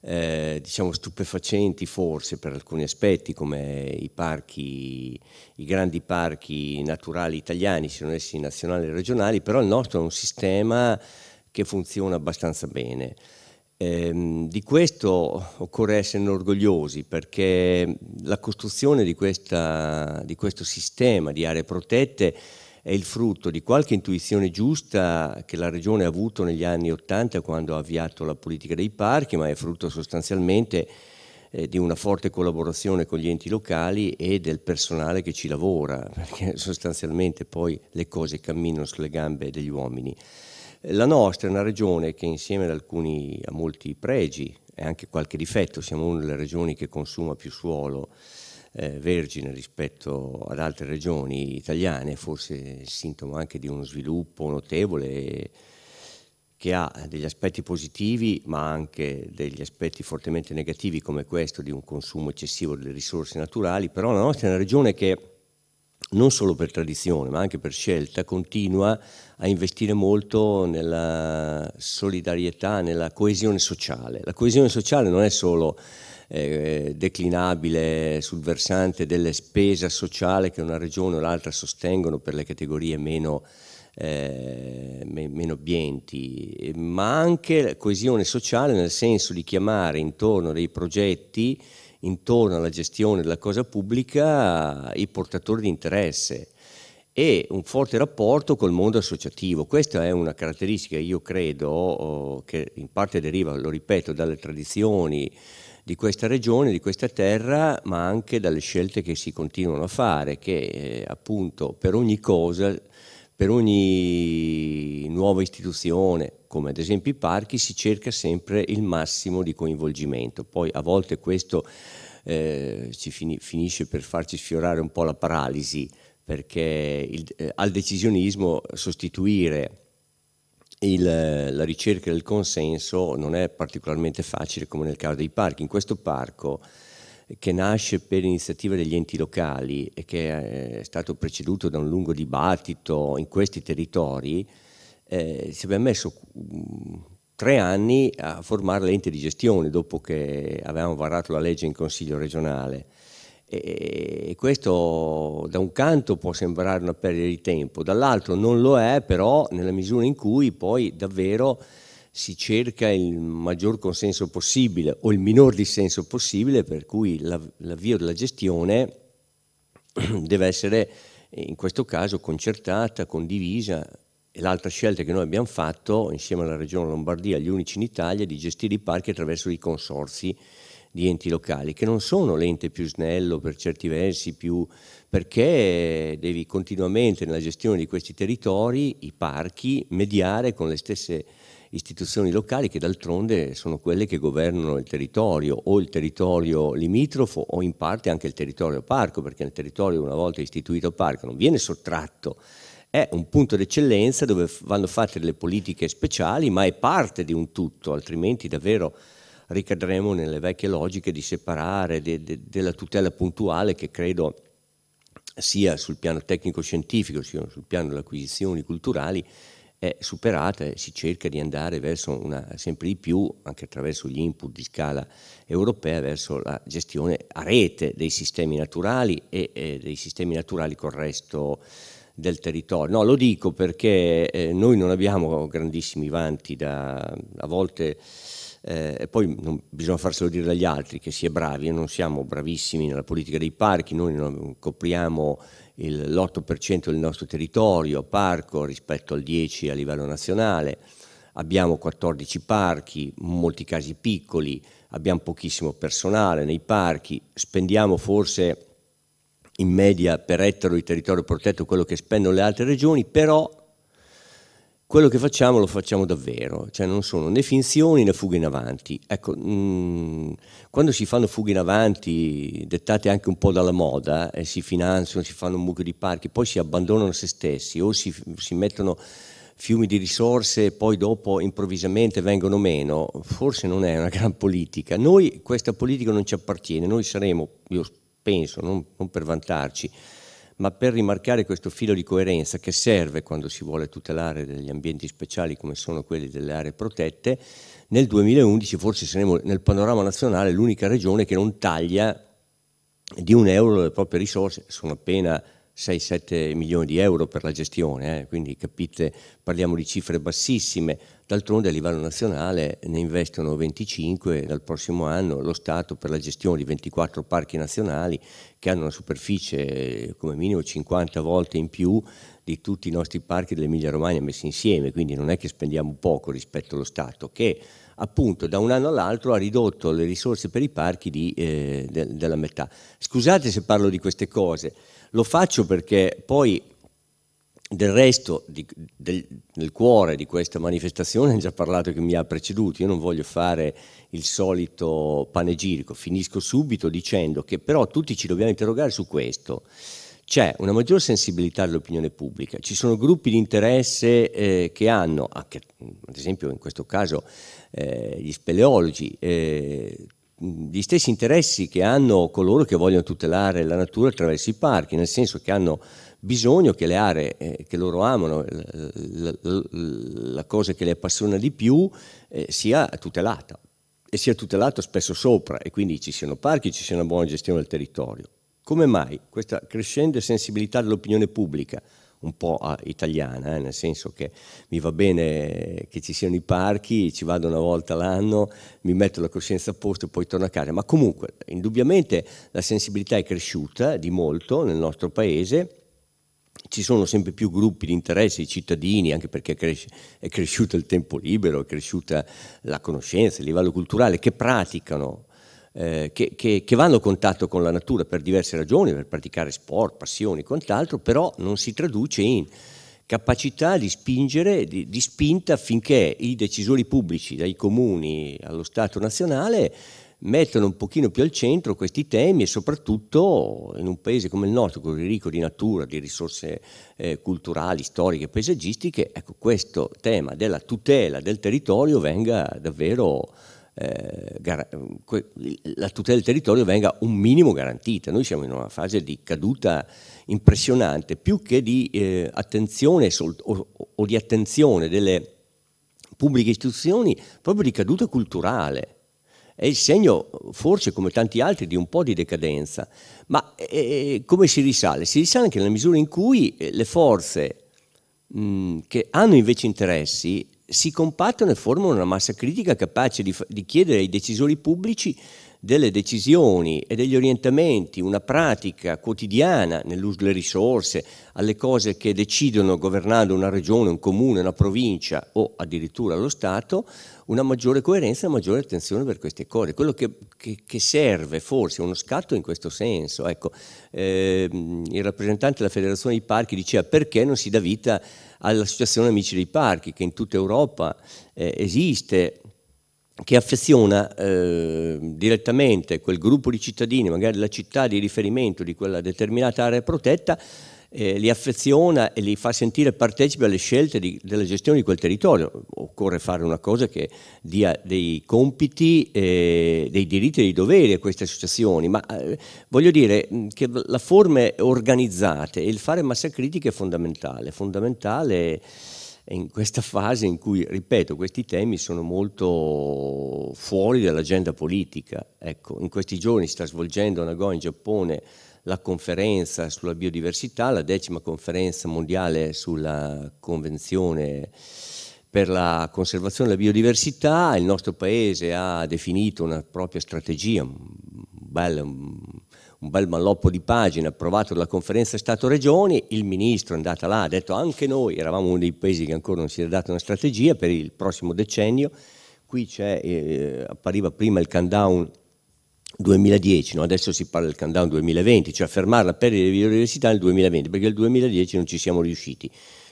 eh, diciamo stupefacenti forse per alcuni aspetti come i parchi, i grandi parchi naturali italiani, siano essi nazionali e regionali, però il nostro è un sistema che funziona abbastanza bene. Ehm, di questo occorre essere orgogliosi perché la costruzione di, questa, di questo sistema di aree protette è il frutto di qualche intuizione giusta che la Regione ha avuto negli anni Ottanta quando ha avviato la politica dei parchi, ma è frutto sostanzialmente eh, di una forte collaborazione con gli enti locali e del personale che ci lavora, perché sostanzialmente poi le cose camminano sulle gambe degli uomini. La nostra è una regione che insieme ad alcuni, a molti pregi e anche qualche difetto, siamo una delle regioni che consuma più suolo eh, vergine rispetto ad altre regioni italiane, forse il sintomo anche di uno sviluppo notevole che ha degli aspetti positivi ma anche degli aspetti fortemente negativi come questo di un consumo eccessivo delle risorse naturali, però la nostra è una regione che non solo per tradizione ma anche per scelta, continua a investire molto nella solidarietà, nella coesione sociale. La coesione sociale non è solo eh, declinabile sul versante delle spese sociali che una regione o l'altra sostengono per le categorie meno, eh, meno abbienti, ma anche coesione sociale nel senso di chiamare intorno dei progetti intorno alla gestione della cosa pubblica i portatori di interesse e un forte rapporto col mondo associativo. Questa è una caratteristica, io credo, oh, che in parte deriva, lo ripeto, dalle tradizioni di questa regione, di questa terra, ma anche dalle scelte che si continuano a fare, che eh, appunto per ogni cosa, per ogni nuova istituzione, come ad esempio i parchi, si cerca sempre il massimo di coinvolgimento. Poi a volte questo eh, ci fini, finisce per farci sfiorare un po' la paralisi, perché il, eh, al decisionismo sostituire il, eh, la ricerca del consenso non è particolarmente facile come nel caso dei parchi. In questo parco eh, che nasce per iniziativa degli enti locali e che eh, è stato preceduto da un lungo dibattito in questi territori, eh, ci abbiamo messo mm, tre anni a formare l'ente di gestione dopo che avevamo varato la legge in Consiglio regionale. E questo da un canto può sembrare una perdita di tempo, dall'altro non lo è però nella misura in cui poi davvero si cerca il maggior consenso possibile o il minor dissenso possibile, per cui l'avvio della gestione deve essere in questo caso concertata, condivisa e l'altra scelta che noi abbiamo fatto, insieme alla Regione Lombardia, gli unici in Italia, è di gestire i parchi attraverso i consorsi di enti locali, che non sono l'ente più snello per certi versi, più, perché devi continuamente nella gestione di questi territori, i parchi, mediare con le stesse istituzioni locali che d'altronde sono quelle che governano il territorio o il territorio limitrofo o in parte anche il territorio parco, perché nel territorio una volta istituito parco non viene sottratto è un punto d'eccellenza dove vanno fatte delle politiche speciali, ma è parte di un tutto, altrimenti davvero ricadremo nelle vecchie logiche di separare de, de, della tutela puntuale che credo sia sul piano tecnico-scientifico, sia sul piano delle acquisizioni culturali, è superata e si cerca di andare verso una, sempre di più, anche attraverso gli input di scala europea, verso la gestione a rete dei sistemi naturali e, e dei sistemi naturali col resto del territorio. No, lo dico perché eh, noi non abbiamo grandissimi vanti da, a volte eh, poi non, bisogna farselo dire dagli altri che si è bravi, non siamo bravissimi nella politica dei parchi, noi non copriamo l'8% del nostro territorio parco rispetto al 10% a livello nazionale, abbiamo 14 parchi, in molti casi piccoli, abbiamo pochissimo personale nei parchi, spendiamo forse in media per ettaro di territorio protetto quello che spendono le altre regioni, però quello che facciamo lo facciamo davvero, cioè non sono né finzioni né fughe in avanti. Ecco, mh, mm, quando si fanno fughe in avanti, dettate anche un po' dalla moda, eh, si finanziano, si fanno un mucchio di parchi, poi si abbandonano se stessi o si, si mettono fiumi di risorse e poi dopo improvvisamente vengono meno, forse non è una gran politica. Noi questa politica non ci appartiene, noi saremo, io spero, penso, non, non per vantarci, ma per rimarcare questo filo di coerenza che serve quando si vuole tutelare degli ambienti speciali come sono quelli delle aree protette, nel 2011 forse saremo nel panorama nazionale l'unica regione che non taglia di un euro le proprie risorse, sono appena 6-7 milioni di euro per la gestione, eh? quindi capite, parliamo di cifre bassissime. D'altronde a livello nazionale ne investono 25 dal prossimo anno lo Stato per la gestione di 24 parchi nazionali che hanno una superficie come minimo 50 volte in più di tutti i nostri parchi dell'Emilia Romagna messi insieme, quindi non è che spendiamo poco rispetto allo Stato che appunto da un anno all'altro ha ridotto le risorse per i parchi di, eh, de della metà. Scusate se parlo di queste cose lo faccio perché poi del resto di, del, del, cuore di questa manifestazione ha già parlato chi mi ha preceduto, io non voglio fare il solito panegirico, finisco subito dicendo che però tutti ci dobbiamo interrogare su questo. C'è una maggiore sensibilità dell'opinione pubblica, ci sono gruppi di interesse eh, che hanno, anche, ad esempio in questo caso eh, gli speleologi, eh, gli stessi interessi che hanno coloro che vogliono tutelare la natura attraverso i parchi, nel senso che hanno bisogno che le aree eh, che loro amano, eh, la, la, la, cosa che le appassiona di più, eh, sia tutelata e sia tutelata spesso sopra e quindi ci siano parchi, ci sia una buona gestione del territorio. Come mai questa crescente sensibilità dell'opinione pubblica un po' italiana, eh, nel senso che mi va bene che ci siano i parchi, ci vado una volta l'anno, mi metto la coscienza a posto e poi torno a casa. Ma comunque, indubbiamente la sensibilità è cresciuta di molto nel nostro paese. Ci sono sempre più gruppi di interesse, i cittadini, anche perché è cresciuto il tempo libero, è cresciuta la conoscenza, il livello culturale, che praticano eh, che, che, che, vanno a contatto con la natura per diverse ragioni, per praticare sport, passioni, e quant'altro, però non si traduce in capacità di spingere, di, di spinta affinché i decisori pubblici, dai comuni allo Stato nazionale, mettano un pochino più al centro questi temi e soprattutto in un paese come il nostro, così ricco di natura, di risorse eh, culturali, storiche, paesaggistiche, ecco, questo tema della tutela del territorio venga davvero eh, la tutela del territorio venga un minimo garantita. Noi siamo in una fase di caduta impressionante, più che di eh, attenzione o, o di attenzione delle pubbliche istituzioni, proprio di caduta culturale è il segno, forse come tanti altri, di un po' di decadenza. Ma eh, eh come si risale? Si risale anche nella misura in cui eh, le forze mh, che hanno invece interessi si compattono e formano una massa critica capace di, di chiedere ai decisori pubblici delle decisioni e degli orientamenti, una pratica quotidiana nell'uso delle risorse, alle cose che decidono governando una regione, un comune, una provincia o addirittura lo Stato, una maggiore coerenza e una maggiore attenzione per queste cose. Quello che, che, che serve forse è uno scatto in questo senso. Ecco, eh, il rappresentante della Federazione dei Parchi diceva perché non si dà vita all'Associazione Amici dei Parchi, che in tutta Europa eh, esiste, che affeziona eh, direttamente quel gruppo di cittadini, magari la città di riferimento di quella determinata area protetta, eh, li affeziona e li fa sentire partecipi alle scelte di, della gestione di quel territorio. Occorre fare una cosa che dia dei compiti, eh, dei diritti e dei doveri a queste associazioni, ma eh, voglio dire che la forma organizzata e il fare massa critica è fondamentale, fondamentale in questa fase in cui, ripeto, questi temi sono molto fuori dall'agenda politica. Ecco, in questi giorni si sta svolgendo a Nagoya in Giappone la conferenza sulla biodiversità, la decima conferenza mondiale sulla convenzione per la conservazione della biodiversità. Il nostro paese ha definito una propria strategia, un bel, un bel malloppo di pagine approvato dalla conferenza Stato-Regioni, il ministro è andato là, ha detto anche noi, eravamo uno dei paesi che ancora non si era data una strategia per il prossimo decennio, qui eh, appariva prima il countdown 2010, no? adesso si parla del countdown 2020, cioè fermare la perdita di biodiversità nel 2020, perché nel 2010 non ci siamo riusciti.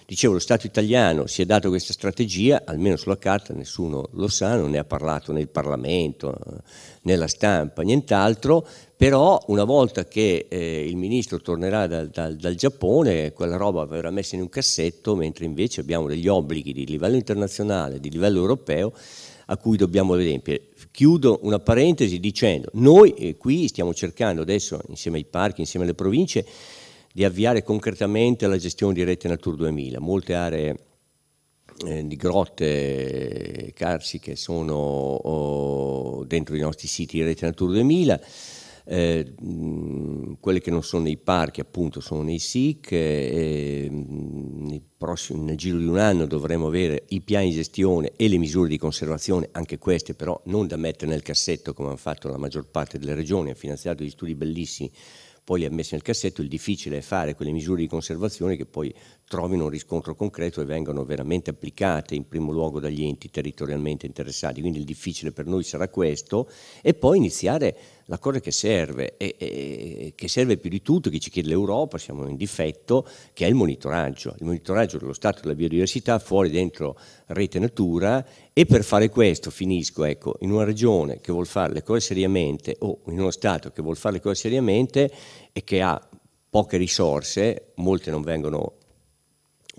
Dicevo, lo Stato italiano si è dato questa strategia, almeno sulla carta, nessuno lo sa, non ne ha parlato nel Parlamento, eh, nella stampa, nient'altro, però una volta che eh, il ministro tornerà dal, dal, dal, Giappone quella roba verrà messa in un cassetto, mentre invece abbiamo degli obblighi di livello internazionale, di livello europeo, a cui dobbiamo adempiere. Chiudo una parentesi dicendo, noi eh, qui stiamo cercando adesso, insieme ai parchi, insieme alle province, di avviare concretamente la gestione di rete Natura 2000. Molte aree eh, di grotte carsiche sono oh, dentro i nostri siti di rete Natura 2000. Eh, mm, quelle che non sono nei parchi appunto sono nei SIC eh, mm, nel, prossimo, nel giro di un anno dovremo avere i piani di gestione e le misure di conservazione anche queste però non da mettere nel cassetto come hanno fatto la maggior parte delle regioni hanno finanziato gli studi bellissimi poi li ha messi nel cassetto, il difficile è fare quelle misure di conservazione che poi trovino un riscontro concreto e vengano veramente applicate in primo luogo dagli enti territorialmente interessati. Quindi il difficile per noi sarà questo e poi iniziare la cosa che serve, e, e, che serve più di tutto, che ci chiede l'Europa, siamo in difetto, che è il monitoraggio, il monitoraggio dello stato della biodiversità fuori dentro rete natura e per fare questo, finisco, ecco, in una regione che vuol fare le cose seriamente o in uno Stato che vuol fare le cose seriamente e che ha poche risorse, molte non vengono,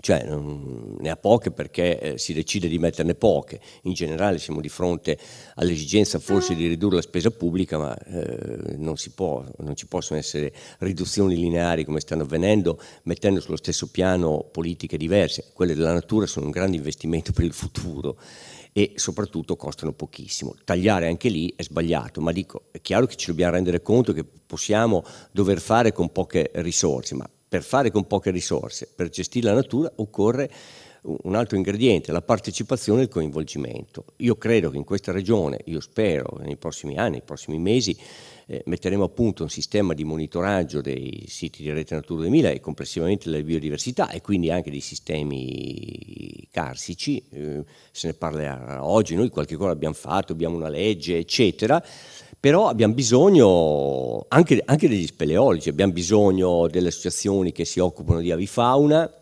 cioè ne ha poche perché eh, si decide di metterne poche. In generale siamo di fronte all'esigenza forse di ridurre la spesa pubblica, ma eh, non, può, non ci possono essere riduzioni lineari come stanno avvenendo, mettendo sullo stesso piano politiche diverse. Quelle della natura sono un grande investimento per il futuro e soprattutto costano pochissimo. Tagliare anche lì è sbagliato, ma dico, è chiaro che ci dobbiamo rendere conto che possiamo dover fare con poche risorse, ma per fare con poche risorse, per gestire la natura, occorre un altro ingrediente, la partecipazione e il coinvolgimento. Io credo che in questa regione, io spero, nei prossimi anni, nei prossimi mesi, eh, metteremo a punto un sistema di monitoraggio dei siti di Rete Natura 2000 e complessivamente della biodiversità e quindi anche dei sistemi carsici, eh, se ne parla oggi, noi qualche cosa abbiamo fatto, abbiamo una legge, eccetera però abbiamo bisogno anche, anche, degli speleologi, abbiamo bisogno delle associazioni che si occupano di avifauna,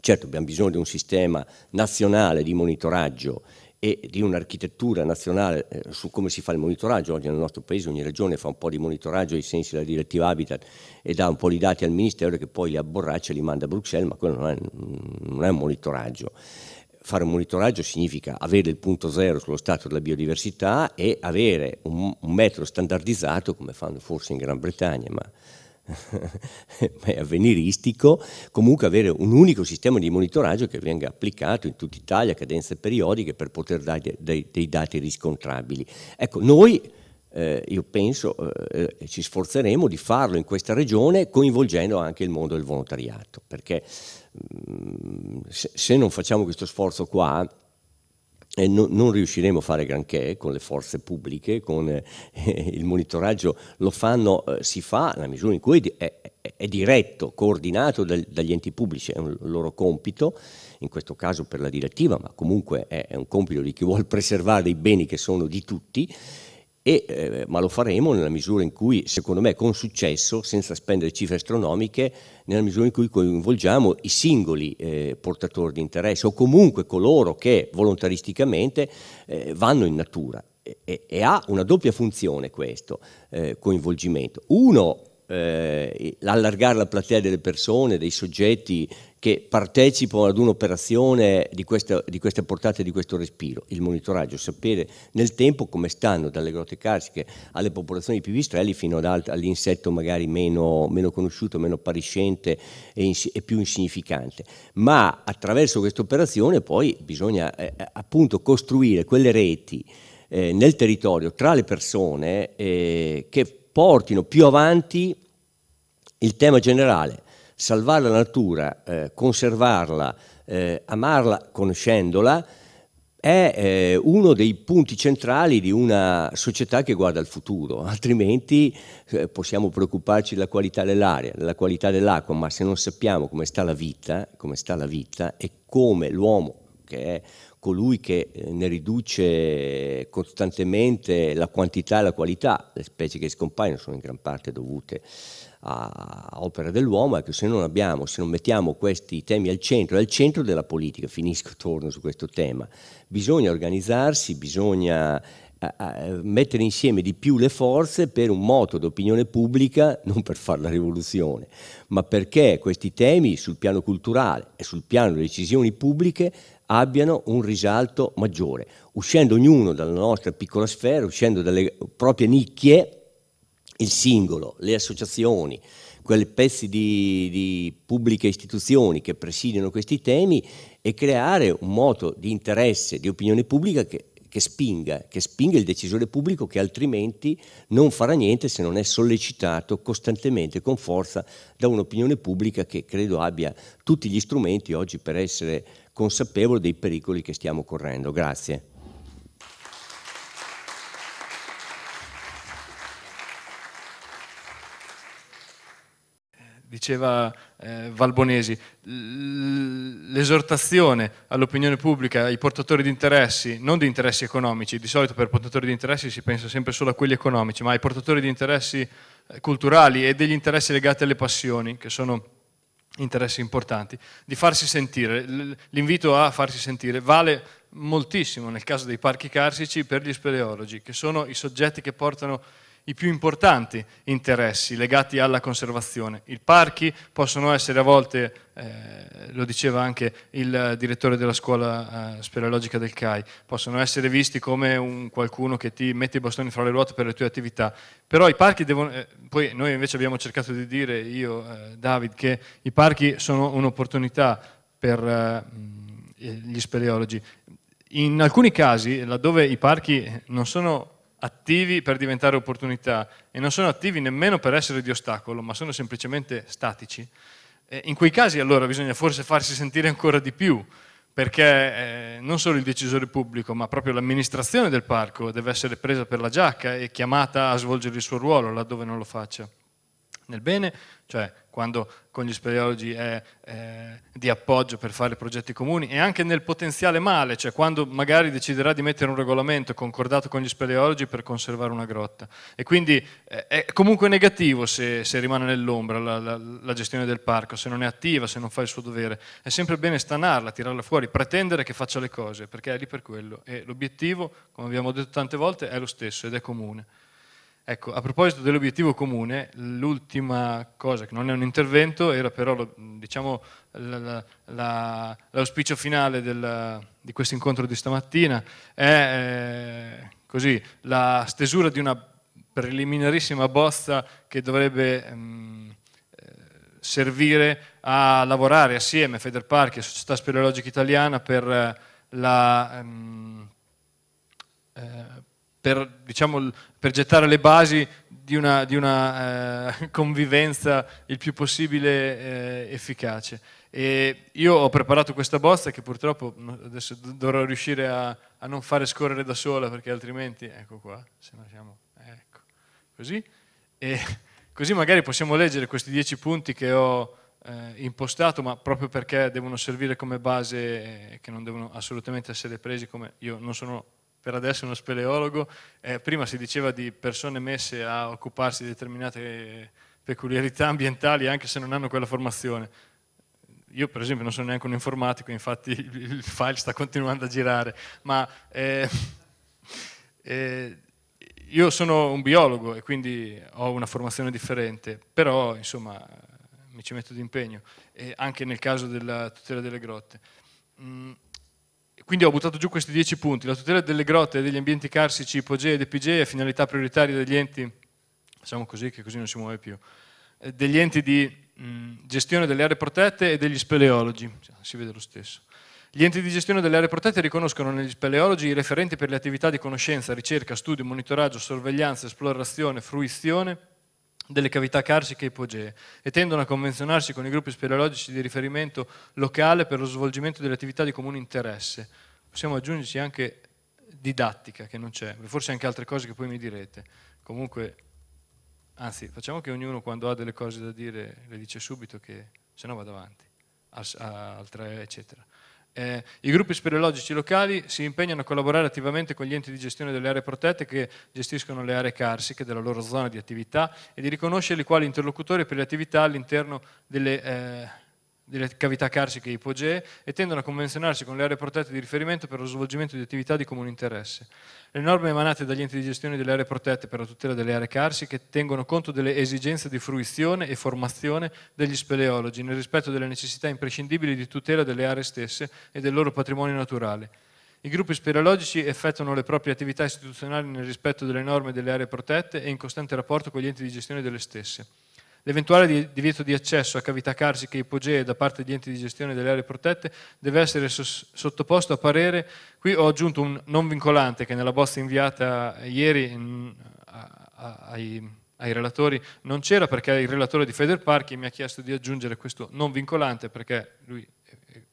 certo abbiamo bisogno di un sistema nazionale di monitoraggio e di un'architettura nazionale eh, su come si fa il monitoraggio. Oggi nel nostro paese ogni regione fa un po' di monitoraggio ai sensi della direttiva Habitat e dà un po' di dati al Ministero che poi li abborraccia e li manda a Bruxelles, ma quello non è, non è un monitoraggio fare un monitoraggio significa avere il punto zero sullo stato della biodiversità e avere un, un metodo standardizzato, come fanno forse in Gran Bretagna, ma è avveniristico, comunque avere un unico sistema di monitoraggio che venga applicato in tutta Italia a cadenze periodiche per poter dare dei, dei dati riscontrabili. Ecco, noi eh, io penso eh, eh, ci sforzeremo di farlo in questa regione coinvolgendo anche il mondo del volontariato, perché mh, mm, se, se non facciamo questo sforzo qua No, non riusciremo a fare granché con le forze pubbliche, con eh, eh il monitoraggio lo fanno, eh, si fa nella misura in cui è, è, è diretto, coordinato dal, dagli enti pubblici, è un loro compito, in questo caso per la direttiva, ma comunque è, è un compito di chi vuole preservare i beni che sono di tutti. E, eh, ma lo faremo nella misura in cui, secondo me, con successo, senza spendere cifre astronomiche, nella misura in cui coinvolgiamo i singoli eh, portatori di interesse o comunque coloro che volontaristicamente eh, vanno in natura. E, e, e, ha una doppia funzione questo eh, coinvolgimento. Uno, eh, l'allargare la platea delle persone, dei soggetti che partecipano ad un'operazione di, di questa, portata e di questo respiro, il monitoraggio, sapere nel tempo come stanno dalle grotte carsiche alle popolazioni di pipistrelli fino all'insetto magari meno, meno, conosciuto, meno appariscente e, e, più insignificante. Ma attraverso questa operazione poi bisogna eh, eh, appunto costruire quelle reti eh, nel territorio tra le persone eh, che portino più avanti il tema generale salvare la natura, eh, conservarla, eh, amarla conoscendola, è eh, uno dei punti centrali di una società che guarda al futuro, altrimenti eh, possiamo preoccuparci della qualità dell'aria, della qualità dell'acqua, ma se non sappiamo come sta la vita, come sta la vita e come l'uomo, che è colui che eh, ne riduce costantemente la quantità e la qualità, le specie che scompaiono sono in gran parte dovute a, opera dell'uomo, ecco, se non abbiamo, se non mettiamo questi temi al centro, al centro della politica, finisco, torno su questo tema, bisogna organizzarsi, bisogna mettere insieme di più le forze per un moto d'opinione pubblica, non per fare la rivoluzione, ma perché questi temi sul piano culturale e sul piano delle decisioni pubbliche abbiano un risalto maggiore, uscendo ognuno dalla nostra piccola sfera, uscendo dalle proprie nicchie il singolo, le associazioni, quei pezzi di, di, pubbliche istituzioni che presidiano questi temi e creare un moto di interesse, di opinione pubblica che, che, spinga, che spinga il decisore pubblico che altrimenti non farà niente se non è sollecitato costantemente, con forza, da un'opinione pubblica che credo abbia tutti gli strumenti oggi per essere consapevole dei pericoli che stiamo correndo. Grazie. diceva eh, Valbonesi, l'esortazione all'opinione pubblica, ai portatori di interessi, non di interessi economici, di solito per portatori di interessi si pensa sempre solo a quelli economici, ma ai portatori di interessi eh, culturali e degli interessi legati alle passioni, che sono interessi importanti, di farsi sentire. L'invito a farsi sentire vale moltissimo nel caso dei parchi carsici per gli speleologi, che sono i soggetti che portano i più importanti interessi legati alla conservazione. I parchi possono essere a volte, eh, lo diceva anche il direttore della scuola eh, speleologica del CAI, possono essere visti come un, qualcuno che ti mette i bastoni fra le ruote per le tue attività, però i parchi devono, eh, poi noi invece abbiamo cercato di dire, io eh, David, che i parchi sono un'opportunità per eh, gli speleologi. In alcuni casi, laddove i parchi non sono attivi per diventare opportunità e non sono attivi nemmeno per essere di ostacolo, ma sono semplicemente statici, in quei casi allora bisogna forse farsi sentire ancora di più, perché eh, non solo il decisore pubblico, ma proprio l'amministrazione del parco deve essere presa per la giacca e chiamata a svolgere il suo ruolo laddove non lo faccia. Nel bene, cioè quando con gli speleologi è eh, di appoggio per fare progetti comuni, e anche nel potenziale male, cioè quando magari deciderà di mettere un regolamento concordato con gli speleologi per conservare una grotta. E quindi eh, è comunque negativo se, se rimane nell'ombra la, la, la, gestione del parco, se non è attiva, se non fa il suo dovere. È sempre bene stanarla, tirarla fuori, pretendere che faccia le cose, perché è lì per quello. E l'obiettivo, come abbiamo detto tante volte, è lo stesso ed è comune. Ecco, a proposito dell'obiettivo comune, l'ultima cosa che non è un intervento era però diciamo, l'auspicio finale del, di questo incontro di stamattina, è eh, così, la stesura di una preliminarissima bozza che dovrebbe mh, ehm, eh, servire a lavorare assieme a Federparchi e Società Speleologica Italiana per eh, la... Mh, ehm, eh, per, diciamo, per gettare le basi di una, di una eh, convivenza il più possibile eh, efficace. E io ho preparato questa bozza che purtroppo mm, adesso dovrò riuscire a, a non fare scorrere da sola perché altrimenti, ecco qua, se no siamo, ecco, così. E così magari possiamo leggere questi dieci punti che ho eh, impostato, ma proprio perché devono servire come base eh, che non devono assolutamente essere presi come io non sono per adesso uno speleologo, eh, prima si diceva di persone messe a occuparsi di determinate peculiarità ambientali anche se non hanno quella formazione. Io per esempio non sono neanche un informatico, infatti il file sta continuando a girare, ma eh, eh, io sono un biologo e quindi ho una formazione differente, però insomma mi ci metto di d'impegno, anche nel caso della tutela delle grotte. Mm quindi ho buttato giù questi 10 punti. La tutela delle grotte e degli ambienti carsici, ipogee ed epigee è finalità prioritaria degli enti, facciamo così che così non si muove più, eh, degli enti di mh, gestione delle aree protette e degli speleologi, cioè, si vede lo stesso. Gli enti di gestione delle aree protette riconoscono negli speleologi i referenti per le attività di conoscenza, ricerca, studio, monitoraggio, sorveglianza, esplorazione, fruizione delle cavità carsiche e ipogee e tendono a convenzionarsi con i gruppi speleologici di riferimento locale per lo svolgimento delle attività di comune interesse. Possiamo aggiungerci anche didattica, che non c'è, forse anche altre cose che poi mi direte. Comunque, anzi, facciamo che ognuno quando ha delle cose da dire le dice subito, che se no vado avanti, altre eccetera. Eh, I gruppi speleologici locali si impegnano a collaborare attivamente con gli enti di gestione delle aree protette che gestiscono le aree carsiche della loro zona di attività e di riconoscerli quali interlocutori per le attività all'interno delle... Eh, delle cavità carsiche e ipogee e tendono a convenzionarsi con le aree protette di riferimento per lo svolgimento di attività di comune interesse. Le norme emanate dagli enti di gestione delle aree protette per la tutela delle aree carsiche tengono conto delle esigenze di fruizione e formazione degli speleologi nel rispetto delle necessità imprescindibili di tutela delle aree stesse e del loro patrimonio naturale. I gruppi speleologici effettuano le proprie attività istituzionali nel rispetto delle norme delle aree protette e in costante rapporto con gli enti di gestione delle stesse. L'eventuale divieto di accesso a cavità carsiche e ipogee da parte degli enti di gestione delle aree protette deve essere sottoposto a parere. Qui ho aggiunto un non vincolante che nella bozza inviata ieri mm, ai, ai relatori non c'era perché il relatore di Federparchi mi ha chiesto di aggiungere questo non vincolante perché lui eh, eh,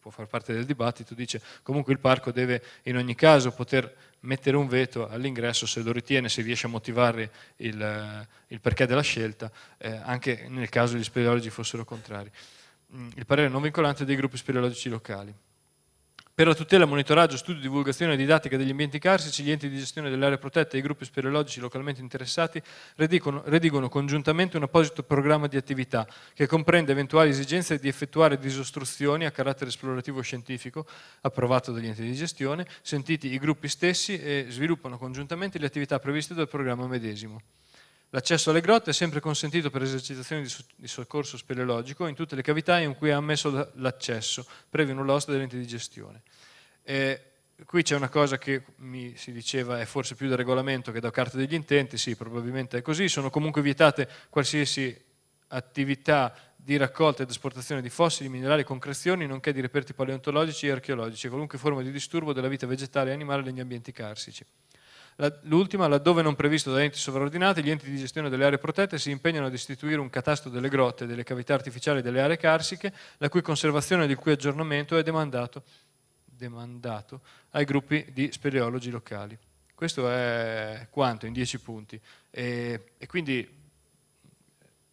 può far parte del dibattito, dice comunque il parco deve in ogni caso poter mettere un veto all'ingresso se lo ritiene, se riesce a motivare il, il perché della scelta, eh, anche nel caso gli speleologi fossero contrari. Mm, il parere non vincolante dei gruppi speleologici locali. Per la tutela, monitoraggio, studio, divulgazione e didattica degli ambienti carsici, gli enti di gestione delle aree protette e i gruppi speleologici localmente interessati redigono, redigono congiuntamente un apposito programma di attività che comprende eventuali esigenze di effettuare disostruzioni a carattere esplorativo scientifico, approvato dagli enti di gestione, sentiti i gruppi stessi e sviluppano congiuntamente le attività previste dal programma medesimo. L'accesso alle grotte è sempre consentito per esercitazioni di, soccorso speleologico in tutte le cavità in cui è ammesso l'accesso, previo null'osta dell'ente di gestione. E qui c'è una cosa che mi si diceva è forse più da regolamento che da carta degli intenti, sì, probabilmente è così, sono comunque vietate qualsiasi attività di raccolta ed esportazione di fossili, minerali e concrezioni, nonché di reperti paleontologici e archeologici, qualunque forma di disturbo della vita vegetale e animale negli ambienti carsici. L'ultima, laddove non previsto da enti sovraordinati, gli enti di gestione delle aree protette si impegnano ad istituire un catasto delle grotte, delle cavità artificiali e delle aree carsiche, la cui conservazione e il cui aggiornamento è demandato, demandato ai gruppi di speleologi locali. Questo è quanto in dieci punti. E, e, quindi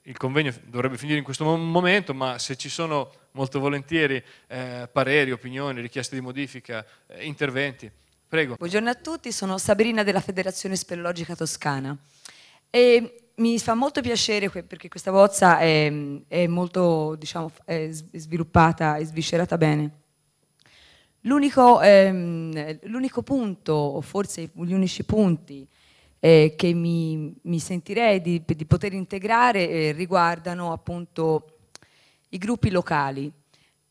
il convegno dovrebbe finire in questo momento, ma se ci sono molto volentieri eh, pareri, opinioni, richieste di modifica, eh, interventi, Prego. Buongiorno a tutti, sono Sabrina della Federazione Speleologica Toscana. E mi fa molto piacere perché questa bozza è, è molto diciamo, è sviluppata e sviscerata bene. L'unico, ehm, l'unico, punto, o forse gli unici punti, eh, che mi, mi, sentirei di, di poter integrare eh, riguardano appunto i gruppi locali.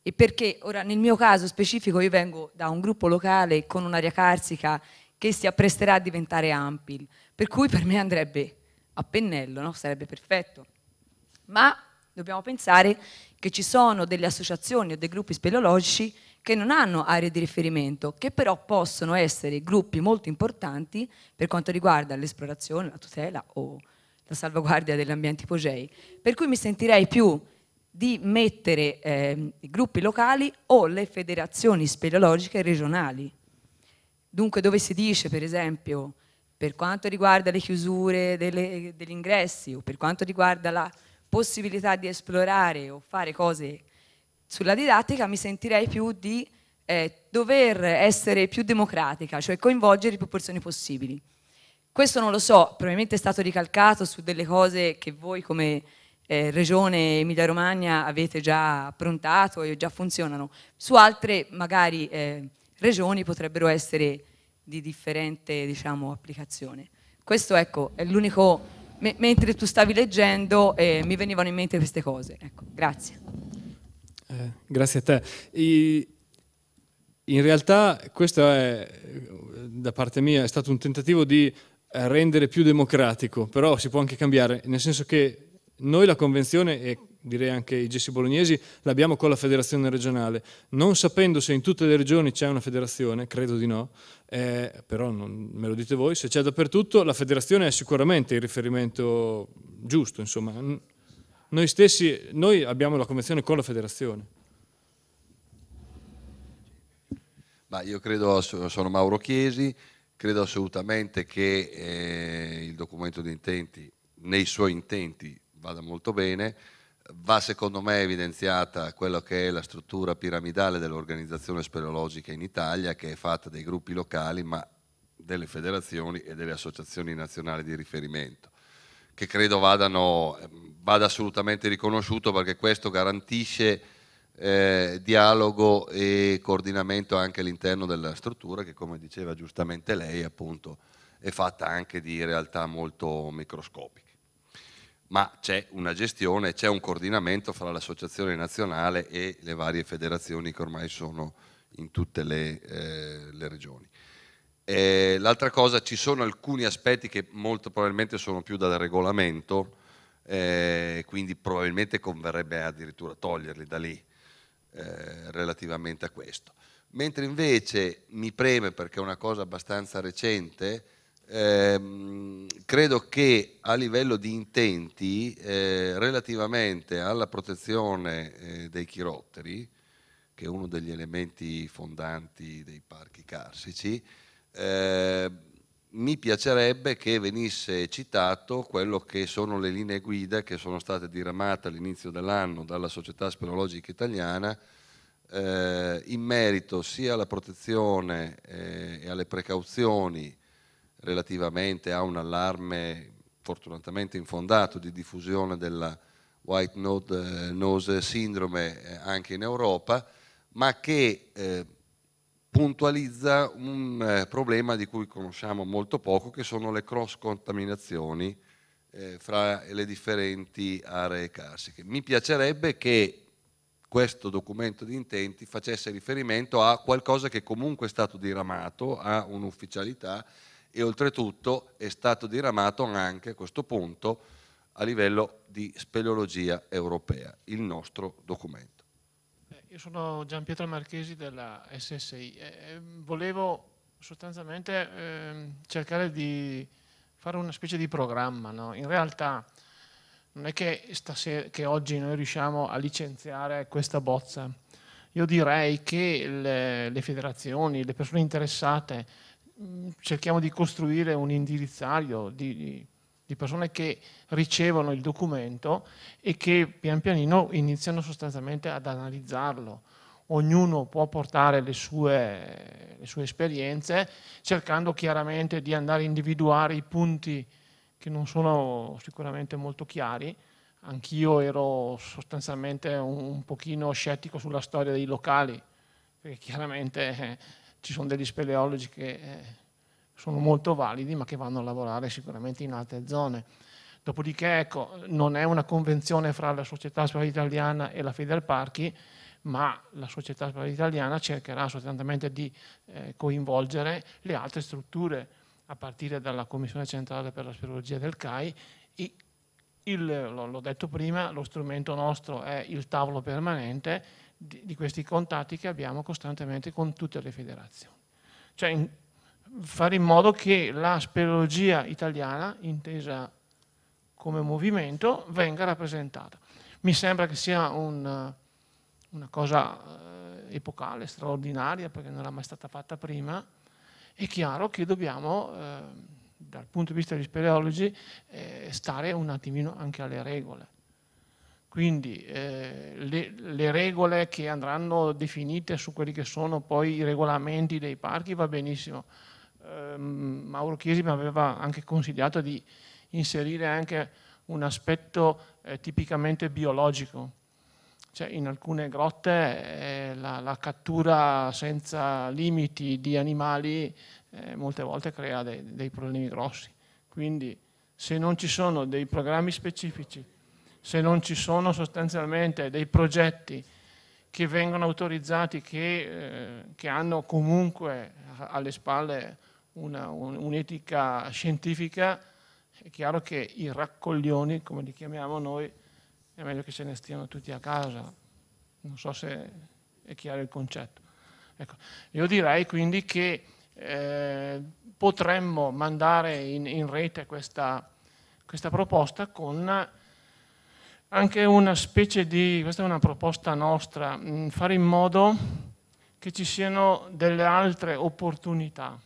E perché ora nel mio caso specifico io vengo da un gruppo locale con un'area carsica che si appresterà a diventare Ampil, per cui per me andrebbe a pennello, no? sarebbe perfetto. Ma dobbiamo pensare che ci sono delle associazioni o dei gruppi speleologici che non hanno aree di riferimento, che però possono essere gruppi molto importanti per quanto riguarda l'esplorazione, la tutela o la salvaguardia degli ambienti ipogei. Per cui mi sentirei più di mettere eh, i gruppi locali o le federazioni speleologiche regionali. Dunque dove si dice per esempio per quanto riguarda le chiusure delle, degli ingressi o per quanto riguarda la possibilità di esplorare o fare cose sulla didattica mi sentirei più di eh, dover essere più democratica, cioè coinvolgere più persone possibili. Questo non lo so, probabilmente è stato ricalcato su delle cose che voi come eh, Regione Emilia-Romagna avete già approntato e già funzionano, su altre magari eh, regioni potrebbero essere di differente diciamo, applicazione. Questo ecco, è l'unico... M mentre tu stavi leggendo eh, mi venivano in mente queste cose. Ecco, grazie. Eh, grazie a te. I... In realtà questo è, da parte mia, è stato un tentativo di rendere più democratico, però si può anche cambiare, nel senso che noi la convenzione, e direi anche i gessi bolognesi, l'abbiamo con la federazione regionale. Non sapendo se in tutte le regioni c'è una federazione, credo di no, eh, però non, me lo dite voi, se c'è dappertutto la federazione è sicuramente il riferimento giusto. Insomma. Noi stessi, noi abbiamo la convenzione con la federazione. Ma io credo, sono Mauro Chiesi, credo assolutamente che eh, il documento di intenti, nei suoi intenti, vada molto bene. Va secondo me evidenziata quella che è la struttura piramidale dell'organizzazione speleologica in Italia, che è fatta dei gruppi locali, ma delle federazioni e delle associazioni nazionali di riferimento, che credo vadano, vada assolutamente riconosciuto perché questo garantisce eh, dialogo e coordinamento anche all'interno della struttura che come diceva giustamente lei appunto è fatta anche di realtà molto microscopiche ma c'è una gestione, c'è un coordinamento fra l'associazione nazionale e le varie federazioni che ormai sono in tutte le, eh, le regioni. Eh, l'altra cosa, ci sono alcuni aspetti che molto probabilmente sono più dal regolamento, eh, quindi probabilmente converrebbe addirittura toglierli da lì eh, relativamente a questo. Mentre invece mi preme, perché è una cosa abbastanza recente, ehm, credo che a livello di intenti eh, relativamente alla protezione eh, dei chirotteri, che è uno degli elementi fondanti dei parchi carsici, eh, mi piacerebbe che venisse citato quello che sono le linee guida che sono state diramate all'inizio dell'anno dalla Società Speleologica Italiana eh, in merito sia alla protezione eh, e alle precauzioni relativamente a un allarme fortunatamente infondato di diffusione della white nose eh, sindrome eh, anche in Europa, ma che eh, puntualizza un problema di cui conosciamo molto poco, che sono le cross contaminazioni fra le differenti aree carsiche. Mi piacerebbe che questo documento di intenti facesse riferimento a qualcosa che comunque è stato diramato, a un'ufficialità e oltretutto è stato diramato anche a questo punto a livello di speleologia europea, il nostro documento. Eh, io sono Gian Pietro Marchesi della SSI e eh, eh, volevo sostanzialmente eh, cercare di fare una specie di programma. No? In realtà non è che, stasera, che, oggi noi riusciamo a licenziare questa bozza. Io direi che le, le federazioni, le persone interessate Mm, cerchiamo di costruire un indirizzario di, di, persone che ricevono il documento e che pian pianino iniziano sostanzialmente ad analizzarlo. Ognuno può portare le sue, le sue esperienze cercando chiaramente di andare a individuare i punti che non sono sicuramente molto chiari. Anch'io ero sostanzialmente un, un pochino scettico sulla storia dei locali, perché chiaramente eh, ci sono degli speleologi che eh, sono molto validi ma che vanno a lavorare sicuramente in altre zone. Dopodiché ecco, non è una convenzione fra la società spaziale italiana e la Federparchi, ma la società spaziale italiana cercherà sostanzialmente di eh, coinvolgere le altre strutture a partire dalla Commissione Centrale per la Spirologia del CAI l'ho detto prima, lo strumento nostro è il tavolo permanente di, di questi contatti che abbiamo costantemente con tutte le federazioni. Cioè in, fare in modo che la speleologia italiana, intesa come movimento, venga rappresentata. Mi sembra che sia un, eh, una cosa eh, epocale, straordinaria, perché non era mai stata fatta prima, è chiaro che dobbiamo, eh, dal punto di vista degli speleologi, eh, stare un attimino anche alle regole. Quindi eh, le, le, regole che andranno definite su quelli che sono poi i regolamenti dei parchi va benissimo. Eh, Mauro Chiesi mi aveva anche consigliato di inserire anche un aspetto eh, tipicamente biologico. Cioè, in alcune grotte eh, la, la, cattura senza limiti di animali eh, molte volte crea dei, dei problemi grossi. Quindi se non ci sono dei programmi specifici se non ci sono sostanzialmente dei progetti che vengono autorizzati, che, eh, che hanno comunque alle spalle un'etica un, scientifica, è chiaro che i raccoglioni, come li chiamiamo noi, è meglio che se ne stiano tutti a casa. Non so se è chiaro il concetto. Ecco. Io direi quindi che eh, potremmo mandare in, in rete questa, questa proposta con anche una specie di, questa è una proposta nostra, mm, fare in modo che ci siano delle altre opportunità,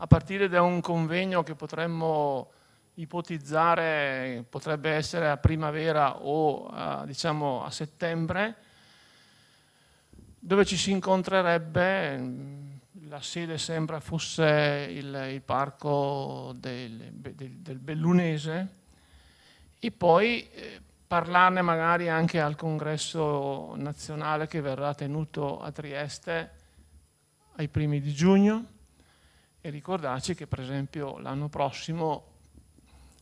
a partire da un convegno che potremmo ipotizzare, potrebbe essere a primavera o a, diciamo a settembre, dove ci si incontrerebbe, mm, la sede sembra fosse il, il parco del, del, del Bellunese, e poi eh, parlarne magari anche al congresso nazionale che verrà tenuto a Trieste ai primi di giugno e ricordarci che per esempio l'anno prossimo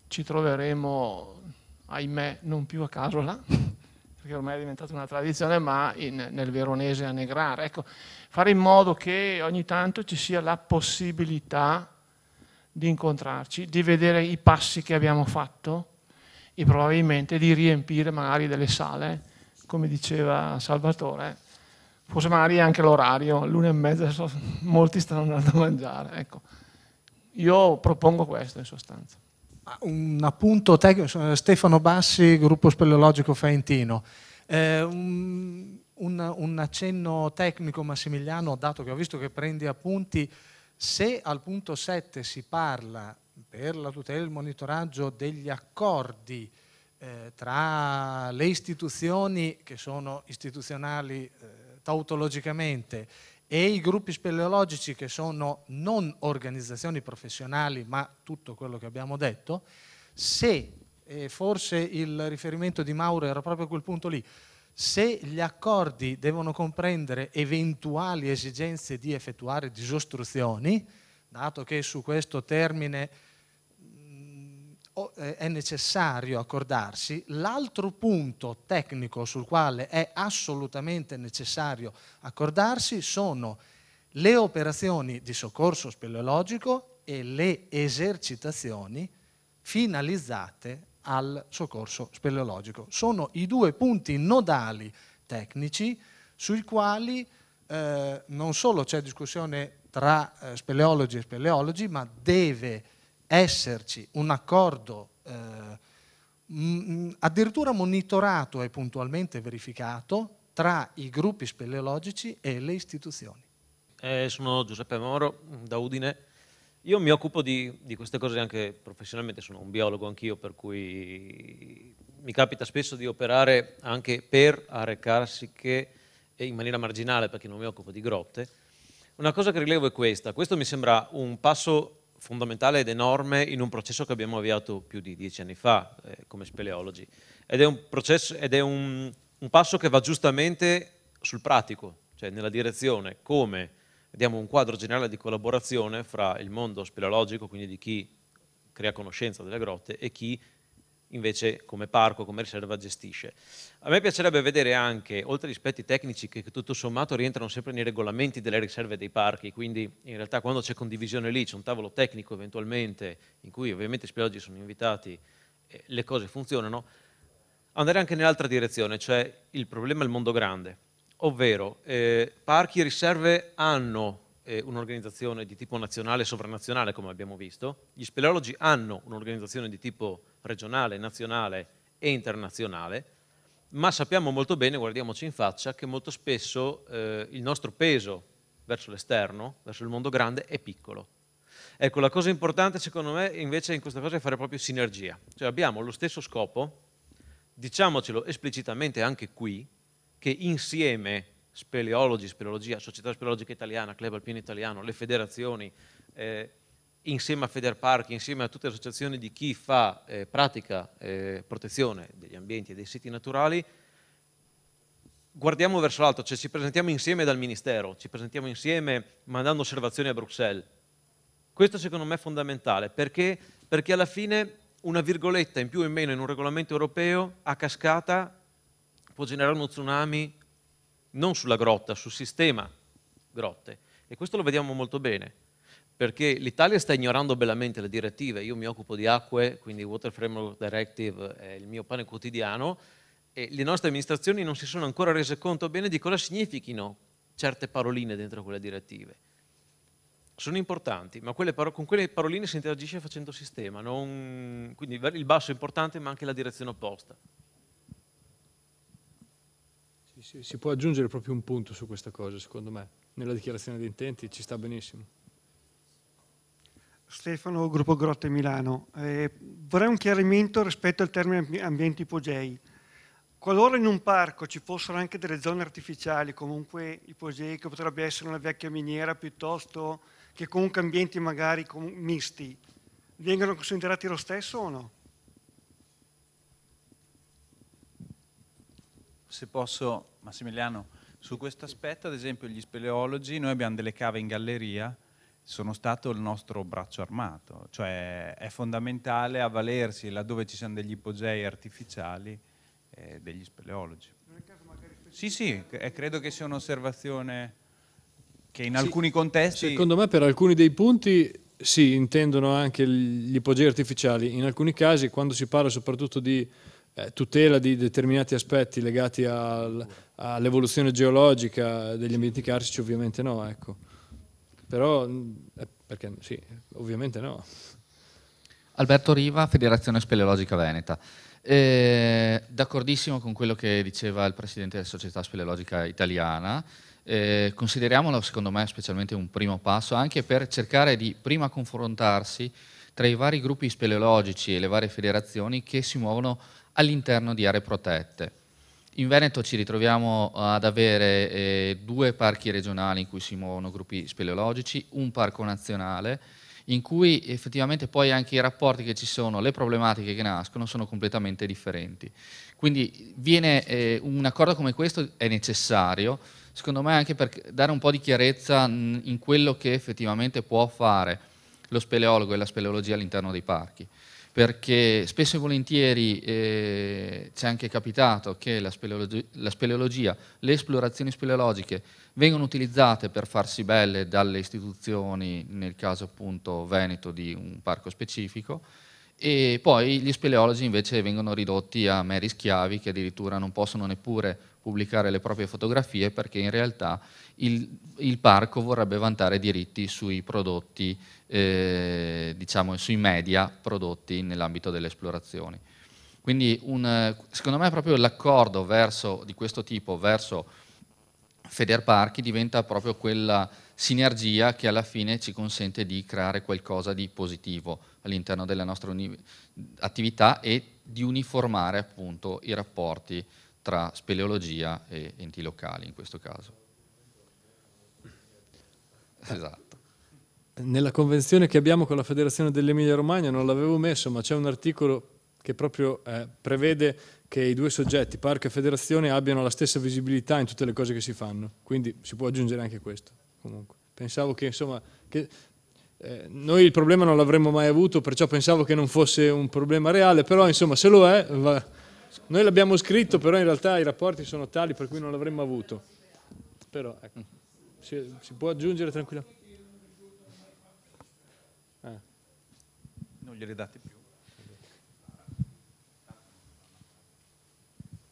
ci troveremo, ahimè, non più a Casola, perché ormai è diventata una tradizione, ma in, nel veronese a Negrare. Ecco, fare in modo che ogni tanto ci sia la possibilità di incontrarci, di vedere i passi che abbiamo fatto, e probabilmente di riempire magari delle sale, come diceva Salvatore, forse magari anche l'orario, l'una e mezza, so, molti stanno andando a mangiare. Ecco. Io propongo questo in sostanza. Un appunto tecnico, Stefano Bassi, gruppo speleologico faentino. Eh, un, un, un, accenno tecnico Massimiliano, dato che ho visto che prendi appunti, se al punto 7 si parla per la tutela e il monitoraggio degli accordi eh, tra le istituzioni che sono istituzionali eh, tautologicamente e i gruppi speleologici che sono non organizzazioni professionali ma tutto quello che abbiamo detto, se, e forse il riferimento di Mauro era proprio a quel punto lì, se gli accordi devono comprendere eventuali esigenze di effettuare disostruzioni, dato che su questo termine eh, è necessario accordarsi, l'altro punto tecnico sul quale è assolutamente necessario accordarsi sono le operazioni di soccorso speleologico e le esercitazioni finalizzate al soccorso speleologico. Sono i due punti nodali tecnici sui quali eh, non solo c'è discussione tra eh, speleologi e speleologi, ma deve esserci un accordo eh, addirittura monitorato e puntualmente verificato tra i gruppi speleologici e le istituzioni. Eh, sono Giuseppe Moro da Udine. Io mi occupo di, di queste cose anche professionalmente, sono un biologo anch'io, per cui mi capita spesso di operare anche per aree carsiche eh, in maniera marginale, perché non mi occupo di grotte. Una cosa che rilevo è questa, questo mi sembra un passo fondamentale ed enorme in un processo che abbiamo avviato più di dieci anni fa eh, come speleologi ed è, un, processo, ed è un, un, passo che va giustamente sul pratico, cioè nella direzione come diamo un quadro generale di collaborazione fra il mondo speleologico, quindi di chi crea conoscenza delle grotte e chi invece come parco, come riserva gestisce. A me piacerebbe vedere anche, oltre agli aspetti tecnici che tutto sommato rientrano sempre nei regolamenti delle riserve dei parchi, quindi in realtà quando c'è condivisione lì c'è un tavolo tecnico eventualmente, in cui ovviamente i spiaggi sono invitati, eh, le cose funzionano, andare anche nell'altra direzione, cioè il problema è il mondo grande, ovvero eh, parchi e riserve hanno eh, un'organizzazione di tipo nazionale e sovranazionale, come abbiamo visto, gli speleologi hanno un'organizzazione di tipo regionale, nazionale e internazionale, ma sappiamo molto bene, guardiamoci in faccia, che molto spesso eh, il nostro peso verso l'esterno, verso il mondo grande, è piccolo. Ecco, la cosa importante secondo me invece in questa cosa è fare proprio sinergia, cioè abbiamo lo stesso scopo, diciamocelo esplicitamente anche qui, che insieme speleologi, speleologia, Società Speleologica Italiana, Club Alpino Italiano, le federazioni, eh, insieme a Federpark, insieme a tutte le associazioni di chi fa eh, pratica eh, protezione degli ambienti e dei siti naturali, guardiamo verso l'alto, cioè ci presentiamo insieme dal Ministero, ci presentiamo insieme mandando osservazioni a Bruxelles. Questo secondo me è fondamentale perché, perché alla fine una virgoletta in più o in meno in un regolamento europeo a cascata può generare uno tsunami non sulla grotta, sul sistema grotte. E questo lo vediamo molto bene, perché l'Italia sta ignorando bellamente le direttive. Io mi occupo di acque, quindi Water Framework Directive è il mio pane quotidiano, e le nostre amministrazioni non si sono ancora rese conto bene di cosa significhino certe paroline dentro quelle direttive. Sono importanti, ma quelle con quelle paroline si interagisce facendo sistema, non... quindi il basso è importante ma anche la direzione opposta si, si, può aggiungere proprio un punto su questa cosa, secondo me. Nella dichiarazione di intenti ci sta benissimo. Stefano, Gruppo Grotte Milano. Eh, vorrei un chiarimento rispetto al termine ambienti ipogei. Qualora in un parco ci fossero anche delle zone artificiali, comunque ipogei, che potrebbe essere una vecchia miniera piuttosto che comunque ambienti magari misti, vengono considerati lo stesso o no? se posso, Massimiliano, su questo aspetto, ad esempio, gli speleologi, noi abbiamo delle cave in galleria, sono stato il nostro braccio armato, cioè è fondamentale avvalersi laddove ci siano degli ipogei artificiali eh, degli speleologi. Sì, sì, credo che sia un'osservazione che in sì, alcuni contesti... Secondo me per alcuni dei punti si sì, intendono anche gli ipogei artificiali, in alcuni casi quando si parla soprattutto di eh, tutela di determinati aspetti legati al, all'evoluzione geologica degli ambienti carsici ovviamente no, ecco. Però, mm, eh, perché sì, ovviamente no. Alberto Riva, Federazione Speleologica Veneta. Eh, d'accordissimo con quello che diceva il presidente della Società Speleologica Italiana, eh, consideriamolo secondo me specialmente un primo passo anche per cercare di prima confrontarsi tra i vari gruppi speleologici e le varie federazioni che si muovono all'interno di aree protette. In Veneto ci ritroviamo ad avere eh, due parchi regionali in cui si muovono gruppi speleologici, un parco nazionale in cui effettivamente poi anche i rapporti che ci sono, le problematiche che nascono sono completamente differenti. Quindi viene, eh, un accordo come questo è necessario, secondo me anche per dare un po' di chiarezza in quello che effettivamente può fare lo speleologo e la speleologia all'interno dei parchi perché spesso e volentieri eh, c'è anche capitato che la speleologia, la speleologia, le esplorazioni speleologiche vengono utilizzate per farsi belle dalle istituzioni, nel caso appunto veneto di un parco specifico, e poi gli speleologi invece vengono ridotti a meri schiavi che addirittura non possono neppure pubblicare le proprie fotografie perché in realtà il, il parco vorrebbe vantare diritti sui prodotti eh, diciamo, sui media prodotti nell'ambito delle esplorazioni. Quindi un, secondo me proprio l'accordo di questo tipo verso Federparchi diventa proprio quella sinergia che alla fine ci consente di creare qualcosa di positivo all'interno della nostra attività e di uniformare appunto i rapporti tra speleologia e enti locali in questo caso. Eh, esatto nella convenzione che abbiamo con la Federazione dell'Emilia Romagna non l'avevo messo, ma c'è un articolo che proprio eh, prevede che i due soggetti, parco e federazione, abbiano la stessa visibilità in tutte le cose che si fanno. Quindi si può aggiungere anche questo. Comunque. Pensavo che, insomma, che, eh, noi il problema non l'avremmo mai avuto, perciò pensavo che non fosse un problema reale, però insomma se lo è, va. noi l'abbiamo scritto, però in realtà i rapporti sono tali per cui non l'avremmo avuto. Però ecco, si, si può aggiungere tranquillamente. non gliele date più.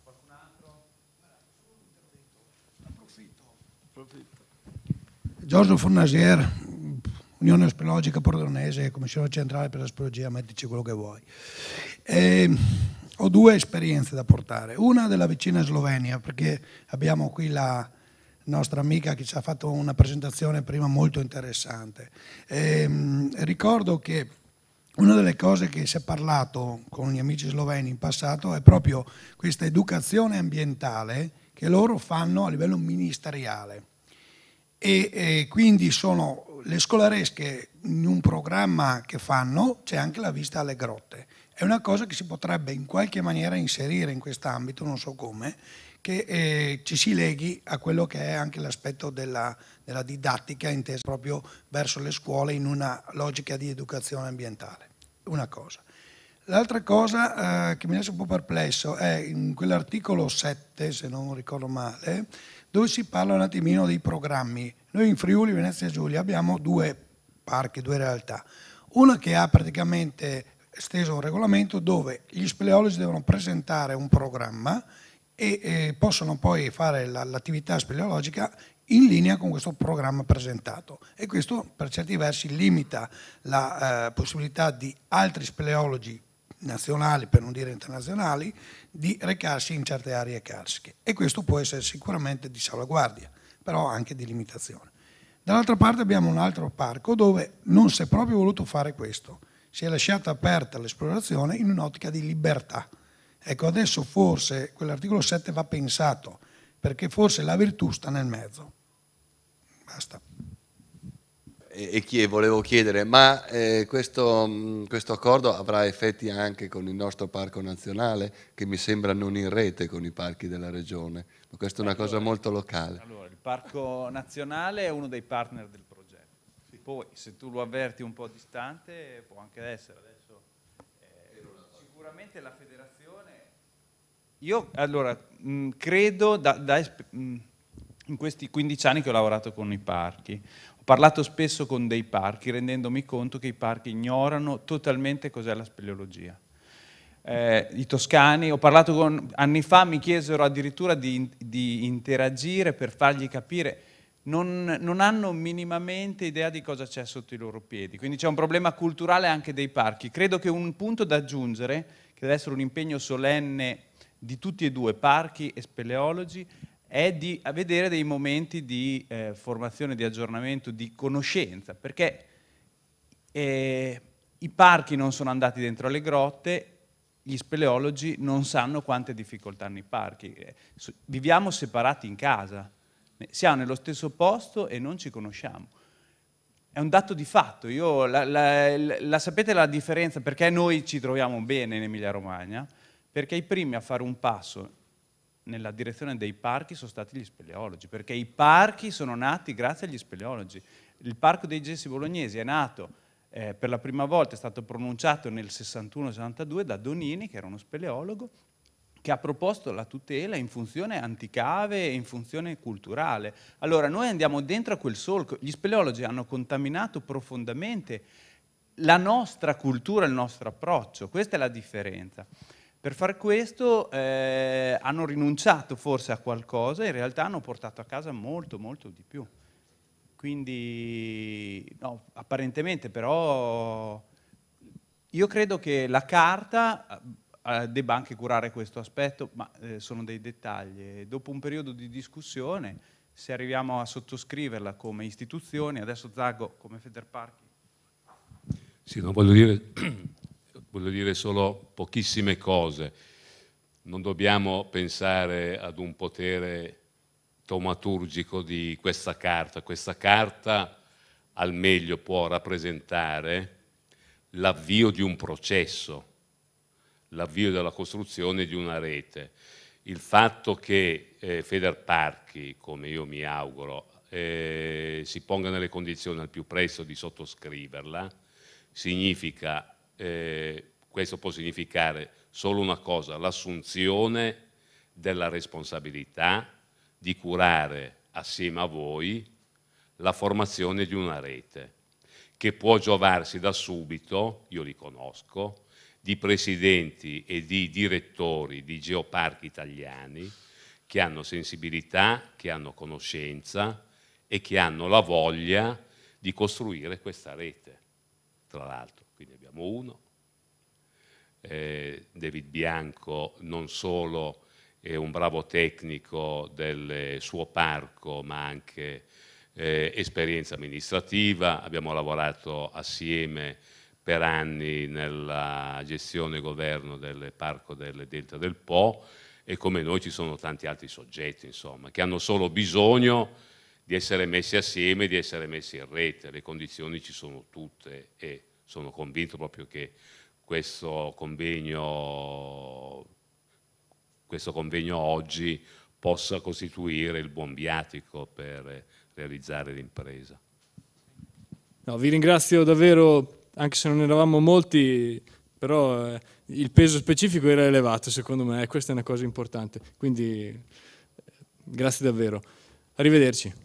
Qualcun altro? Approfitto. Approfitto. Giorgio Fornasier, Unione Ospologica Pordonese, Commissione Centrale per la Spologia, mettici quello che vuoi. E ho due esperienze da portare, una della vicina Slovenia, perché abbiamo qui la nostra amica che ci ha fatto una presentazione prima molto interessante. E, ehm, ricordo che una delle cose che si è parlato con gli amici sloveni in passato è proprio questa educazione ambientale che loro fanno a livello ministeriale. E, e quindi sono le scolaresche in un programma che fanno, c'è anche la vista alle grotte. È una cosa che si potrebbe in qualche maniera inserire in quest'ambito, non so come, che eh, ci si leghi a quello che è anche l'aspetto della, della didattica intesa proprio verso le scuole in una logica di educazione ambientale. Una cosa. L'altra cosa eh, che mi lascia un po' perplesso è in quell'articolo 7, se non ricordo male, dove si parla un attimino dei programmi. Noi in Friuli, Venezia e Giulia abbiamo due parchi, due realtà. Una che ha praticamente esteso un regolamento dove gli speleologi devono presentare un programma e eh, possono poi fare la, l'attività speleologica in linea con questo programma presentato e questo per certi versi limita la eh, possibilità di altri speleologi nazionali, per non dire internazionali, di recarsi in certe aree carsiche e questo può essere sicuramente di salvaguardia, però anche di limitazione. Dall'altra parte abbiamo un altro parco dove non si è proprio voluto fare questo, si è lasciata aperta l'esplorazione in un'ottica di libertà Ecco, adesso forse quell'articolo 7 va pensato, perché forse la virtù sta nel mezzo. Basta. E, e volevo chiedere, ma eh, questo, mm, questo accordo avrà effetti anche con il nostro parco nazionale, che mi sembra non in rete con i parchi della regione, ma questa è una allora, cosa molto locale. Allora, il parco nazionale è uno dei partner del progetto, sì. poi se tu lo avverti un po' distante può anche essere adesso. Eh, sicuramente la federazione io allora mh, mm, credo, da, da mh, mm, in questi 15 anni che ho lavorato con i parchi, ho parlato spesso con dei parchi rendendomi conto che i parchi ignorano totalmente cos'è la speleologia. Eh, I toscani, ho parlato con, anni fa mi chiesero addirittura di, di interagire per fargli capire non, non, hanno minimamente idea di cosa c'è sotto i loro piedi. Quindi c'è un problema culturale anche dei parchi. Credo che un punto da aggiungere, che deve essere un impegno solenne di tutti e due, parchi e speleologi, è di vedere dei momenti di eh, formazione, di aggiornamento, di conoscenza, perché eh, i parchi non sono andati dentro le grotte, gli speleologi non sanno quante difficoltà hanno i parchi. Eh, viviamo separati in casa, siamo nello stesso posto e non ci conosciamo. È un dato di fatto, Io, la, la, la, la sapete la differenza, perché noi ci troviamo bene in Emilia Romagna, perché i primi a fare un passo nella direzione dei parchi sono stati gli speleologi, perché i parchi sono nati grazie agli speleologi. Il Parco dei Gessi Bolognesi è nato eh, per la prima volta, è stato pronunciato nel 61-62 da Donini, che era uno speleologo, che ha proposto la tutela in funzione anticave e in funzione culturale. Allora noi andiamo dentro a quel solco, gli speleologi hanno contaminato profondamente la nostra cultura, il nostro approccio, questa è la differenza. Per far questo eh, hanno rinunciato forse a qualcosa, e in realtà hanno portato a casa molto molto di più. Quindi no, apparentemente però io credo che la carta eh, eh, debba anche curare questo aspetto, ma eh, sono dei dettagli. Dopo un periodo di discussione, se arriviamo a sottoscriverla come istituzioni, adesso Zago come Federparchi. Sì, non voglio dire voglio dire solo pochissime cose. Non dobbiamo pensare ad un potere tomaturgico di questa carta. Questa carta al meglio può rappresentare l'avvio di un processo, l'avvio della costruzione di una rete. Il fatto che eh, Federparchi, come io mi auguro, eh, si ponga nelle condizioni al più presto di sottoscriverla, significa eh, questo può significare solo una cosa, l'assunzione della responsabilità di curare assieme a voi la formazione di una rete che può giovarsi da subito, io li conosco, di presidenti e di direttori di geoparchi italiani che hanno sensibilità, che hanno conoscenza e che hanno la voglia di costruire questa rete, tra l'altro abbiamo uno. Eh, David Bianco non solo è un bravo tecnico del suo parco, ma anche eh, esperienza amministrativa, abbiamo lavorato assieme per anni nella gestione e governo del parco del Delta del Po e come noi ci sono tanti altri soggetti insomma, che hanno solo bisogno di essere messi assieme, di essere messi in rete, le condizioni ci sono tutte e sono convinto proprio che questo convegno, questo convegno oggi possa costituire il buon viatico per realizzare l'impresa. No, vi ringrazio davvero, anche se non eravamo molti, però eh, il peso specifico era elevato secondo me questa è una cosa importante, quindi eh, grazie davvero. Arrivederci.